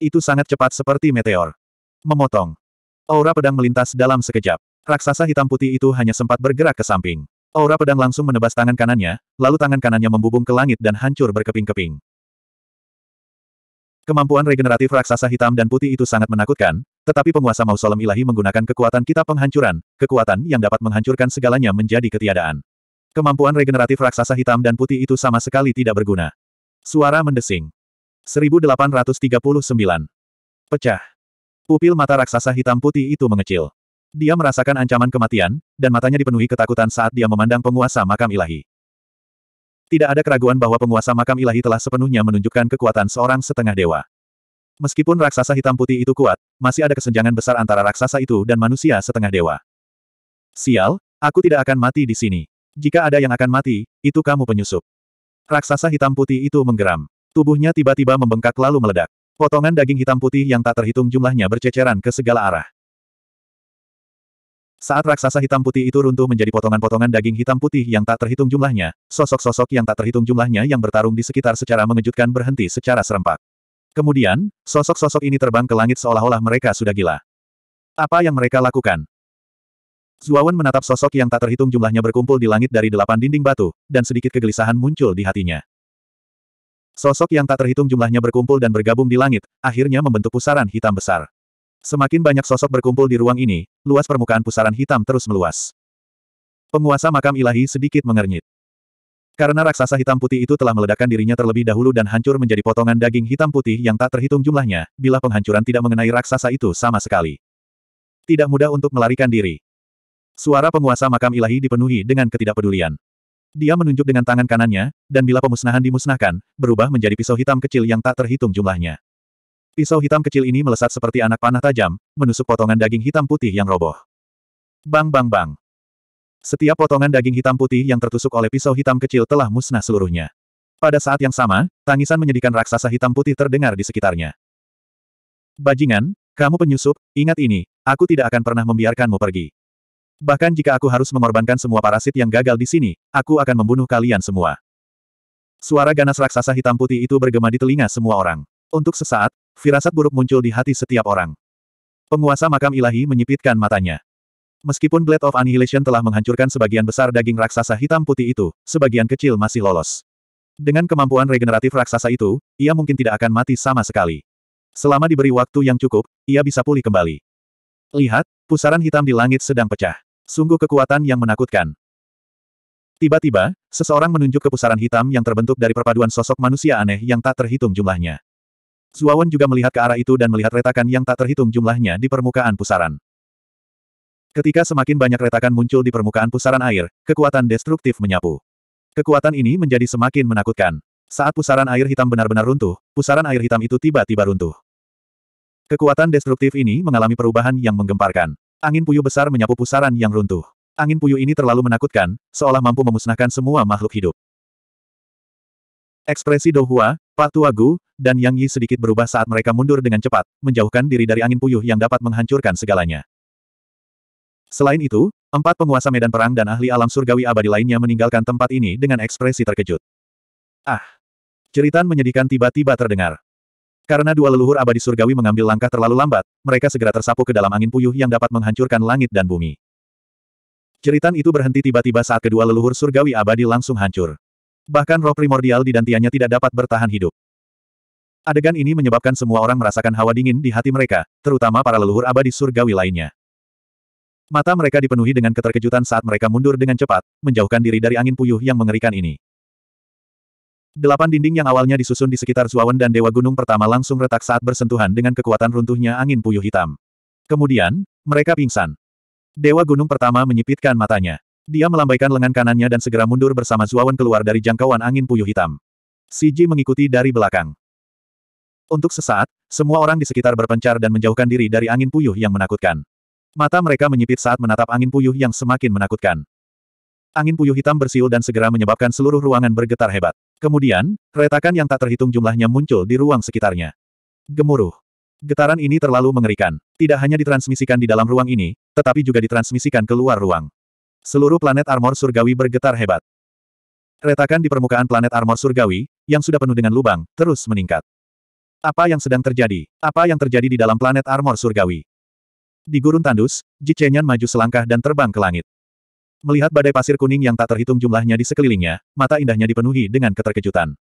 Itu sangat cepat seperti meteor. Memotong. Aura pedang melintas dalam sekejap. Raksasa hitam putih itu hanya sempat bergerak ke samping. Aura pedang langsung menebas tangan kanannya, lalu tangan kanannya membubung ke langit dan hancur berkeping-keping. Kemampuan regeneratif raksasa hitam dan putih itu sangat menakutkan, tetapi penguasa mausolem ilahi menggunakan kekuatan kitab penghancuran, kekuatan yang dapat menghancurkan segalanya menjadi ketiadaan. Kemampuan regeneratif raksasa hitam dan putih itu sama sekali tidak berguna. Suara mendesing. 1839. Pecah. Pupil mata raksasa hitam putih itu mengecil. Dia merasakan ancaman kematian, dan matanya dipenuhi ketakutan saat dia memandang penguasa makam ilahi. Tidak ada keraguan bahwa penguasa makam ilahi telah sepenuhnya menunjukkan kekuatan seorang setengah dewa. Meskipun raksasa hitam putih itu kuat, masih ada kesenjangan besar antara raksasa itu dan manusia setengah dewa. Sial, aku tidak akan mati di sini. Jika ada yang akan mati, itu kamu penyusup. Raksasa hitam putih itu menggeram. Tubuhnya tiba-tiba membengkak lalu meledak. Potongan daging hitam putih yang tak terhitung jumlahnya berceceran ke segala arah. Saat raksasa hitam putih itu runtuh menjadi potongan-potongan daging hitam putih yang tak terhitung jumlahnya, sosok-sosok yang tak terhitung jumlahnya yang bertarung di sekitar secara mengejutkan berhenti secara serempak. Kemudian, sosok-sosok ini terbang ke langit seolah-olah mereka sudah gila. Apa yang mereka lakukan? Zuawan menatap sosok yang tak terhitung jumlahnya berkumpul di langit dari delapan dinding batu, dan sedikit kegelisahan muncul di hatinya. Sosok yang tak terhitung jumlahnya berkumpul dan bergabung di langit, akhirnya membentuk pusaran hitam besar. Semakin banyak sosok berkumpul di ruang ini, luas permukaan pusaran hitam terus meluas. Penguasa makam ilahi sedikit mengernyit. Karena raksasa hitam putih itu telah meledakkan dirinya terlebih dahulu dan hancur menjadi potongan daging hitam putih yang tak terhitung jumlahnya, bila penghancuran tidak mengenai raksasa itu sama sekali. Tidak mudah untuk melarikan diri. Suara penguasa makam ilahi dipenuhi dengan ketidakpedulian. Dia menunjuk dengan tangan kanannya, dan bila pemusnahan dimusnahkan, berubah menjadi pisau hitam kecil yang tak terhitung jumlahnya. Pisau hitam kecil ini melesat seperti anak panah tajam, menusuk potongan daging hitam putih yang roboh. Bang bang bang. Setiap potongan daging hitam putih yang tertusuk oleh pisau hitam kecil telah musnah seluruhnya. Pada saat yang sama, tangisan menyedihkan raksasa hitam putih terdengar di sekitarnya. Bajingan, kamu penyusup, ingat ini, aku tidak akan pernah membiarkanmu pergi. Bahkan jika aku harus mengorbankan semua parasit yang gagal di sini, aku akan membunuh kalian semua. Suara ganas raksasa hitam putih itu bergema di telinga semua orang. Untuk sesaat, firasat buruk muncul di hati setiap orang. Penguasa makam ilahi menyipitkan matanya. Meskipun Blade of Annihilation telah menghancurkan sebagian besar daging raksasa hitam putih itu, sebagian kecil masih lolos. Dengan kemampuan regeneratif raksasa itu, ia mungkin tidak akan mati sama sekali. Selama diberi waktu yang cukup, ia bisa pulih kembali. Lihat, pusaran hitam di langit sedang pecah. Sungguh kekuatan yang menakutkan. Tiba-tiba, seseorang menunjuk ke pusaran hitam yang terbentuk dari perpaduan sosok manusia aneh yang tak terhitung jumlahnya. Zuawan juga melihat ke arah itu dan melihat retakan yang tak terhitung jumlahnya di permukaan pusaran. Ketika semakin banyak retakan muncul di permukaan pusaran air, kekuatan destruktif menyapu. Kekuatan ini menjadi semakin menakutkan. Saat pusaran air hitam benar-benar runtuh, pusaran air hitam itu tiba-tiba runtuh. Kekuatan destruktif ini mengalami perubahan yang menggemparkan. Angin puyuh besar menyapu pusaran yang runtuh. Angin puyuh ini terlalu menakutkan, seolah mampu memusnahkan semua makhluk hidup. Ekspresi Dohua, Patuagu, dan Yang Yi sedikit berubah saat mereka mundur dengan cepat, menjauhkan diri dari angin puyuh yang dapat menghancurkan segalanya. Selain itu, empat penguasa medan perang dan ahli alam surgawi abadi lainnya meninggalkan tempat ini dengan ekspresi terkejut. Ah! Ceritan menyedihkan tiba-tiba terdengar. Karena dua leluhur abadi surgawi mengambil langkah terlalu lambat, mereka segera tersapu ke dalam angin puyuh yang dapat menghancurkan langit dan bumi. Jeritan itu berhenti tiba-tiba saat kedua leluhur surgawi abadi langsung hancur. Bahkan roh primordial di dantiannya tidak dapat bertahan hidup. Adegan ini menyebabkan semua orang merasakan hawa dingin di hati mereka, terutama para leluhur abadi surgawi lainnya. Mata mereka dipenuhi dengan keterkejutan saat mereka mundur dengan cepat, menjauhkan diri dari angin puyuh yang mengerikan ini. Delapan dinding yang awalnya disusun di sekitar Zuawan dan Dewa Gunung pertama langsung retak saat bersentuhan dengan kekuatan runtuhnya angin puyuh hitam. Kemudian, mereka pingsan. Dewa Gunung pertama menyipitkan matanya. Dia melambaikan lengan kanannya dan segera mundur bersama Zuawan keluar dari jangkauan angin puyuh hitam. Siji mengikuti dari belakang. Untuk sesaat, semua orang di sekitar berpencar dan menjauhkan diri dari angin puyuh yang menakutkan. Mata mereka menyipit saat menatap angin puyuh yang semakin menakutkan. Angin puyuh hitam bersiul dan segera menyebabkan seluruh ruangan bergetar hebat. Kemudian, retakan yang tak terhitung jumlahnya muncul di ruang sekitarnya. Gemuruh. Getaran ini terlalu mengerikan. Tidak hanya ditransmisikan di dalam ruang ini, tetapi juga ditransmisikan ke luar ruang. Seluruh planet armor surgawi bergetar hebat. Retakan di permukaan planet armor surgawi, yang sudah penuh dengan lubang, terus meningkat. Apa yang sedang terjadi? Apa yang terjadi di dalam planet armor surgawi? Di gurun tandus, Jichenyan maju selangkah dan terbang ke langit. Melihat badai pasir kuning yang tak terhitung jumlahnya di sekelilingnya, mata indahnya dipenuhi dengan keterkejutan.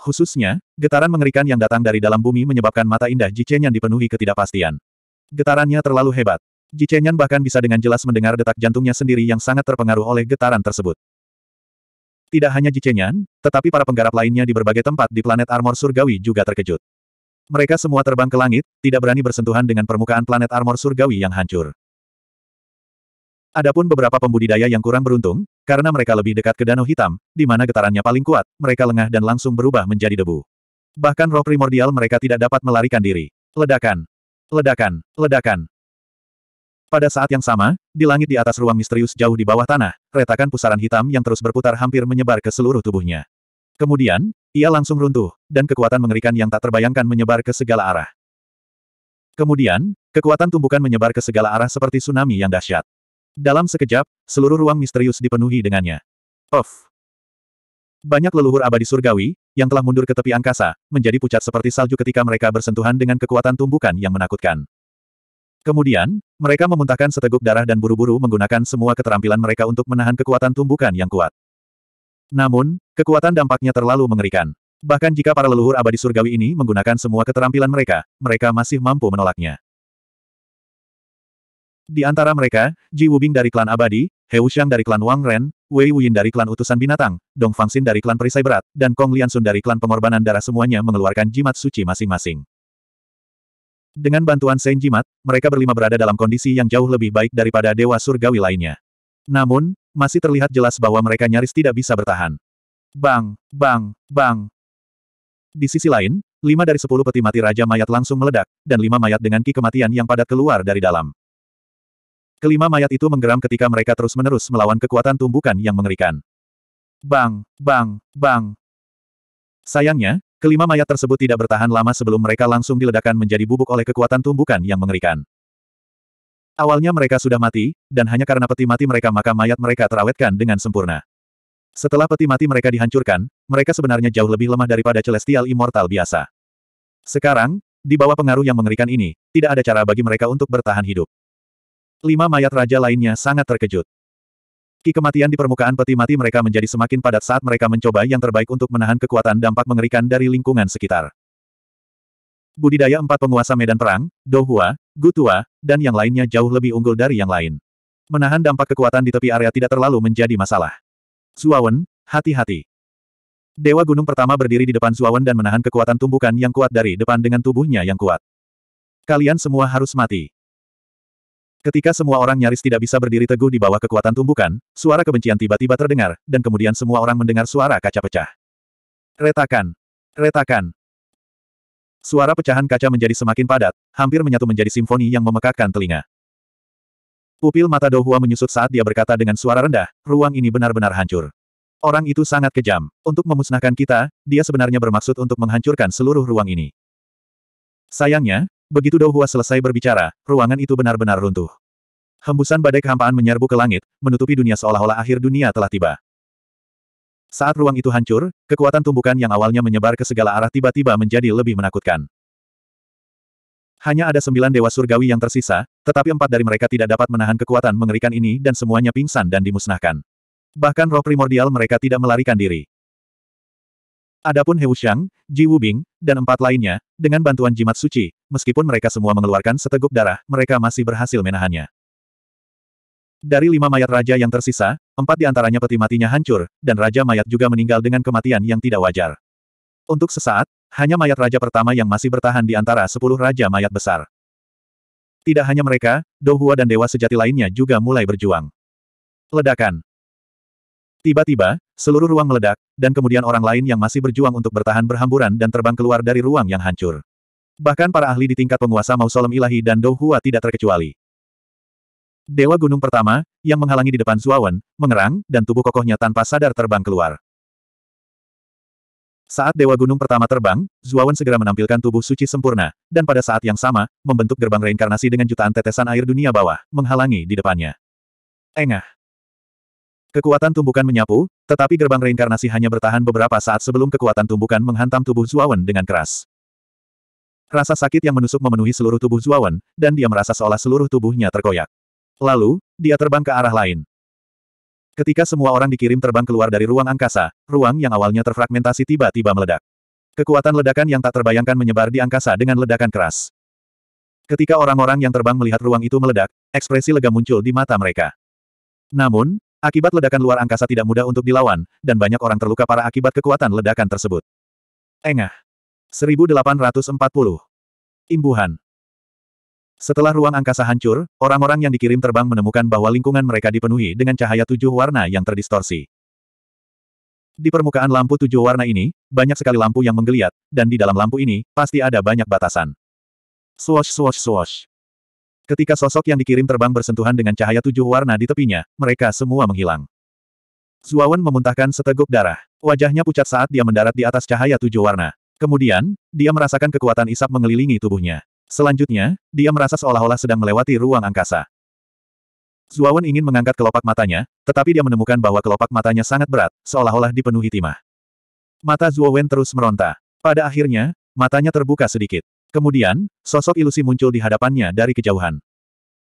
Khususnya, getaran mengerikan yang datang dari dalam bumi menyebabkan mata indah Chenyan dipenuhi ketidakpastian. Getarannya terlalu hebat. Chenyan bahkan bisa dengan jelas mendengar detak jantungnya sendiri yang sangat terpengaruh oleh getaran tersebut. Tidak hanya Chenyan, tetapi para penggarap lainnya di berbagai tempat di planet Armor Surgawi juga terkejut. Mereka semua terbang ke langit, tidak berani bersentuhan dengan permukaan planet armor surgawi yang hancur. Adapun beberapa pembudidaya yang kurang beruntung, karena mereka lebih dekat ke danau hitam, di mana getarannya paling kuat, mereka lengah dan langsung berubah menjadi debu. Bahkan roh primordial mereka tidak dapat melarikan diri. Ledakan! Ledakan! Ledakan! Pada saat yang sama, di langit di atas ruang misterius jauh di bawah tanah, retakan pusaran hitam yang terus berputar hampir menyebar ke seluruh tubuhnya. Kemudian, ia langsung runtuh, dan kekuatan mengerikan yang tak terbayangkan menyebar ke segala arah. Kemudian, kekuatan tumbukan menyebar ke segala arah seperti tsunami yang dahsyat. Dalam sekejap, seluruh ruang misterius dipenuhi dengannya. Of, Banyak leluhur abadi surgawi, yang telah mundur ke tepi angkasa, menjadi pucat seperti salju ketika mereka bersentuhan dengan kekuatan tumbukan yang menakutkan. Kemudian, mereka memuntahkan seteguk darah dan buru-buru menggunakan semua keterampilan mereka untuk menahan kekuatan tumbukan yang kuat. Namun, kekuatan dampaknya terlalu mengerikan. Bahkan jika para leluhur abadi surgawi ini menggunakan semua keterampilan mereka, mereka masih mampu menolaknya. Di antara mereka, Ji Wubing dari klan Abadi, He Wuxiang dari klan Wang Ren, Wei Wuyin dari klan Utusan Binatang, Dong Fangxin dari klan Perisai Berat, dan Kong Liansun dari klan Pengorbanan Darah semuanya mengeluarkan jimat suci masing-masing. Dengan bantuan Sen Jimat, mereka berlima berada dalam kondisi yang jauh lebih baik daripada Dewa Surgawi lainnya. Namun, masih terlihat jelas bahwa mereka nyaris tidak bisa bertahan. Bang, bang, bang. Di sisi lain, lima dari sepuluh peti mati Raja Mayat langsung meledak, dan lima mayat dengan ki kematian yang padat keluar dari dalam. Kelima mayat itu menggeram ketika mereka terus-menerus melawan kekuatan tumbukan yang mengerikan. Bang, bang, bang. Sayangnya, kelima mayat tersebut tidak bertahan lama sebelum mereka langsung diledakkan menjadi bubuk oleh kekuatan tumbukan yang mengerikan. Awalnya mereka sudah mati, dan hanya karena peti mati mereka maka mayat mereka terawetkan dengan sempurna. Setelah peti mati mereka dihancurkan, mereka sebenarnya jauh lebih lemah daripada Celestial Immortal biasa. Sekarang, di bawah pengaruh yang mengerikan ini, tidak ada cara bagi mereka untuk bertahan hidup. Lima mayat raja lainnya sangat terkejut. Ki kematian di permukaan peti mati mereka menjadi semakin padat saat mereka mencoba yang terbaik untuk menahan kekuatan dampak mengerikan dari lingkungan sekitar. Budidaya empat penguasa medan perang, Dohua, Gutua, dan yang lainnya jauh lebih unggul dari yang lain. Menahan dampak kekuatan di tepi area tidak terlalu menjadi masalah. Zuawan, hati-hati. Dewa Gunung pertama berdiri di depan Zuawan dan menahan kekuatan tumbukan yang kuat dari depan dengan tubuhnya yang kuat. Kalian semua harus mati. Ketika semua orang nyaris tidak bisa berdiri teguh di bawah kekuatan tumbukan, suara kebencian tiba-tiba terdengar, dan kemudian semua orang mendengar suara kaca pecah. Retakan! Retakan! Suara pecahan kaca menjadi semakin padat, hampir menyatu menjadi simfoni yang memekakkan telinga. Pupil mata Dohua menyusut saat dia berkata dengan suara rendah, ruang ini benar-benar hancur. Orang itu sangat kejam. Untuk memusnahkan kita, dia sebenarnya bermaksud untuk menghancurkan seluruh ruang ini. Sayangnya, Begitu Dou Hua selesai berbicara, ruangan itu benar-benar runtuh. Hembusan badai kehampaan menyerbu ke langit, menutupi dunia seolah-olah akhir dunia telah tiba. Saat ruang itu hancur, kekuatan tumbukan yang awalnya menyebar ke segala arah tiba-tiba menjadi lebih menakutkan. Hanya ada sembilan dewa surgawi yang tersisa, tetapi empat dari mereka tidak dapat menahan kekuatan mengerikan ini dan semuanya pingsan dan dimusnahkan. Bahkan roh primordial mereka tidak melarikan diri. Adapun He Wuxiang, Ji Wubing, dan empat lainnya, dengan bantuan jimat suci, meskipun mereka semua mengeluarkan seteguk darah, mereka masih berhasil menahannya. Dari lima mayat raja yang tersisa, empat di antaranya peti matinya hancur, dan raja mayat juga meninggal dengan kematian yang tidak wajar. Untuk sesaat, hanya mayat raja pertama yang masih bertahan di antara sepuluh raja mayat besar. Tidak hanya mereka, Dohua dan dewa sejati lainnya juga mulai berjuang. Ledakan. Tiba-tiba, seluruh ruang meledak, dan kemudian orang lain yang masih berjuang untuk bertahan berhamburan dan terbang keluar dari ruang yang hancur. Bahkan para ahli di tingkat penguasa mausolem ilahi dan Dou tidak terkecuali. Dewa gunung pertama, yang menghalangi di depan Zuawan, mengerang, dan tubuh kokohnya tanpa sadar terbang keluar. Saat Dewa Gunung pertama terbang, Zuawan segera menampilkan tubuh suci sempurna, dan pada saat yang sama, membentuk gerbang reinkarnasi dengan jutaan tetesan air dunia bawah, menghalangi di depannya. Engah! Kekuatan tumbukan menyapu, tetapi gerbang reinkarnasi hanya bertahan beberapa saat sebelum kekuatan tumbukan menghantam tubuh Zuawan dengan keras. Rasa sakit yang menusuk memenuhi seluruh tubuh Zuawan, dan dia merasa seolah seluruh tubuhnya terkoyak. Lalu, dia terbang ke arah lain. Ketika semua orang dikirim terbang keluar dari ruang angkasa, ruang yang awalnya terfragmentasi tiba-tiba meledak. Kekuatan ledakan yang tak terbayangkan menyebar di angkasa dengan ledakan keras. Ketika orang-orang yang terbang melihat ruang itu meledak, ekspresi lega muncul di mata mereka. Namun, Akibat ledakan luar angkasa tidak mudah untuk dilawan, dan banyak orang terluka para akibat kekuatan ledakan tersebut. Engah. 1840. Imbuhan. Setelah ruang angkasa hancur, orang-orang yang dikirim terbang menemukan bahwa lingkungan mereka dipenuhi dengan cahaya tujuh warna yang terdistorsi. Di permukaan lampu tujuh warna ini, banyak sekali lampu yang menggeliat, dan di dalam lampu ini, pasti ada banyak batasan. Swash swash swash. Ketika sosok yang dikirim terbang bersentuhan dengan cahaya tujuh warna di tepinya, mereka semua menghilang. Zuawan memuntahkan seteguk darah. Wajahnya pucat saat dia mendarat di atas cahaya tujuh warna. Kemudian, dia merasakan kekuatan isap mengelilingi tubuhnya. Selanjutnya, dia merasa seolah-olah sedang melewati ruang angkasa. Zuawan ingin mengangkat kelopak matanya, tetapi dia menemukan bahwa kelopak matanya sangat berat, seolah-olah dipenuhi timah. Mata Zuawan terus meronta. Pada akhirnya, matanya terbuka sedikit. Kemudian, sosok ilusi muncul di hadapannya dari kejauhan.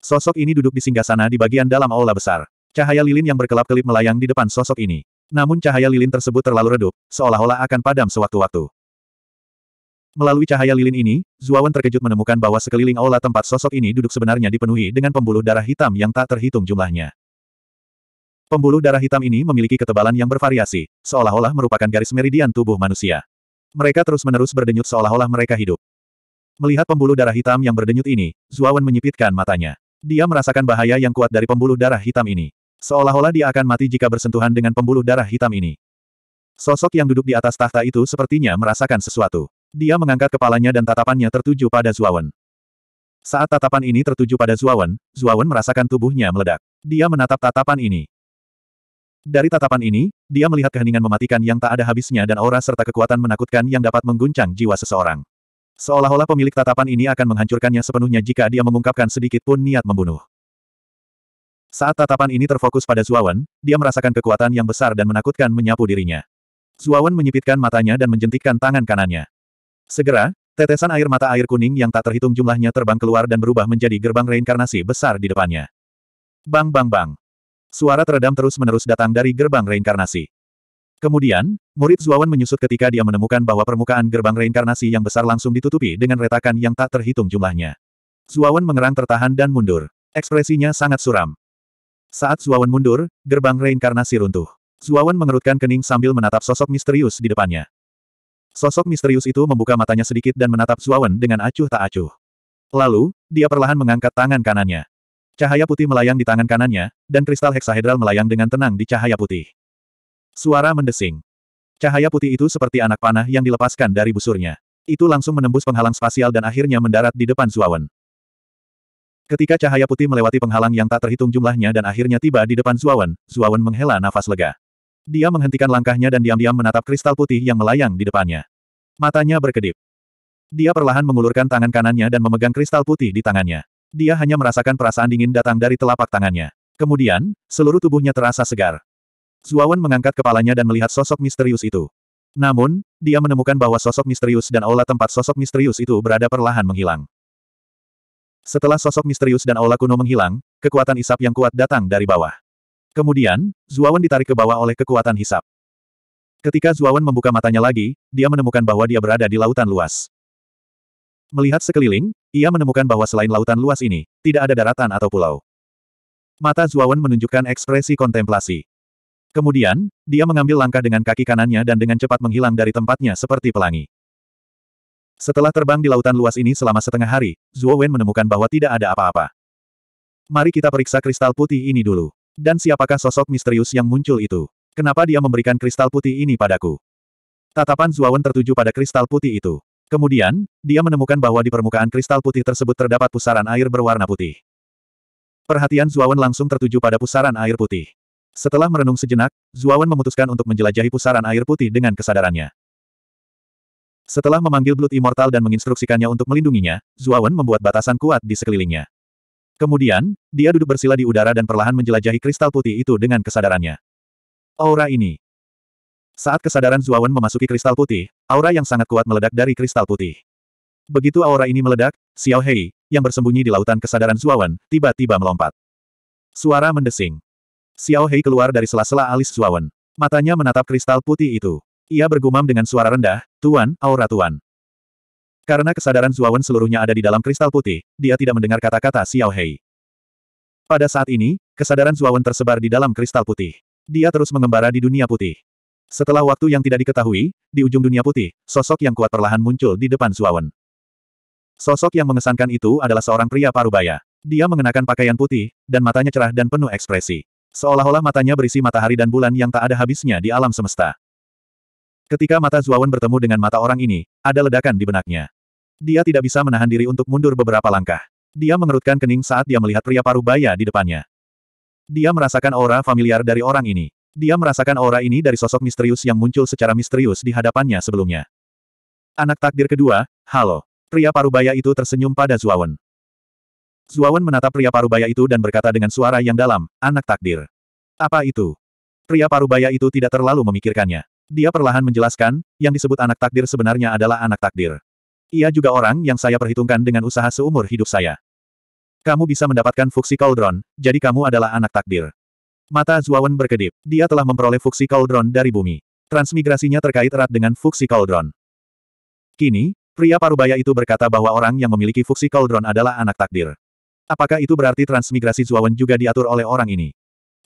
Sosok ini duduk di singgah sana di bagian dalam aula besar. Cahaya lilin yang berkelap-kelip melayang di depan sosok ini. Namun cahaya lilin tersebut terlalu redup, seolah-olah akan padam sewaktu-waktu. Melalui cahaya lilin ini, Zuawan terkejut menemukan bahwa sekeliling aula tempat sosok ini duduk sebenarnya dipenuhi dengan pembuluh darah hitam yang tak terhitung jumlahnya. Pembuluh darah hitam ini memiliki ketebalan yang bervariasi, seolah-olah merupakan garis meridian tubuh manusia. Mereka terus-menerus berdenyut seolah-olah mereka hidup. Melihat pembuluh darah hitam yang berdenyut ini, Zuawan menyipitkan matanya. Dia merasakan bahaya yang kuat dari pembuluh darah hitam ini. Seolah-olah dia akan mati jika bersentuhan dengan pembuluh darah hitam ini. Sosok yang duduk di atas tahta itu sepertinya merasakan sesuatu. Dia mengangkat kepalanya dan tatapannya tertuju pada Zuawan. Saat tatapan ini tertuju pada Zuawan, Zuawan merasakan tubuhnya meledak. Dia menatap tatapan ini. Dari tatapan ini, dia melihat keheningan mematikan yang tak ada habisnya dan aura serta kekuatan menakutkan yang dapat mengguncang jiwa seseorang. Seolah-olah pemilik tatapan ini akan menghancurkannya sepenuhnya jika dia mengungkapkan sedikit pun niat membunuh. Saat tatapan ini terfokus pada Zuawan, dia merasakan kekuatan yang besar dan menakutkan menyapu dirinya. Zuawan menyipitkan matanya dan menjentikkan tangan kanannya. Segera, tetesan air mata air kuning yang tak terhitung jumlahnya terbang keluar dan berubah menjadi gerbang reinkarnasi besar di depannya. Bang bang bang. Suara teredam terus-menerus datang dari gerbang reinkarnasi. Kemudian, murid Zuawan menyusut ketika dia menemukan bahwa permukaan gerbang reinkarnasi yang besar langsung ditutupi dengan retakan yang tak terhitung jumlahnya. Zuawan mengerang tertahan dan mundur. Ekspresinya sangat suram. Saat Zuawan mundur, gerbang reinkarnasi runtuh. Zuawan mengerutkan kening sambil menatap sosok misterius di depannya. Sosok misterius itu membuka matanya sedikit dan menatap Zuawan dengan acuh tak acuh. Lalu, dia perlahan mengangkat tangan kanannya. Cahaya putih melayang di tangan kanannya, dan kristal heksahedral melayang dengan tenang di cahaya putih. Suara mendesing. Cahaya putih itu seperti anak panah yang dilepaskan dari busurnya. Itu langsung menembus penghalang spasial dan akhirnya mendarat di depan Zuawan. Ketika cahaya putih melewati penghalang yang tak terhitung jumlahnya dan akhirnya tiba di depan Zuawan, Zuawan menghela nafas lega. Dia menghentikan langkahnya dan diam-diam menatap kristal putih yang melayang di depannya. Matanya berkedip. Dia perlahan mengulurkan tangan kanannya dan memegang kristal putih di tangannya. Dia hanya merasakan perasaan dingin datang dari telapak tangannya. Kemudian, seluruh tubuhnya terasa segar. Zuawan mengangkat kepalanya dan melihat sosok misterius itu. Namun, dia menemukan bahwa sosok misterius dan aula tempat sosok misterius itu berada perlahan menghilang. Setelah sosok misterius dan aula kuno menghilang, kekuatan isap yang kuat datang dari bawah. Kemudian, Zuawan ditarik ke bawah oleh kekuatan hisap. Ketika Zuawan membuka matanya lagi, dia menemukan bahwa dia berada di lautan luas. Melihat sekeliling, ia menemukan bahwa selain lautan luas ini, tidak ada daratan atau pulau. Mata Zuawan menunjukkan ekspresi kontemplasi. Kemudian, dia mengambil langkah dengan kaki kanannya dan dengan cepat menghilang dari tempatnya seperti pelangi. Setelah terbang di lautan luas ini selama setengah hari, Zhuo Wen menemukan bahwa tidak ada apa-apa. Mari kita periksa kristal putih ini dulu. Dan siapakah sosok misterius yang muncul itu? Kenapa dia memberikan kristal putih ini padaku? Tatapan Zhuo Wen tertuju pada kristal putih itu. Kemudian, dia menemukan bahwa di permukaan kristal putih tersebut terdapat pusaran air berwarna putih. Perhatian Wen langsung tertuju pada pusaran air putih. Setelah merenung sejenak, Zuawan memutuskan untuk menjelajahi pusaran air putih dengan kesadarannya. Setelah memanggil Blood Immortal dan menginstruksikannya untuk melindunginya, Zuawan membuat batasan kuat di sekelilingnya. Kemudian, dia duduk bersila di udara dan perlahan menjelajahi kristal putih itu dengan kesadarannya. Aura ini. Saat kesadaran Zuawan memasuki kristal putih, aura yang sangat kuat meledak dari kristal putih. Begitu aura ini meledak, Xiao Hei, yang bersembunyi di lautan kesadaran Zuawan, tiba-tiba melompat. Suara mendesing. Xiao Hei keluar dari sela-sela alis Zuawan. Matanya menatap kristal putih itu. Ia bergumam dengan suara rendah, Tuan, aura Tuan. Karena kesadaran Zuawan seluruhnya ada di dalam kristal putih, dia tidak mendengar kata-kata Xiao Hei. Pada saat ini, kesadaran Zuawan tersebar di dalam kristal putih. Dia terus mengembara di dunia putih. Setelah waktu yang tidak diketahui, di ujung dunia putih, sosok yang kuat perlahan muncul di depan Zuawan. Sosok yang mengesankan itu adalah seorang pria parubaya. Dia mengenakan pakaian putih, dan matanya cerah dan penuh ekspresi. Seolah-olah matanya berisi matahari dan bulan yang tak ada habisnya di alam semesta. Ketika mata Zuawan bertemu dengan mata orang ini, ada ledakan di benaknya. Dia tidak bisa menahan diri untuk mundur beberapa langkah. Dia mengerutkan kening saat dia melihat pria paruh baya di depannya. Dia merasakan aura familiar dari orang ini. Dia merasakan aura ini dari sosok misterius yang muncul secara misterius di hadapannya sebelumnya. Anak takdir kedua, halo. Pria paruh baya itu tersenyum pada Zuawan. Zuawan menatap pria parubaya itu dan berkata dengan suara yang dalam, anak takdir. Apa itu? Pria parubaya itu tidak terlalu memikirkannya. Dia perlahan menjelaskan, yang disebut anak takdir sebenarnya adalah anak takdir. Ia juga orang yang saya perhitungkan dengan usaha seumur hidup saya. Kamu bisa mendapatkan fuksi cauldron, jadi kamu adalah anak takdir. Mata Zuawan berkedip. Dia telah memperoleh fuksi cauldron dari bumi. Transmigrasinya terkait erat dengan fuksi cauldron. Kini, pria parubaya itu berkata bahwa orang yang memiliki fuksi cauldron adalah anak takdir. Apakah itu berarti transmigrasi Zuawan juga diatur oleh orang ini?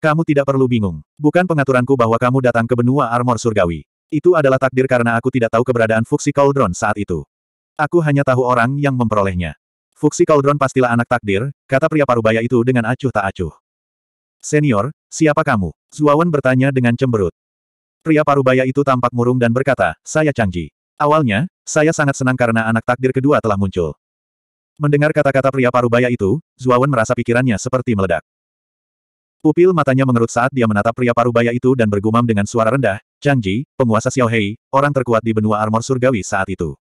Kamu tidak perlu bingung. Bukan pengaturanku bahwa kamu datang ke benua armor surgawi. Itu adalah takdir karena aku tidak tahu keberadaan Fuxi Cauldron saat itu. Aku hanya tahu orang yang memperolehnya. Fuxi Cauldron pastilah anak takdir, kata pria parubaya itu dengan acuh tak acuh. Senior, siapa kamu? Zuawan bertanya dengan cemberut. Pria parubaya itu tampak murung dan berkata, saya Changji. Awalnya, saya sangat senang karena anak takdir kedua telah muncul. Mendengar kata-kata pria parubaya itu, Zuawan merasa pikirannya seperti meledak. Pupil matanya mengerut saat dia menatap pria parubaya itu dan bergumam dengan suara rendah, Chang Ji, penguasa Xiaohei, orang terkuat di benua armor surgawi saat itu.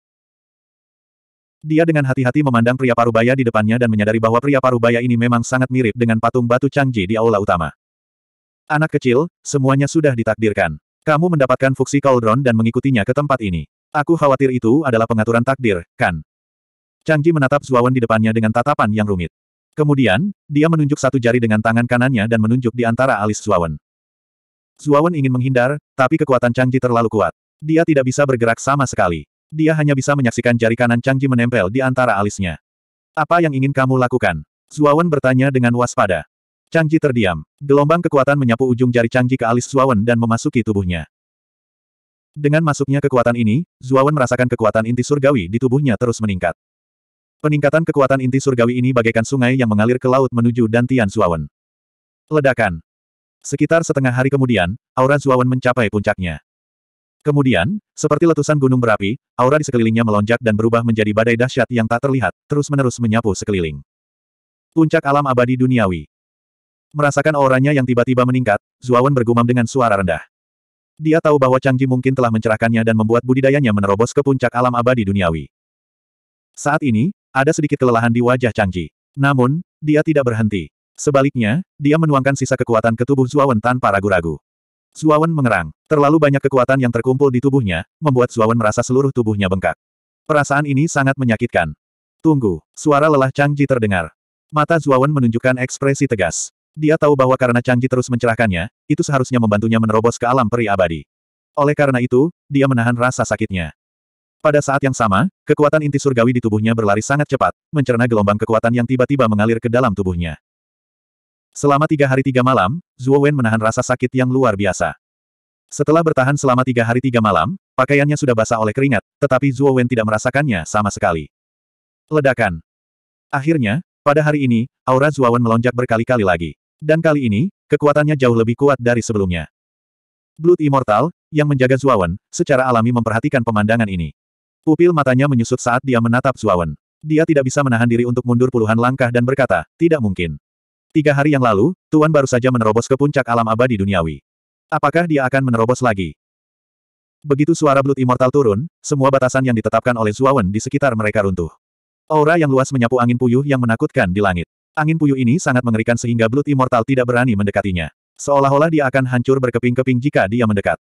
Dia dengan hati-hati memandang pria parubaya di depannya dan menyadari bahwa pria parubaya ini memang sangat mirip dengan patung batu Chang Ji di aula utama. Anak kecil, semuanya sudah ditakdirkan. Kamu mendapatkan fuksi cauldron dan mengikutinya ke tempat ini. Aku khawatir itu adalah pengaturan takdir, kan? Changji menatap Zuawan di depannya dengan tatapan yang rumit. Kemudian, dia menunjuk satu jari dengan tangan kanannya dan menunjuk di antara alis Zuawan. Zuawan ingin menghindar, tapi kekuatan Changji terlalu kuat. Dia tidak bisa bergerak sama sekali. Dia hanya bisa menyaksikan jari kanan Changji menempel di antara alisnya. Apa yang ingin kamu lakukan? Zuawan bertanya dengan waspada. Changji terdiam. Gelombang kekuatan menyapu ujung jari Changji ke alis Zuawan dan memasuki tubuhnya. Dengan masuknya kekuatan ini, Zuawan merasakan kekuatan inti surgawi di tubuhnya terus meningkat. Peningkatan kekuatan inti surgawi ini bagaikan sungai yang mengalir ke laut menuju Dantian Suawan. Ledakan. Sekitar setengah hari kemudian, aura Suawen mencapai puncaknya. Kemudian, seperti letusan gunung berapi, aura di sekelilingnya melonjak dan berubah menjadi badai dahsyat yang tak terlihat, terus-menerus menyapu sekeliling. Puncak alam abadi duniawi. Merasakan auranya yang tiba-tiba meningkat, Zuawan bergumam dengan suara rendah. Dia tahu bahwa Changji mungkin telah mencerahkannya dan membuat budidayanya menerobos ke puncak alam abadi duniawi. Saat ini, ada sedikit kelelahan di wajah Changji. Namun, dia tidak berhenti. Sebaliknya, dia menuangkan sisa kekuatan ke tubuh Zuawan tanpa ragu-ragu. Zuawan mengerang. Terlalu banyak kekuatan yang terkumpul di tubuhnya, membuat Zuawan merasa seluruh tubuhnya bengkak. Perasaan ini sangat menyakitkan. Tunggu, suara lelah Changji terdengar. Mata Zuawan menunjukkan ekspresi tegas. Dia tahu bahwa karena Changji terus mencerahkannya, itu seharusnya membantunya menerobos ke alam peri abadi. Oleh karena itu, dia menahan rasa sakitnya. Pada saat yang sama, kekuatan inti surgawi di tubuhnya berlari sangat cepat, mencerna gelombang kekuatan yang tiba-tiba mengalir ke dalam tubuhnya. Selama tiga hari tiga malam, Zhuo Wen menahan rasa sakit yang luar biasa. Setelah bertahan selama tiga hari tiga malam, pakaiannya sudah basah oleh keringat, tetapi Zhuo Wen tidak merasakannya sama sekali. Ledakan. Akhirnya, pada hari ini, aura Zhuo Wen melonjak berkali-kali lagi. Dan kali ini, kekuatannya jauh lebih kuat dari sebelumnya. Blood Immortal, yang menjaga Zhuo Wen, secara alami memperhatikan pemandangan ini. Pupil matanya menyusut saat dia menatap Zuawan. Dia tidak bisa menahan diri untuk mundur puluhan langkah dan berkata, tidak mungkin. Tiga hari yang lalu, Tuan baru saja menerobos ke puncak alam abadi duniawi. Apakah dia akan menerobos lagi? Begitu suara Blood immortal turun, semua batasan yang ditetapkan oleh Zuawan di sekitar mereka runtuh. Aura yang luas menyapu angin puyuh yang menakutkan di langit. Angin puyuh ini sangat mengerikan sehingga Blood immortal tidak berani mendekatinya. Seolah-olah dia akan hancur berkeping-keping jika dia mendekat.